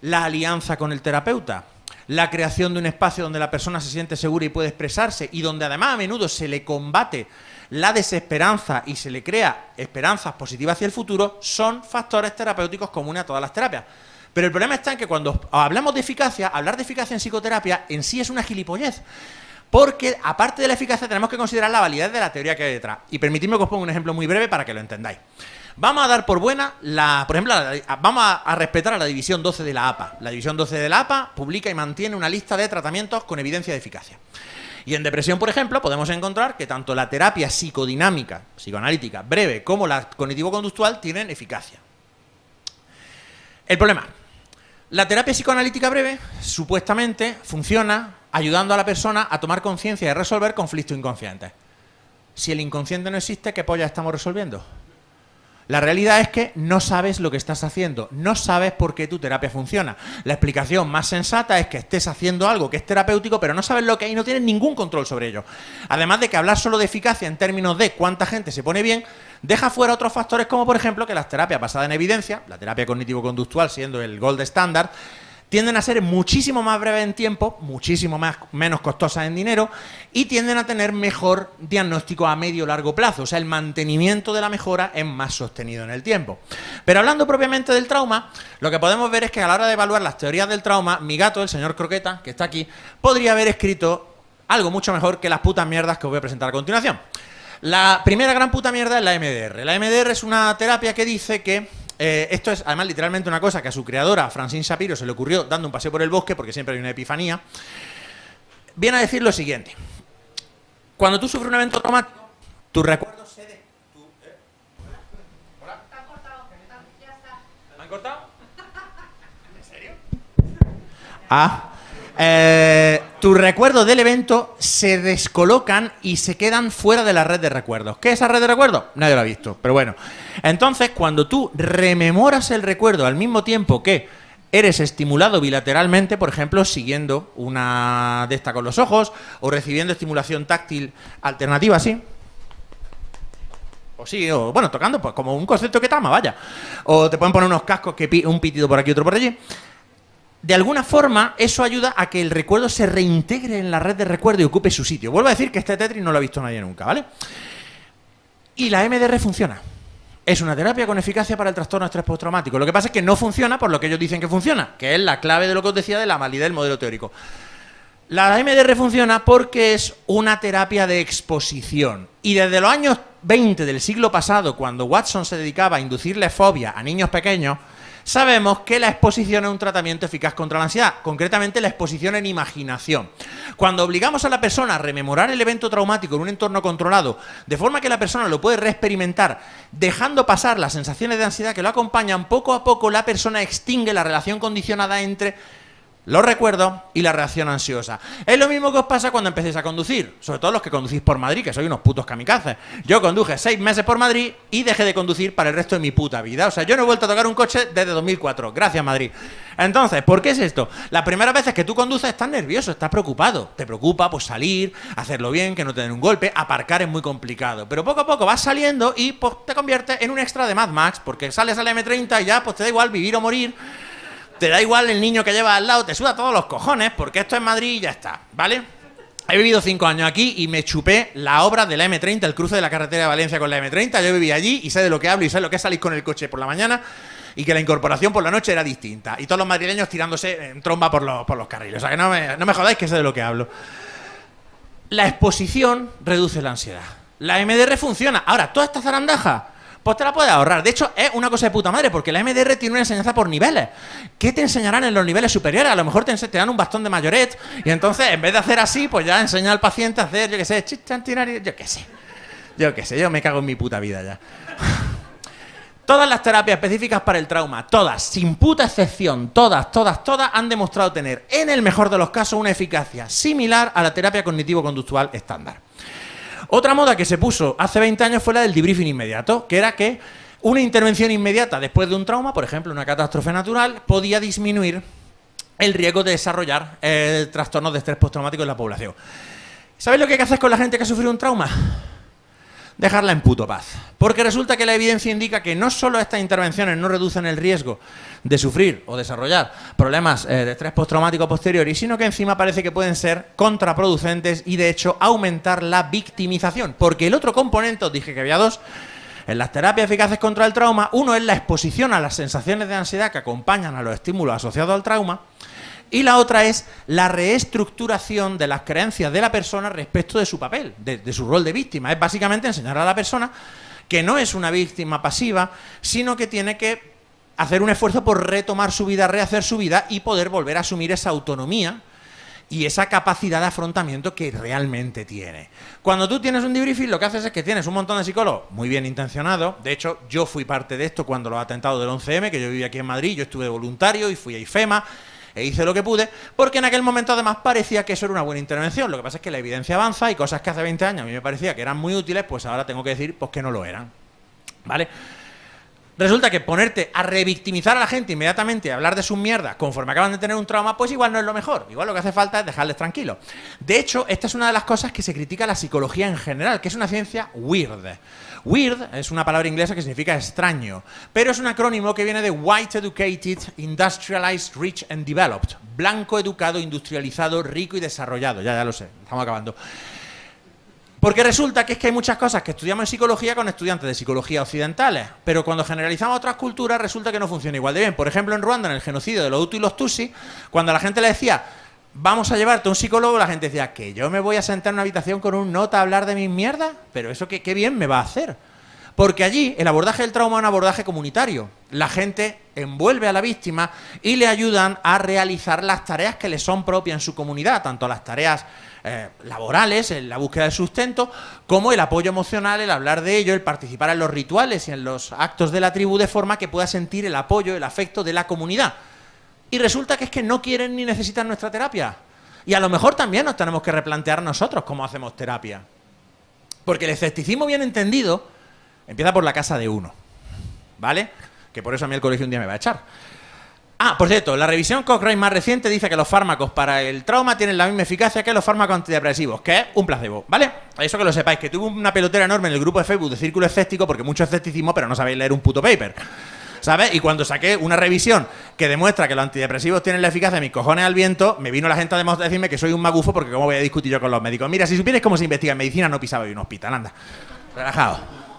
La alianza con el terapeuta la creación de un espacio donde la persona se siente segura y puede expresarse y donde además a menudo se le combate la desesperanza y se le crea esperanzas positivas hacia el futuro, son factores terapéuticos comunes a todas las terapias. Pero el problema está en que cuando hablamos de eficacia, hablar de eficacia en psicoterapia en sí es una gilipollez. Porque aparte de la eficacia tenemos que considerar la validez de la teoría que hay detrás. Y permitidme que os ponga un ejemplo muy breve para que lo entendáis. Vamos a dar por buena, la, por ejemplo, vamos a, a, respetar a la División 12 de la APA. La División 12 de la APA publica y mantiene una lista de tratamientos con evidencia de eficacia. Y en depresión, por ejemplo, podemos encontrar que tanto la terapia psicodinámica, psicoanalítica, breve, como la cognitivo-conductual tienen eficacia. El problema, la terapia psicoanalítica breve supuestamente funciona ayudando a la persona a tomar conciencia y resolver conflictos inconscientes. Si el inconsciente no existe, ¿qué polla estamos resolviendo? La realidad es que no sabes lo que estás haciendo, no sabes por qué tu terapia funciona. La explicación más sensata es que estés haciendo algo que es terapéutico, pero no sabes lo que hay y no tienes ningún control sobre ello. Además de que hablar solo de eficacia en términos de cuánta gente se pone bien, deja fuera otros factores como por ejemplo que las terapias basadas en evidencia, la terapia cognitivo-conductual siendo el gold estándar, tienden a ser muchísimo más breves en tiempo, muchísimo más, menos costosas en dinero y tienden a tener mejor diagnóstico a medio largo plazo. O sea, el mantenimiento de la mejora es más sostenido en el tiempo. Pero hablando propiamente del trauma, lo que podemos ver es que a la hora de evaluar las teorías del trauma, mi gato, el señor Croqueta, que está aquí, podría haber escrito algo mucho mejor que las putas mierdas que os voy a presentar a continuación. La primera gran puta mierda es la MDR. La MDR es una terapia que dice que eh, esto es además literalmente una cosa que a su creadora, Francine Shapiro, se le ocurrió dando un paseo por el bosque, porque siempre hay una epifanía. Viene a decir lo siguiente. Cuando tú sufres un evento traumático, tu recuerdo se... De... han cortado? ¿En serio? Ah. Eh, tus recuerdos del evento se descolocan y se quedan fuera de la red de recuerdos. ¿Qué es esa red de recuerdos? Nadie lo ha visto, pero bueno. Entonces, cuando tú rememoras el recuerdo al mismo tiempo que eres estimulado bilateralmente, por ejemplo, siguiendo una de estas con los ojos o recibiendo estimulación táctil alternativa, así. O sí, o bueno, tocando, pues como un concepto que tama, vaya. O te pueden poner unos cascos que un pitido por aquí, otro por allí de alguna forma, eso ayuda a que el recuerdo se reintegre en la red de recuerdo y ocupe su sitio. Vuelvo a decir que este Tetris no lo ha visto nadie nunca, ¿vale? Y la MDR funciona. Es una terapia con eficacia para el trastorno estrés postraumático. Lo que pasa es que no funciona por lo que ellos dicen que funciona, que es la clave de lo que os decía de la validez del modelo teórico. La MDR funciona porque es una terapia de exposición. Y desde los años 20 del siglo pasado, cuando Watson se dedicaba a inducirle fobia a niños pequeños, sabemos que la exposición es un tratamiento eficaz contra la ansiedad, concretamente la exposición en imaginación. Cuando obligamos a la persona a rememorar el evento traumático en un entorno controlado, de forma que la persona lo puede reexperimentar, dejando pasar las sensaciones de ansiedad que lo acompañan, poco a poco la persona extingue la relación condicionada entre los recuerdos y la reacción ansiosa. Es lo mismo que os pasa cuando empecéis a conducir, sobre todo los que conducís por Madrid, que sois unos putos kamikazes. Yo conduje seis meses por Madrid y dejé de conducir para el resto de mi puta vida. O sea, yo no he vuelto a tocar un coche desde 2004. Gracias, Madrid. Entonces, ¿por qué es esto? Las primeras veces que tú conduces estás nervioso, estás preocupado. Te preocupa pues salir, hacerlo bien, que no te den un golpe. Aparcar es muy complicado. Pero poco a poco vas saliendo y pues, te conviertes en un extra de Mad Max, porque sales al M30 y ya pues te da igual vivir o morir te da igual el niño que llevas al lado, te suda todos los cojones, porque esto es Madrid y ya está, ¿vale? He vivido cinco años aquí y me chupé la obra de la M30, el cruce de la carretera de Valencia con la M30. Yo viví allí y sé de lo que hablo y sé lo que es salir con el coche por la mañana y que la incorporación por la noche era distinta. Y todos los madrileños tirándose en tromba por los, carriles. O sea que no me, no me jodáis que sé de lo que hablo. La exposición reduce la ansiedad. La MDR funciona. Ahora, toda esta zarandaja pues te la puedes ahorrar. De hecho, es una cosa de puta madre, porque la MDR tiene una enseñanza por niveles. ¿Qué te enseñarán en los niveles superiores? A lo mejor te, dan un bastón de mayoret y entonces, en vez de hacer así, pues ya enseña al paciente a hacer, yo qué sé, chichantinari, yo qué sé. Yo qué sé, yo me cago en mi puta vida ya. Todas las terapias específicas para el trauma, todas, sin puta excepción, todas, todas, todas han demostrado tener, en el mejor de los casos, una eficacia similar a la terapia cognitivo-conductual estándar. Otra moda que se puso hace 20 años fue la del debriefing inmediato, que era que una intervención inmediata después de un trauma, por ejemplo, una catástrofe natural, podía disminuir el riesgo de desarrollar el eh, trastornos de estrés postraumático en la población. ¿Sabes lo que hay que hacer con la gente que ha sufrido un trauma? dejarla en puto paz. Porque resulta que la evidencia indica que no solo estas intervenciones no reducen el riesgo de sufrir o desarrollar problemas eh, de estrés postraumático posterior, sino que encima parece que pueden ser contraproducentes y de hecho aumentar la victimización. Porque el otro componente, dije que había dos, en las terapias eficaces contra el trauma, uno es la exposición a las sensaciones de ansiedad que acompañan a los estímulos asociados al trauma, y la otra es la reestructuración de las creencias de la persona respecto de su papel, de, su rol de víctima. Es básicamente enseñar a la persona que no es una víctima pasiva, sino que tiene que hacer un esfuerzo por retomar su vida, rehacer su vida y poder volver a asumir esa autonomía y esa capacidad de afrontamiento que realmente tiene. Cuando tú tienes un debriefing, lo que haces es que tienes un montón de psicólogos muy bien intencionados. De hecho, yo fui parte de esto cuando los atentados del 11M, que yo vivía aquí en Madrid, yo estuve voluntario y fui a IFEMA e hice lo que pude, porque en aquel momento además parecía que eso era una buena intervención. Lo que pasa es que la evidencia avanza y cosas que hace 20 años a mí me parecía que eran muy útiles, pues ahora tengo que decir pues que no lo eran. ¿Vale? Resulta que ponerte a revictimizar a la gente inmediatamente y hablar de sus mierdas conforme acaban de tener un trauma, pues igual no es lo mejor. Igual lo que hace falta es dejarles tranquilos. De hecho, esta es una de las cosas que se critica a la psicología en general, que es una ciencia weird. Weird es una palabra inglesa que significa extraño, pero es un acrónimo que viene de White Educated, Industrialized, Rich and Developed. Blanco educado, industrializado, rico y desarrollado. Ya, ya lo sé, estamos acabando. Porque resulta que es que hay muchas cosas que estudiamos en psicología con estudiantes de psicología occidentales, pero cuando generalizamos otras culturas resulta que no funciona igual de bien. Por ejemplo, en Ruanda, en el genocidio de los Hutu y los Tusi, cuando la gente le decía, vamos a llevarte a un psicólogo, la gente decía, que yo me voy a sentar en una habitación con un nota a hablar de mis mierdas, pero eso qué, bien me va a hacer. Porque allí el abordaje del trauma es un abordaje comunitario. La gente envuelve a la víctima y le ayudan a realizar las tareas que le son propias en su comunidad, tanto las tareas eh, laborales, en la búsqueda de sustento, como el apoyo emocional, el hablar de ello, el participar en los rituales y en los actos de la tribu de forma que pueda sentir el apoyo, el afecto de la comunidad y resulta que es que no quieren ni necesitan nuestra terapia. Y a lo mejor también nos tenemos que replantear nosotros cómo hacemos terapia. Porque el escepticismo bien entendido empieza por la casa de uno. ¿Vale? Que por eso a mí el colegio un día me va a echar. Ah, por cierto, la revisión Cochrane más reciente dice que los fármacos para el trauma tienen la misma eficacia que los fármacos antidepresivos, que es un placebo, ¿vale? Eso que lo sepáis, que tuve una pelotera enorme en el grupo de Facebook de Círculo Escéptico porque mucho escepticismo, pero no sabéis leer un puto paper. ¿sabes? Y cuando saqué una revisión que demuestra que los antidepresivos tienen la eficacia de mis cojones al viento, me vino la gente a decirme que soy un magufo porque cómo voy a discutir yo con los médicos. Mira, si supieres cómo se investiga en medicina, no pisaba yo un hospital, anda. Relajado.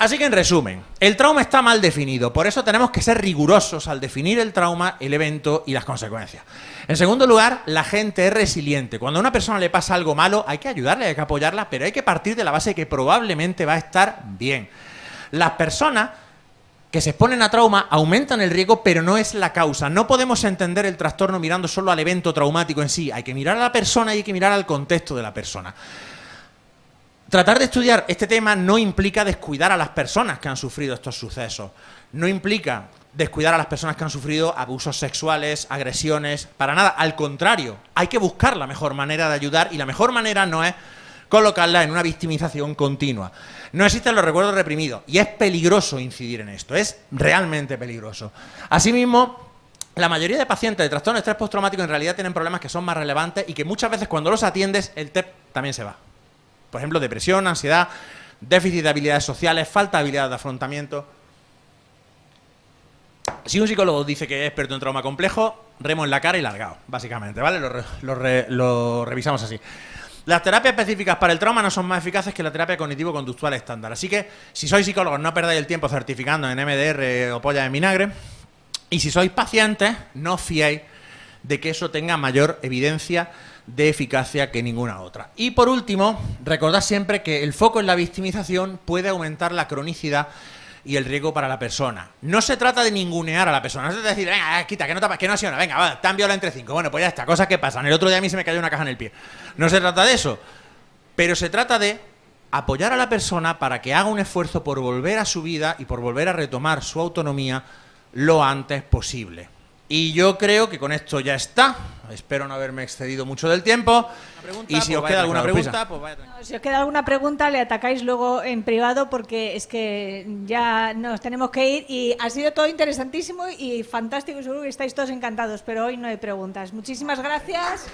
Así que en resumen, el trauma está mal definido, por eso tenemos que ser rigurosos al definir el trauma, el evento y las consecuencias. En segundo lugar, la gente es resiliente. Cuando a una persona le pasa algo malo, hay que ayudarle, hay que apoyarla, pero hay que partir de la base de que probablemente va a estar bien. Las personas que se exponen a trauma aumentan el riesgo, pero no es la causa. No podemos entender el trastorno mirando solo al evento traumático en sí. Hay que mirar a la persona y hay que mirar al contexto de la persona. Tratar de estudiar este tema no implica descuidar a las personas que han sufrido estos sucesos. No implica descuidar a las personas que han sufrido abusos sexuales, agresiones, para nada. Al contrario, hay que buscar la mejor manera de ayudar y la mejor manera no es colocarla en una victimización continua. No existen los recuerdos reprimidos y es peligroso incidir en esto, es realmente peligroso. Asimismo, la mayoría de pacientes de trastorno de estrés postraumático en realidad tienen problemas que son más relevantes y que muchas veces cuando los atiendes el TEP también se va. Por ejemplo, depresión, ansiedad, déficit de habilidades sociales, falta de habilidades de afrontamiento. Si un psicólogo dice que es experto en trauma complejo, remo en la cara y largado, básicamente, ¿vale? lo revisamos así. Las terapias específicas para el trauma no son más eficaces que la terapia cognitivo-conductual estándar. Así que, si sois psicólogos, no perdáis el tiempo certificando en MDR o polla de vinagre. Y si sois pacientes, no fiéis de que eso tenga mayor evidencia de eficacia que ninguna otra. Y por último, recordad siempre que el foco en la victimización puede aumentar la cronicidad y el riesgo para la persona. No se trata de ningunear a la persona, no se trata de decir, venga, quita, que no, te, que no ha sido venga, va, te entre cinco. Bueno, pues ya está, cosas que pasan. El otro día a mí se me cayó una caja en el pie. No se trata de eso, pero se trata de apoyar a la persona para que haga un esfuerzo por volver a su vida y por volver a retomar su autonomía lo antes posible. Y yo creo que con esto ya está. Espero no haberme excedido mucho del tiempo. y si pues os queda alguna pregunta, pues vaya Si os queda alguna pregunta, le atacáis luego en privado porque es que ya nos tenemos que ir y ha sido todo interesantísimo y fantástico. Seguro que estáis todos encantados, pero hoy no hay preguntas. Muchísimas gracias.